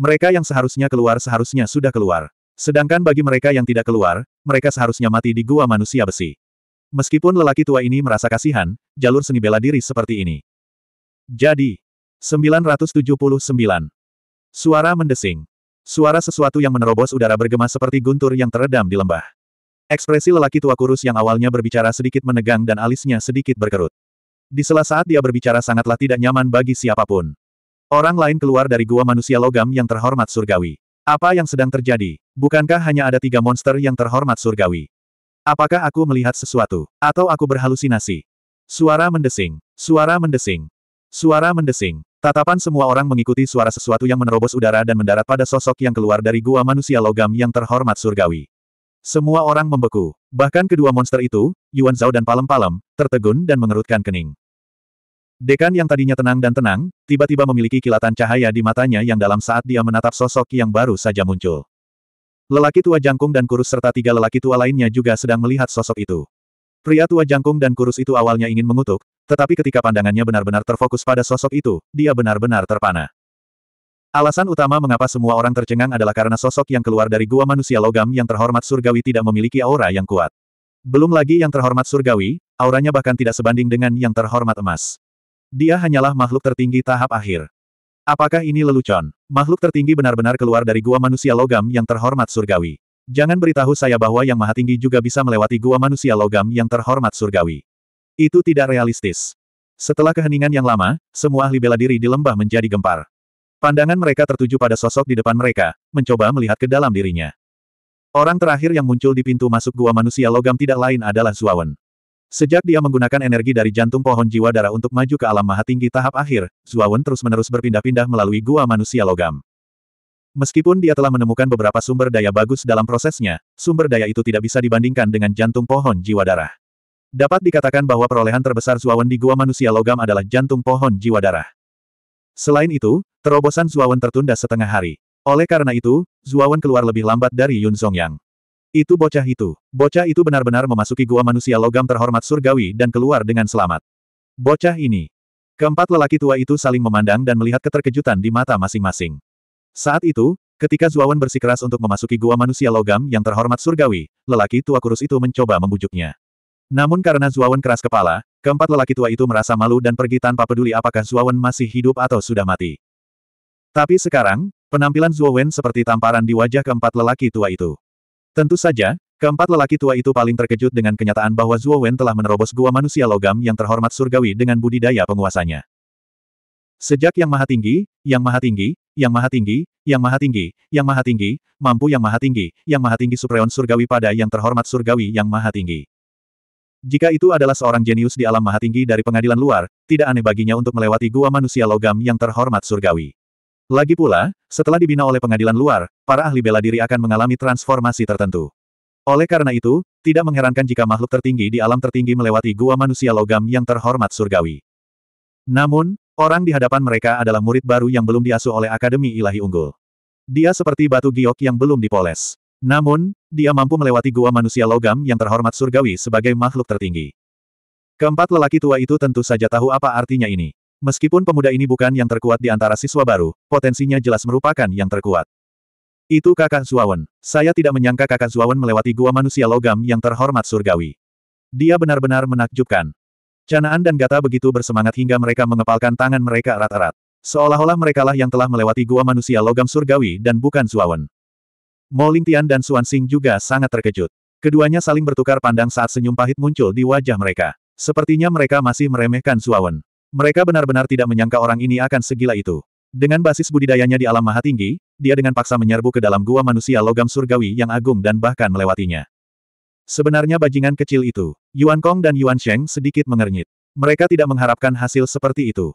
Mereka yang seharusnya keluar seharusnya sudah keluar. Sedangkan bagi mereka yang tidak keluar, mereka seharusnya mati di gua manusia besi. Meskipun lelaki tua ini merasa kasihan, jalur seni bela diri seperti ini. Jadi, 979. Suara mendesing. Suara sesuatu yang menerobos udara bergema seperti guntur yang teredam di lembah. Ekspresi lelaki tua kurus yang awalnya berbicara sedikit menegang dan alisnya sedikit berkerut. Di sela saat dia berbicara sangatlah tidak nyaman bagi siapapun. Orang lain keluar dari gua manusia logam yang terhormat surgawi. Apa yang sedang terjadi? Bukankah hanya ada tiga monster yang terhormat surgawi? Apakah aku melihat sesuatu? Atau aku berhalusinasi? Suara mendesing. Suara mendesing. Suara mendesing. Tatapan semua orang mengikuti suara sesuatu yang menerobos udara dan mendarat pada sosok yang keluar dari gua manusia logam yang terhormat surgawi. Semua orang membeku. Bahkan kedua monster itu, Yuan Zhao dan Palem-Palem, tertegun dan mengerutkan kening. Dekan yang tadinya tenang dan tenang, tiba-tiba memiliki kilatan cahaya di matanya yang dalam saat dia menatap sosok yang baru saja muncul. Lelaki tua jangkung dan kurus serta tiga lelaki tua lainnya juga sedang melihat sosok itu. Pria tua jangkung dan kurus itu awalnya ingin mengutuk, tetapi ketika pandangannya benar-benar terfokus pada sosok itu, dia benar-benar terpana. Alasan utama mengapa semua orang tercengang adalah karena sosok yang keluar dari gua manusia logam yang terhormat surgawi tidak memiliki aura yang kuat. Belum lagi yang terhormat surgawi, auranya bahkan tidak sebanding dengan yang terhormat emas. Dia hanyalah makhluk tertinggi tahap akhir. Apakah ini lelucon? Makhluk tertinggi benar-benar keluar dari gua manusia logam yang terhormat surgawi. Jangan beritahu saya bahwa yang maha tinggi juga bisa melewati gua manusia logam yang terhormat surgawi. Itu tidak realistis. Setelah keheningan yang lama, semua ahli bela diri di lembah menjadi gempar. Pandangan mereka tertuju pada sosok di depan mereka, mencoba melihat ke dalam dirinya. Orang terakhir yang muncul di pintu masuk gua manusia logam tidak lain adalah Zuawan. Sejak dia menggunakan energi dari jantung pohon jiwa darah untuk maju ke alam maha tinggi tahap akhir, Zuawan terus-menerus berpindah-pindah melalui gua manusia logam. Meskipun dia telah menemukan beberapa sumber daya bagus dalam prosesnya, sumber daya itu tidak bisa dibandingkan dengan jantung pohon jiwa darah. Dapat dikatakan bahwa perolehan terbesar Zuawan di Gua Manusia Logam adalah jantung pohon jiwa darah. Selain itu, terobosan Zuawan tertunda setengah hari. Oleh karena itu, Zuawan keluar lebih lambat dari Yun Yang. Itu bocah itu. Bocah itu benar-benar memasuki Gua Manusia Logam terhormat surgawi dan keluar dengan selamat. Bocah ini. Keempat lelaki tua itu saling memandang dan melihat keterkejutan di mata masing-masing. Saat itu, ketika Zuawan bersikeras untuk memasuki gua manusia logam yang terhormat surgawi, lelaki tua kurus itu mencoba membujuknya. Namun karena Zuawan keras kepala, keempat lelaki tua itu merasa malu dan pergi tanpa peduli apakah Zuawan masih hidup atau sudah mati. Tapi sekarang, penampilan Zuawan seperti tamparan di wajah keempat lelaki tua itu. Tentu saja, keempat lelaki tua itu paling terkejut dengan kenyataan bahwa Zuawan telah menerobos gua manusia logam yang terhormat surgawi dengan budidaya penguasanya. Sejak Yang Maha Tinggi, Yang Maha Tinggi, Yang Maha Tinggi, Yang Maha Tinggi, Yang Maha Tinggi, mampu Yang Maha Tinggi, Yang Maha Tinggi Supreon Surgawi pada Yang Terhormat Surgawi Yang Maha Tinggi. Jika itu adalah seorang jenius di alam maha tinggi dari pengadilan luar, tidak aneh baginya untuk melewati gua manusia logam yang terhormat surgawi. Lagi pula, setelah dibina oleh pengadilan luar, para ahli bela diri akan mengalami transformasi tertentu. Oleh karena itu, tidak mengherankan jika makhluk tertinggi di alam tertinggi melewati gua manusia logam yang terhormat surgawi. Namun, orang di hadapan mereka adalah murid baru yang belum diasuh oleh Akademi Ilahi Unggul. Dia seperti batu giok yang belum dipoles. Namun, dia mampu melewati gua manusia logam yang terhormat surgawi sebagai makhluk tertinggi. Keempat lelaki tua itu tentu saja tahu apa artinya ini. Meskipun pemuda ini bukan yang terkuat di antara siswa baru, potensinya jelas merupakan yang terkuat. Itu kakak Zuawan. Saya tidak menyangka kakak Zuawan melewati gua manusia logam yang terhormat surgawi. Dia benar-benar menakjubkan. Canaan dan Gata begitu bersemangat hingga mereka mengepalkan tangan mereka erat-erat. Seolah-olah merekalah yang telah melewati gua manusia logam surgawi dan bukan Zuawan. Mo Lingtian dan Xuan Xing juga sangat terkejut. Keduanya saling bertukar pandang saat senyum pahit muncul di wajah mereka. Sepertinya mereka masih meremehkan Zuawan. Mereka benar-benar tidak menyangka orang ini akan segila itu. Dengan basis budidayanya di alam maha tinggi, dia dengan paksa menyerbu ke dalam gua manusia logam surgawi yang agung dan bahkan melewatinya. Sebenarnya bajingan kecil itu, Yuan Kong dan Yuan Sheng sedikit mengernyit. Mereka tidak mengharapkan hasil seperti itu.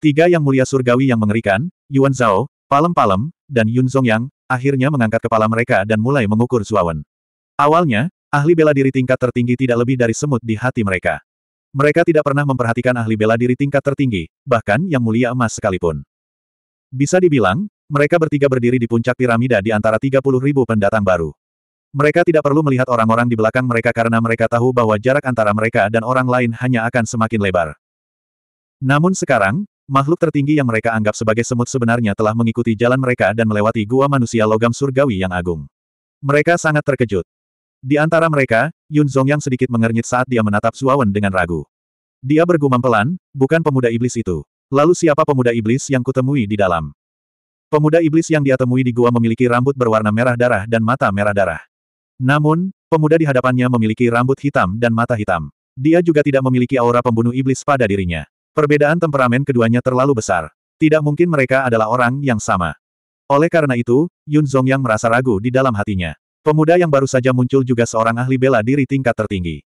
Tiga yang mulia surgawi yang mengerikan, Yuan Zhao, Palem Palem, dan Yun Zhongyang, akhirnya mengangkat kepala mereka dan mulai mengukur Zuawan. Awalnya, ahli bela diri tingkat tertinggi tidak lebih dari semut di hati mereka. Mereka tidak pernah memperhatikan ahli bela diri tingkat tertinggi, bahkan yang mulia emas sekalipun. Bisa dibilang, mereka bertiga berdiri di puncak piramida di antara 30 ribu pendatang baru. Mereka tidak perlu melihat orang-orang di belakang mereka karena mereka tahu bahwa jarak antara mereka dan orang lain hanya akan semakin lebar. Namun sekarang, Makhluk tertinggi yang mereka anggap sebagai semut sebenarnya telah mengikuti jalan mereka dan melewati gua manusia logam surgawi yang agung. Mereka sangat terkejut. Di antara mereka, Yun Zhongyang sedikit mengernyit saat dia menatap Suawen dengan ragu. Dia bergumam pelan, bukan pemuda iblis itu. Lalu siapa pemuda iblis yang kutemui di dalam? Pemuda iblis yang dia temui di gua memiliki rambut berwarna merah darah dan mata merah darah. Namun, pemuda di hadapannya memiliki rambut hitam dan mata hitam. Dia juga tidak memiliki aura pembunuh iblis pada dirinya. Perbedaan temperamen keduanya terlalu besar. Tidak mungkin mereka adalah orang yang sama. Oleh karena itu, Yun Zongyang merasa ragu di dalam hatinya. Pemuda yang baru saja muncul juga seorang ahli bela diri tingkat tertinggi.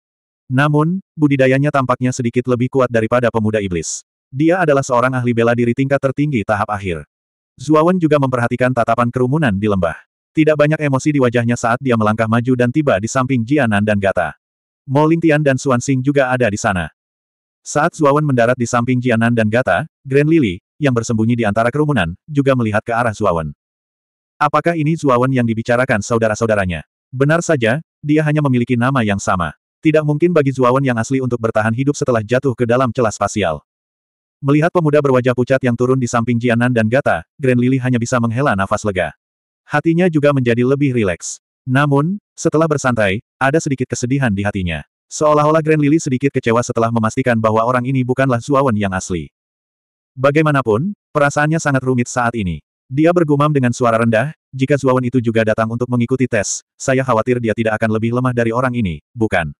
Namun, budidayanya tampaknya sedikit lebih kuat daripada pemuda iblis. Dia adalah seorang ahli bela diri tingkat tertinggi tahap akhir. Zuawan juga memperhatikan tatapan kerumunan di lembah. Tidak banyak emosi di wajahnya saat dia melangkah maju dan tiba di samping Jianan dan Gata. Mo Lingtian dan Xuan Xing juga ada di sana. Saat Zuawan mendarat di samping Jianan dan Gata, Grand Lily, yang bersembunyi di antara kerumunan, juga melihat ke arah Zuawan. Apakah ini Zuawan yang dibicarakan saudara-saudaranya? Benar saja, dia hanya memiliki nama yang sama. Tidak mungkin bagi Zuawan yang asli untuk bertahan hidup setelah jatuh ke dalam celah spasial. Melihat pemuda berwajah pucat yang turun di samping Jianan dan Gata, Grand Lily hanya bisa menghela nafas lega. Hatinya juga menjadi lebih rileks. Namun, setelah bersantai, ada sedikit kesedihan di hatinya. Seolah-olah Grand Lily sedikit kecewa setelah memastikan bahwa orang ini bukanlah Zuawan yang asli. Bagaimanapun, perasaannya sangat rumit saat ini. Dia bergumam dengan suara rendah, jika Zuawan itu juga datang untuk mengikuti tes, saya khawatir dia tidak akan lebih lemah dari orang ini, bukan?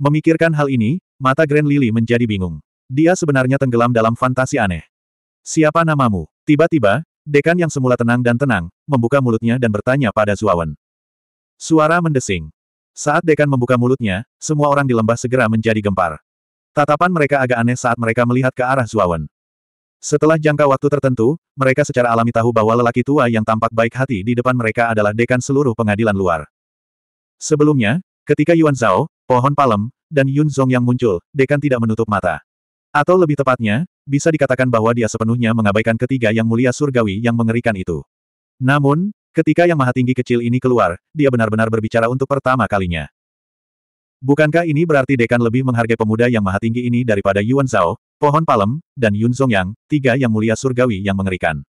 Memikirkan hal ini, mata Grand Lily menjadi bingung. Dia sebenarnya tenggelam dalam fantasi aneh. Siapa namamu? Tiba-tiba, dekan yang semula tenang dan tenang, membuka mulutnya dan bertanya pada Zuawan. Suara mendesing. Saat dekan membuka mulutnya, semua orang di lembah segera menjadi gempar. Tatapan mereka agak aneh saat mereka melihat ke arah Zuawan. Setelah jangka waktu tertentu, mereka secara alami tahu bahwa lelaki tua yang tampak baik hati di depan mereka adalah dekan seluruh pengadilan luar. Sebelumnya, ketika Yuan Zhao, pohon palem, dan Yun Zong yang muncul, dekan tidak menutup mata. Atau lebih tepatnya, bisa dikatakan bahwa dia sepenuhnya mengabaikan ketiga yang mulia surgawi yang mengerikan itu. Namun, Ketika Yang Maha Tinggi kecil ini keluar, dia benar-benar berbicara untuk pertama kalinya. Bukankah ini berarti Dekan lebih menghargai pemuda yang maha tinggi ini daripada Yuan Zhao, Pohon Palem, dan Yun Yang, tiga yang mulia surgawi yang mengerikan?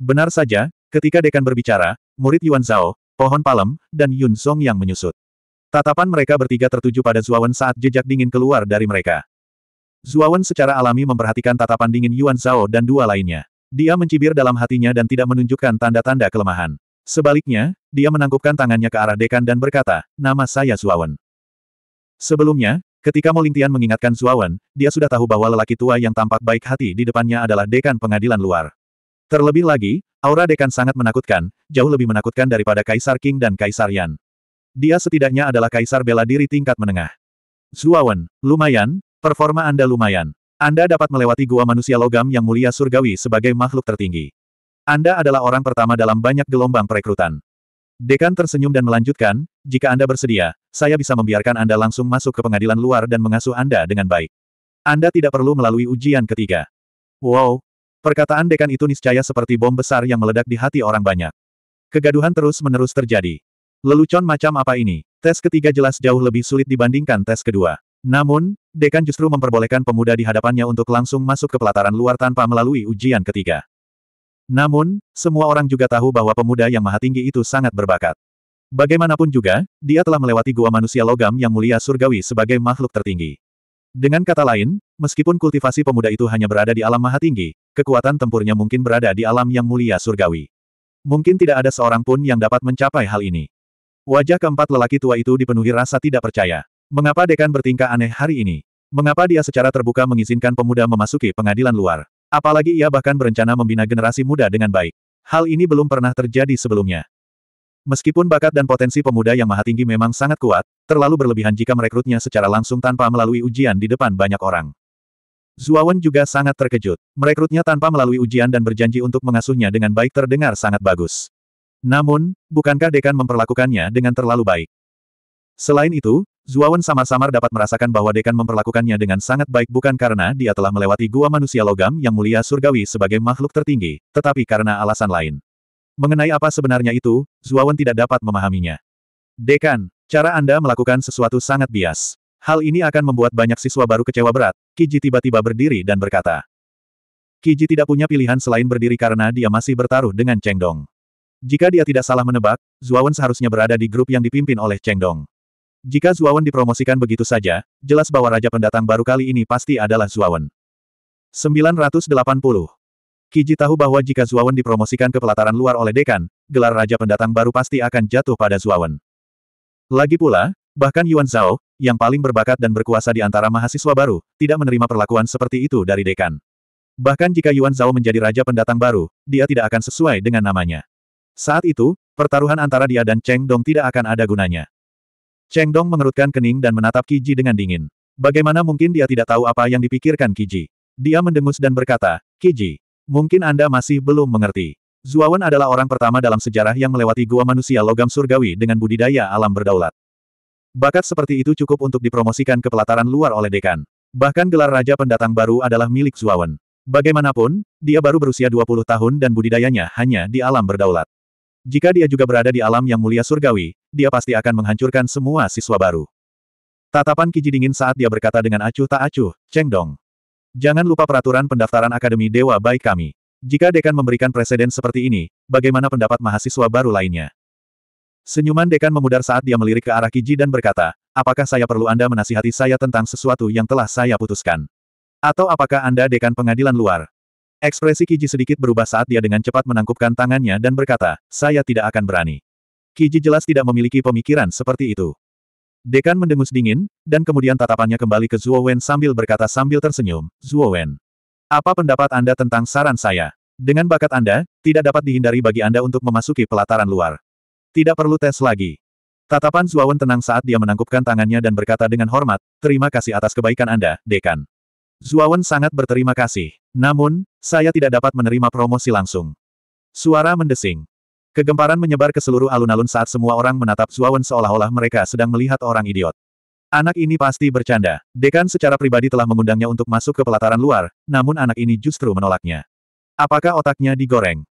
Benar saja, ketika Dekan berbicara, murid Yuan Zhao, Pohon Palem, dan Yun Yang menyusut. Tatapan mereka bertiga tertuju pada Zuawan saat jejak dingin keluar dari mereka. Zuawan secara alami memperhatikan tatapan dingin Yuan Zhao dan dua lainnya. Dia mencibir dalam hatinya dan tidak menunjukkan tanda-tanda kelemahan. Sebaliknya, dia menangkupkan tangannya ke arah dekan dan berkata, nama saya Suawan. Sebelumnya, ketika Molintian mengingatkan Suawan, dia sudah tahu bahwa lelaki tua yang tampak baik hati di depannya adalah dekan pengadilan luar. Terlebih lagi, aura dekan sangat menakutkan, jauh lebih menakutkan daripada Kaisar King dan Kaisar Yan. Dia setidaknya adalah Kaisar bela diri tingkat menengah. Suawan, lumayan, performa Anda lumayan. Anda dapat melewati gua manusia logam yang mulia surgawi sebagai makhluk tertinggi. Anda adalah orang pertama dalam banyak gelombang perekrutan. Dekan tersenyum dan melanjutkan, jika Anda bersedia, saya bisa membiarkan Anda langsung masuk ke pengadilan luar dan mengasuh Anda dengan baik. Anda tidak perlu melalui ujian ketiga. Wow! Perkataan dekan itu niscaya seperti bom besar yang meledak di hati orang banyak. Kegaduhan terus-menerus terjadi. Lelucon macam apa ini? Tes ketiga jelas jauh lebih sulit dibandingkan tes kedua. Namun, Dekan justru memperbolehkan pemuda di hadapannya untuk langsung masuk ke pelataran luar tanpa melalui ujian ketiga. Namun, semua orang juga tahu bahwa pemuda yang maha tinggi itu sangat berbakat. Bagaimanapun juga, dia telah melewati gua manusia logam yang mulia surgawi sebagai makhluk tertinggi. Dengan kata lain, meskipun kultivasi pemuda itu hanya berada di alam maha tinggi, kekuatan tempurnya mungkin berada di alam yang mulia surgawi. Mungkin tidak ada seorang pun yang dapat mencapai hal ini. Wajah keempat lelaki tua itu dipenuhi rasa tidak percaya. Mengapa dekan bertingkah aneh hari ini? Mengapa dia secara terbuka mengizinkan pemuda memasuki pengadilan luar? Apalagi ia bahkan berencana membina generasi muda dengan baik. Hal ini belum pernah terjadi sebelumnya. Meskipun bakat dan potensi pemuda yang maha tinggi memang sangat kuat, terlalu berlebihan jika merekrutnya secara langsung tanpa melalui ujian di depan banyak orang. Zuawan juga sangat terkejut. Merekrutnya tanpa melalui ujian dan berjanji untuk mengasuhnya dengan baik terdengar sangat bagus. Namun, bukankah Dekan memperlakukannya dengan terlalu baik? Selain itu, Zuawan samar-samar dapat merasakan bahwa dekan memperlakukannya dengan sangat baik bukan karena dia telah melewati gua manusia logam yang mulia surgawi sebagai makhluk tertinggi, tetapi karena alasan lain. Mengenai apa sebenarnya itu, Zuawan tidak dapat memahaminya. Dekan, cara Anda melakukan sesuatu sangat bias. Hal ini akan membuat banyak siswa baru kecewa berat, Kiji tiba-tiba berdiri dan berkata. Kiji tidak punya pilihan selain berdiri karena dia masih bertaruh dengan Cheng Dong. Jika dia tidak salah menebak, Zuawan seharusnya berada di grup yang dipimpin oleh Cheng Dong. Jika Zuawan dipromosikan begitu saja, jelas bahwa Raja Pendatang baru kali ini pasti adalah Zuawan. 980. Kiji tahu bahwa jika Zuawan dipromosikan ke pelataran luar oleh Dekan, gelar Raja Pendatang baru pasti akan jatuh pada Zuawan. Lagi pula, bahkan Yuan Zhao, yang paling berbakat dan berkuasa di antara mahasiswa baru, tidak menerima perlakuan seperti itu dari Dekan. Bahkan jika Yuan Zhao menjadi Raja Pendatang baru, dia tidak akan sesuai dengan namanya. Saat itu, pertaruhan antara dia dan Cheng Dong tidak akan ada gunanya. Cheng Dong mengerutkan kening dan menatap Kiji dengan dingin. Bagaimana mungkin dia tidak tahu apa yang dipikirkan Kiji? Dia mendengus dan berkata, Kiji, mungkin Anda masih belum mengerti. Zuawan adalah orang pertama dalam sejarah yang melewati gua manusia logam surgawi dengan budidaya alam berdaulat. Bakat seperti itu cukup untuk dipromosikan ke pelataran luar oleh dekan. Bahkan gelar raja pendatang baru adalah milik Zuawan. Bagaimanapun, dia baru berusia 20 tahun dan budidayanya hanya di alam berdaulat. Jika dia juga berada di alam yang mulia surgawi, dia pasti akan menghancurkan semua siswa baru. Tatapan Kiji dingin saat dia berkata dengan acuh tak acuh, Cheng Dong. Jangan lupa peraturan pendaftaran Akademi Dewa baik kami. Jika dekan memberikan presiden seperti ini, bagaimana pendapat mahasiswa baru lainnya? Senyuman dekan memudar saat dia melirik ke arah Kiji dan berkata, apakah saya perlu Anda menasihati saya tentang sesuatu yang telah saya putuskan? Atau apakah Anda dekan pengadilan luar? Ekspresi Kiji sedikit berubah saat dia dengan cepat menangkupkan tangannya dan berkata, saya tidak akan berani. Kiji jelas tidak memiliki pemikiran seperti itu. Dekan mendengus dingin, dan kemudian tatapannya kembali ke Zhuo Wen sambil berkata sambil tersenyum, Zhuo Wen. Apa pendapat Anda tentang saran saya? Dengan bakat Anda, tidak dapat dihindari bagi Anda untuk memasuki pelataran luar. Tidak perlu tes lagi. Tatapan Wen tenang saat dia menangkupkan tangannya dan berkata dengan hormat, terima kasih atas kebaikan Anda, Dekan. Wen sangat berterima kasih. Namun, saya tidak dapat menerima promosi langsung. Suara mendesing. Kegemparan menyebar ke seluruh alun-alun saat semua orang menatap Zuawan seolah-olah mereka sedang melihat orang idiot. Anak ini pasti bercanda. Dekan secara pribadi telah mengundangnya untuk masuk ke pelataran luar, namun anak ini justru menolaknya. Apakah otaknya digoreng?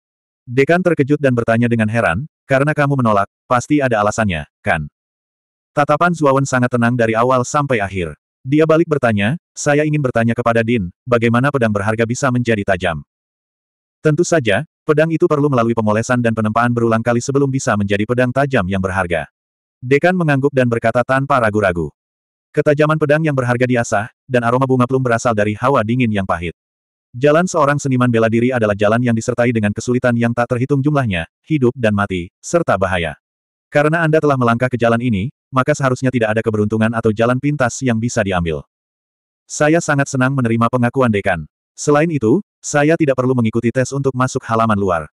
Dekan terkejut dan bertanya dengan heran, karena kamu menolak, pasti ada alasannya, kan? Tatapan Zuawan sangat tenang dari awal sampai akhir. Dia balik bertanya, saya ingin bertanya kepada Din, bagaimana pedang berharga bisa menjadi tajam? Tentu saja, pedang itu perlu melalui pemolesan dan penempaan berulang kali sebelum bisa menjadi pedang tajam yang berharga. Dekan mengangguk dan berkata tanpa ragu-ragu. Ketajaman pedang yang berharga diasah, dan aroma bunga plum berasal dari hawa dingin yang pahit. Jalan seorang seniman bela diri adalah jalan yang disertai dengan kesulitan yang tak terhitung jumlahnya, hidup dan mati, serta bahaya. Karena Anda telah melangkah ke jalan ini, maka seharusnya tidak ada keberuntungan atau jalan pintas yang bisa diambil. Saya sangat senang menerima pengakuan dekan. Selain itu, saya tidak perlu mengikuti tes untuk masuk halaman luar.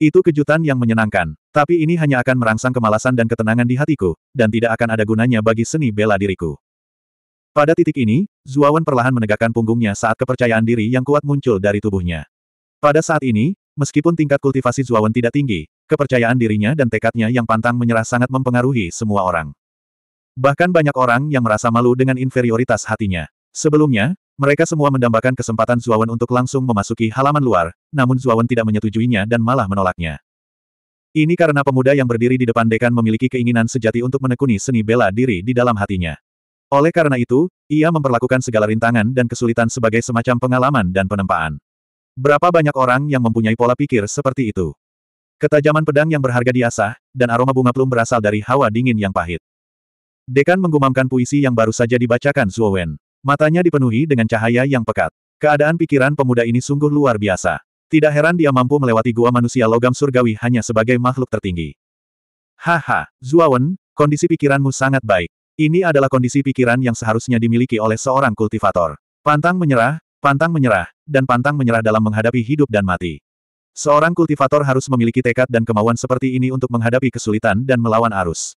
Itu kejutan yang menyenangkan, tapi ini hanya akan merangsang kemalasan dan ketenangan di hatiku, dan tidak akan ada gunanya bagi seni bela diriku. Pada titik ini, Zuawan perlahan menegakkan punggungnya saat kepercayaan diri yang kuat muncul dari tubuhnya. Pada saat ini, meskipun tingkat kultivasi Zuawan tidak tinggi, kepercayaan dirinya dan tekadnya yang pantang menyerah sangat mempengaruhi semua orang. Bahkan banyak orang yang merasa malu dengan inferioritas hatinya. Sebelumnya, mereka semua mendambakan kesempatan Zuawan untuk langsung memasuki halaman luar, namun Zuawan tidak menyetujuinya dan malah menolaknya. Ini karena pemuda yang berdiri di depan dekan memiliki keinginan sejati untuk menekuni seni bela diri di dalam hatinya. Oleh karena itu, ia memperlakukan segala rintangan dan kesulitan sebagai semacam pengalaman dan penempaan. Berapa banyak orang yang mempunyai pola pikir seperti itu? Ketajaman pedang yang berharga diasah, dan aroma bunga plum berasal dari hawa dingin yang pahit. Dekan menggumamkan puisi yang baru saja dibacakan Zuowen. Matanya dipenuhi dengan cahaya yang pekat. Keadaan pikiran pemuda ini sungguh luar biasa. Tidak heran dia mampu melewati gua manusia logam surgawi hanya sebagai makhluk tertinggi. Haha, Zuawan, kondisi pikiranmu sangat baik. Ini adalah kondisi pikiran yang seharusnya dimiliki oleh seorang kultivator. Pantang menyerah, pantang menyerah, dan pantang menyerah dalam menghadapi hidup dan mati. Seorang kultivator harus memiliki tekad dan kemauan seperti ini untuk menghadapi kesulitan dan melawan arus.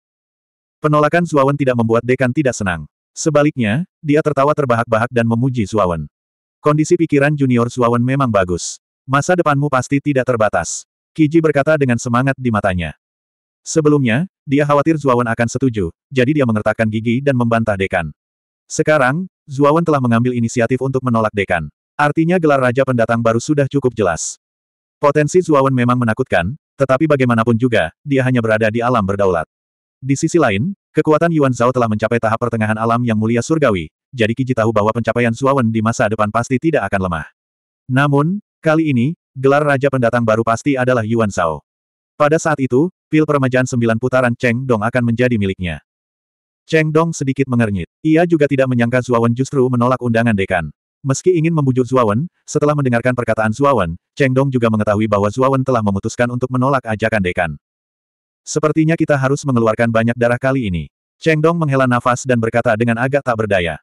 Penolakan Zuawan tidak membuat Dekan tidak senang. Sebaliknya, dia tertawa terbahak-bahak dan memuji Suawan. Kondisi pikiran junior Suawan memang bagus. Masa depanmu pasti tidak terbatas. Kiji berkata dengan semangat di matanya. Sebelumnya, dia khawatir Zuawan akan setuju, jadi dia mengertakkan gigi dan membantah dekan. Sekarang, Zuawan telah mengambil inisiatif untuk menolak dekan. Artinya gelar Raja Pendatang baru sudah cukup jelas. Potensi Zuawan memang menakutkan, tetapi bagaimanapun juga, dia hanya berada di alam berdaulat. Di sisi lain, Kekuatan Yuan Zhao telah mencapai tahap pertengahan alam yang mulia surgawi, jadi Kiji tahu bahwa pencapaian Suawen di masa depan pasti tidak akan lemah. Namun, kali ini, gelar Raja Pendatang baru pasti adalah Yuan Zhao. Pada saat itu, pil peremajaan sembilan putaran Cheng Dong akan menjadi miliknya. Cheng Dong sedikit mengernyit. Ia juga tidak menyangka Zuawan justru menolak undangan dekan. Meski ingin membujuk Zuawan, setelah mendengarkan perkataan Zuawan, Cheng Dong juga mengetahui bahwa Zuawan telah memutuskan untuk menolak ajakan dekan. Sepertinya kita harus mengeluarkan banyak darah kali ini. Cheng Dong menghela nafas dan berkata dengan agak tak berdaya.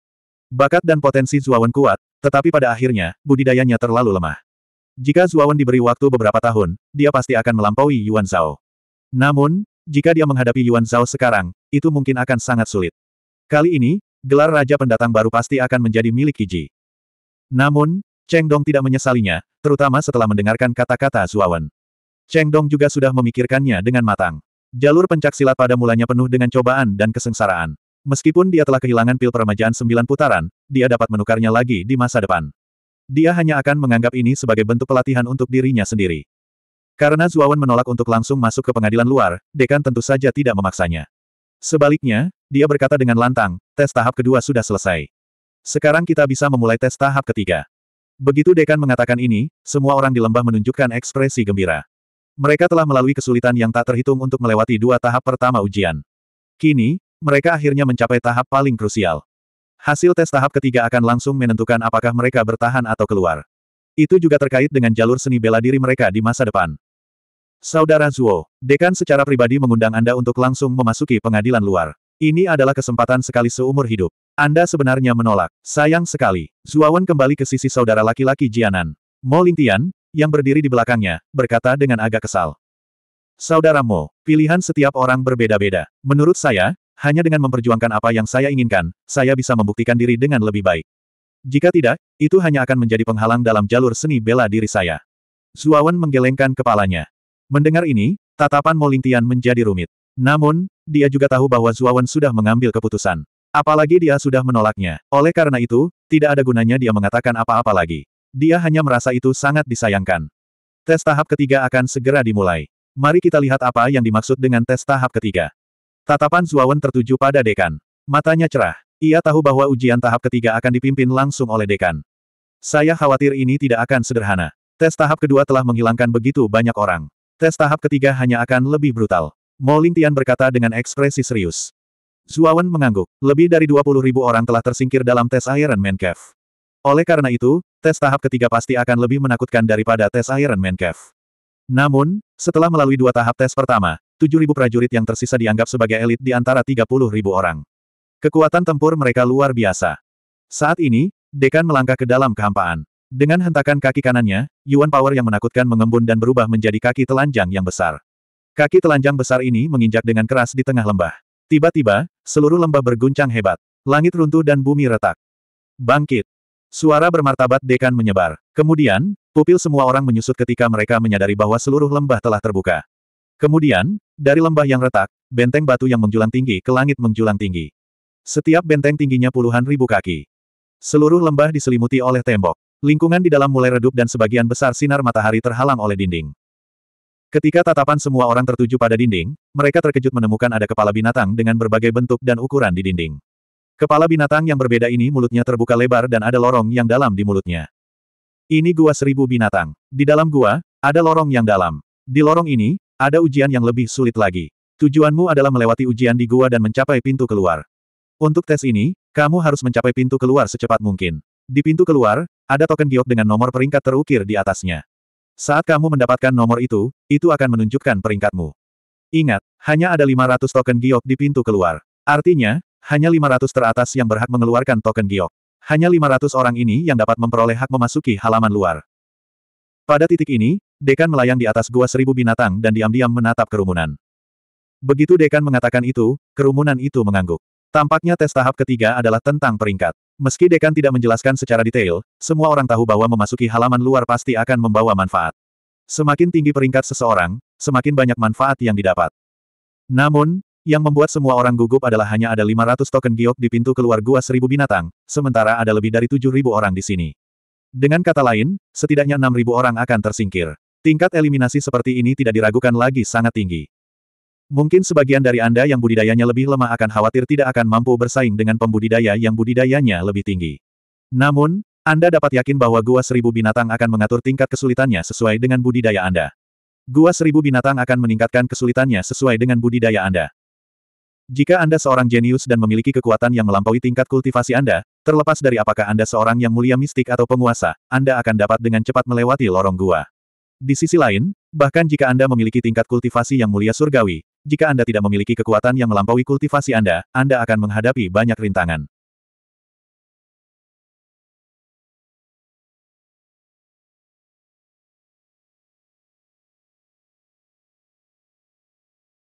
Bakat dan potensi Zuawan kuat, tetapi pada akhirnya, budidayanya terlalu lemah. Jika Zuawan diberi waktu beberapa tahun, dia pasti akan melampaui Yuan Zhao. Namun, jika dia menghadapi Yuan Zhao sekarang, itu mungkin akan sangat sulit. Kali ini, gelar Raja Pendatang baru pasti akan menjadi milik Kiji. Namun, Cheng Dong tidak menyesalinya, terutama setelah mendengarkan kata-kata Zuawan. Cheng Dong juga sudah memikirkannya dengan matang. Jalur pencaksilat pada mulanya penuh dengan cobaan dan kesengsaraan. Meskipun dia telah kehilangan pil peremajaan sembilan putaran, dia dapat menukarnya lagi di masa depan. Dia hanya akan menganggap ini sebagai bentuk pelatihan untuk dirinya sendiri. Karena Zuawan menolak untuk langsung masuk ke pengadilan luar, Dekan tentu saja tidak memaksanya. Sebaliknya, dia berkata dengan lantang, tes tahap kedua sudah selesai. Sekarang kita bisa memulai tes tahap ketiga. Begitu Dekan mengatakan ini, semua orang di lembah menunjukkan ekspresi gembira. Mereka telah melalui kesulitan yang tak terhitung untuk melewati dua tahap pertama ujian. Kini, mereka akhirnya mencapai tahap paling krusial. Hasil tes tahap ketiga akan langsung menentukan apakah mereka bertahan atau keluar. Itu juga terkait dengan jalur seni bela diri mereka di masa depan. Saudara Zuo, Dekan secara pribadi mengundang Anda untuk langsung memasuki pengadilan luar. Ini adalah kesempatan sekali seumur hidup. Anda sebenarnya menolak. Sayang sekali. Zuawan kembali ke sisi saudara laki-laki Jianan. Mo Lingtian, yang berdiri di belakangnya, berkata dengan agak kesal. Saudaramu, pilihan setiap orang berbeda-beda. Menurut saya, hanya dengan memperjuangkan apa yang saya inginkan, saya bisa membuktikan diri dengan lebih baik. Jika tidak, itu hanya akan menjadi penghalang dalam jalur seni bela diri saya. Zuawan menggelengkan kepalanya. Mendengar ini, tatapan Molintian menjadi rumit. Namun, dia juga tahu bahwa Zuawan sudah mengambil keputusan. Apalagi dia sudah menolaknya. Oleh karena itu, tidak ada gunanya dia mengatakan apa-apa lagi. Dia hanya merasa itu sangat disayangkan. Tes tahap ketiga akan segera dimulai. Mari kita lihat apa yang dimaksud dengan tes tahap ketiga. Tatapan Zuawan tertuju pada dekan. Matanya cerah. Ia tahu bahwa ujian tahap ketiga akan dipimpin langsung oleh dekan. Saya khawatir ini tidak akan sederhana. Tes tahap kedua telah menghilangkan begitu banyak orang. Tes tahap ketiga hanya akan lebih brutal. Mo Lingtian berkata dengan ekspresi serius. Zuawan mengangguk. Lebih dari 20 ribu orang telah tersingkir dalam tes Iron Man Cave. Oleh karena itu, tes tahap ketiga pasti akan lebih menakutkan daripada tes Iron Man Cave. Namun, setelah melalui dua tahap tes pertama, 7.000 prajurit yang tersisa dianggap sebagai elit di antara 30.000 orang. Kekuatan tempur mereka luar biasa. Saat ini, Dekan melangkah ke dalam kehampaan. Dengan hentakan kaki kanannya, Yuan Power yang menakutkan mengembun dan berubah menjadi kaki telanjang yang besar. Kaki telanjang besar ini menginjak dengan keras di tengah lembah. Tiba-tiba, seluruh lembah berguncang hebat. Langit runtuh dan bumi retak. Bangkit. Suara bermartabat dekan menyebar. Kemudian, pupil semua orang menyusut ketika mereka menyadari bahwa seluruh lembah telah terbuka. Kemudian, dari lembah yang retak, benteng batu yang menjulang tinggi ke langit menjulang tinggi. Setiap benteng tingginya puluhan ribu kaki. Seluruh lembah diselimuti oleh tembok. Lingkungan di dalam mulai redup dan sebagian besar sinar matahari terhalang oleh dinding. Ketika tatapan semua orang tertuju pada dinding, mereka terkejut menemukan ada kepala binatang dengan berbagai bentuk dan ukuran di dinding. Kepala binatang yang berbeda ini mulutnya terbuka lebar dan ada lorong yang dalam di mulutnya. Ini gua seribu binatang. Di dalam gua, ada lorong yang dalam. Di lorong ini, ada ujian yang lebih sulit lagi. Tujuanmu adalah melewati ujian di gua dan mencapai pintu keluar. Untuk tes ini, kamu harus mencapai pintu keluar secepat mungkin. Di pintu keluar, ada token giok dengan nomor peringkat terukir di atasnya. Saat kamu mendapatkan nomor itu, itu akan menunjukkan peringkatmu. Ingat, hanya ada 500 token giok di pintu keluar. Artinya, hanya 500 teratas yang berhak mengeluarkan token giok. Hanya 500 orang ini yang dapat memperoleh hak memasuki halaman luar. Pada titik ini, Dekan melayang di atas gua seribu binatang dan diam-diam menatap kerumunan. Begitu Dekan mengatakan itu, kerumunan itu mengangguk. Tampaknya tes tahap ketiga adalah tentang peringkat. Meski Dekan tidak menjelaskan secara detail, semua orang tahu bahwa memasuki halaman luar pasti akan membawa manfaat. Semakin tinggi peringkat seseorang, semakin banyak manfaat yang didapat. Namun, yang membuat semua orang gugup adalah hanya ada 500 token giok di pintu keluar gua seribu binatang, sementara ada lebih dari 7.000 orang di sini. Dengan kata lain, setidaknya 6.000 orang akan tersingkir. Tingkat eliminasi seperti ini tidak diragukan lagi sangat tinggi. Mungkin sebagian dari Anda yang budidayanya lebih lemah akan khawatir tidak akan mampu bersaing dengan pembudidaya yang budidayanya lebih tinggi. Namun, Anda dapat yakin bahwa gua seribu binatang akan mengatur tingkat kesulitannya sesuai dengan budidaya Anda. Gua seribu binatang akan meningkatkan kesulitannya sesuai dengan budidaya Anda. Jika Anda seorang jenius dan memiliki kekuatan yang melampaui tingkat kultivasi Anda, terlepas dari apakah Anda seorang yang mulia mistik atau penguasa, Anda akan dapat dengan cepat melewati lorong gua. Di sisi lain, bahkan jika Anda memiliki tingkat kultivasi yang mulia surgawi, jika Anda tidak memiliki kekuatan yang melampaui kultivasi Anda, Anda akan menghadapi banyak rintangan.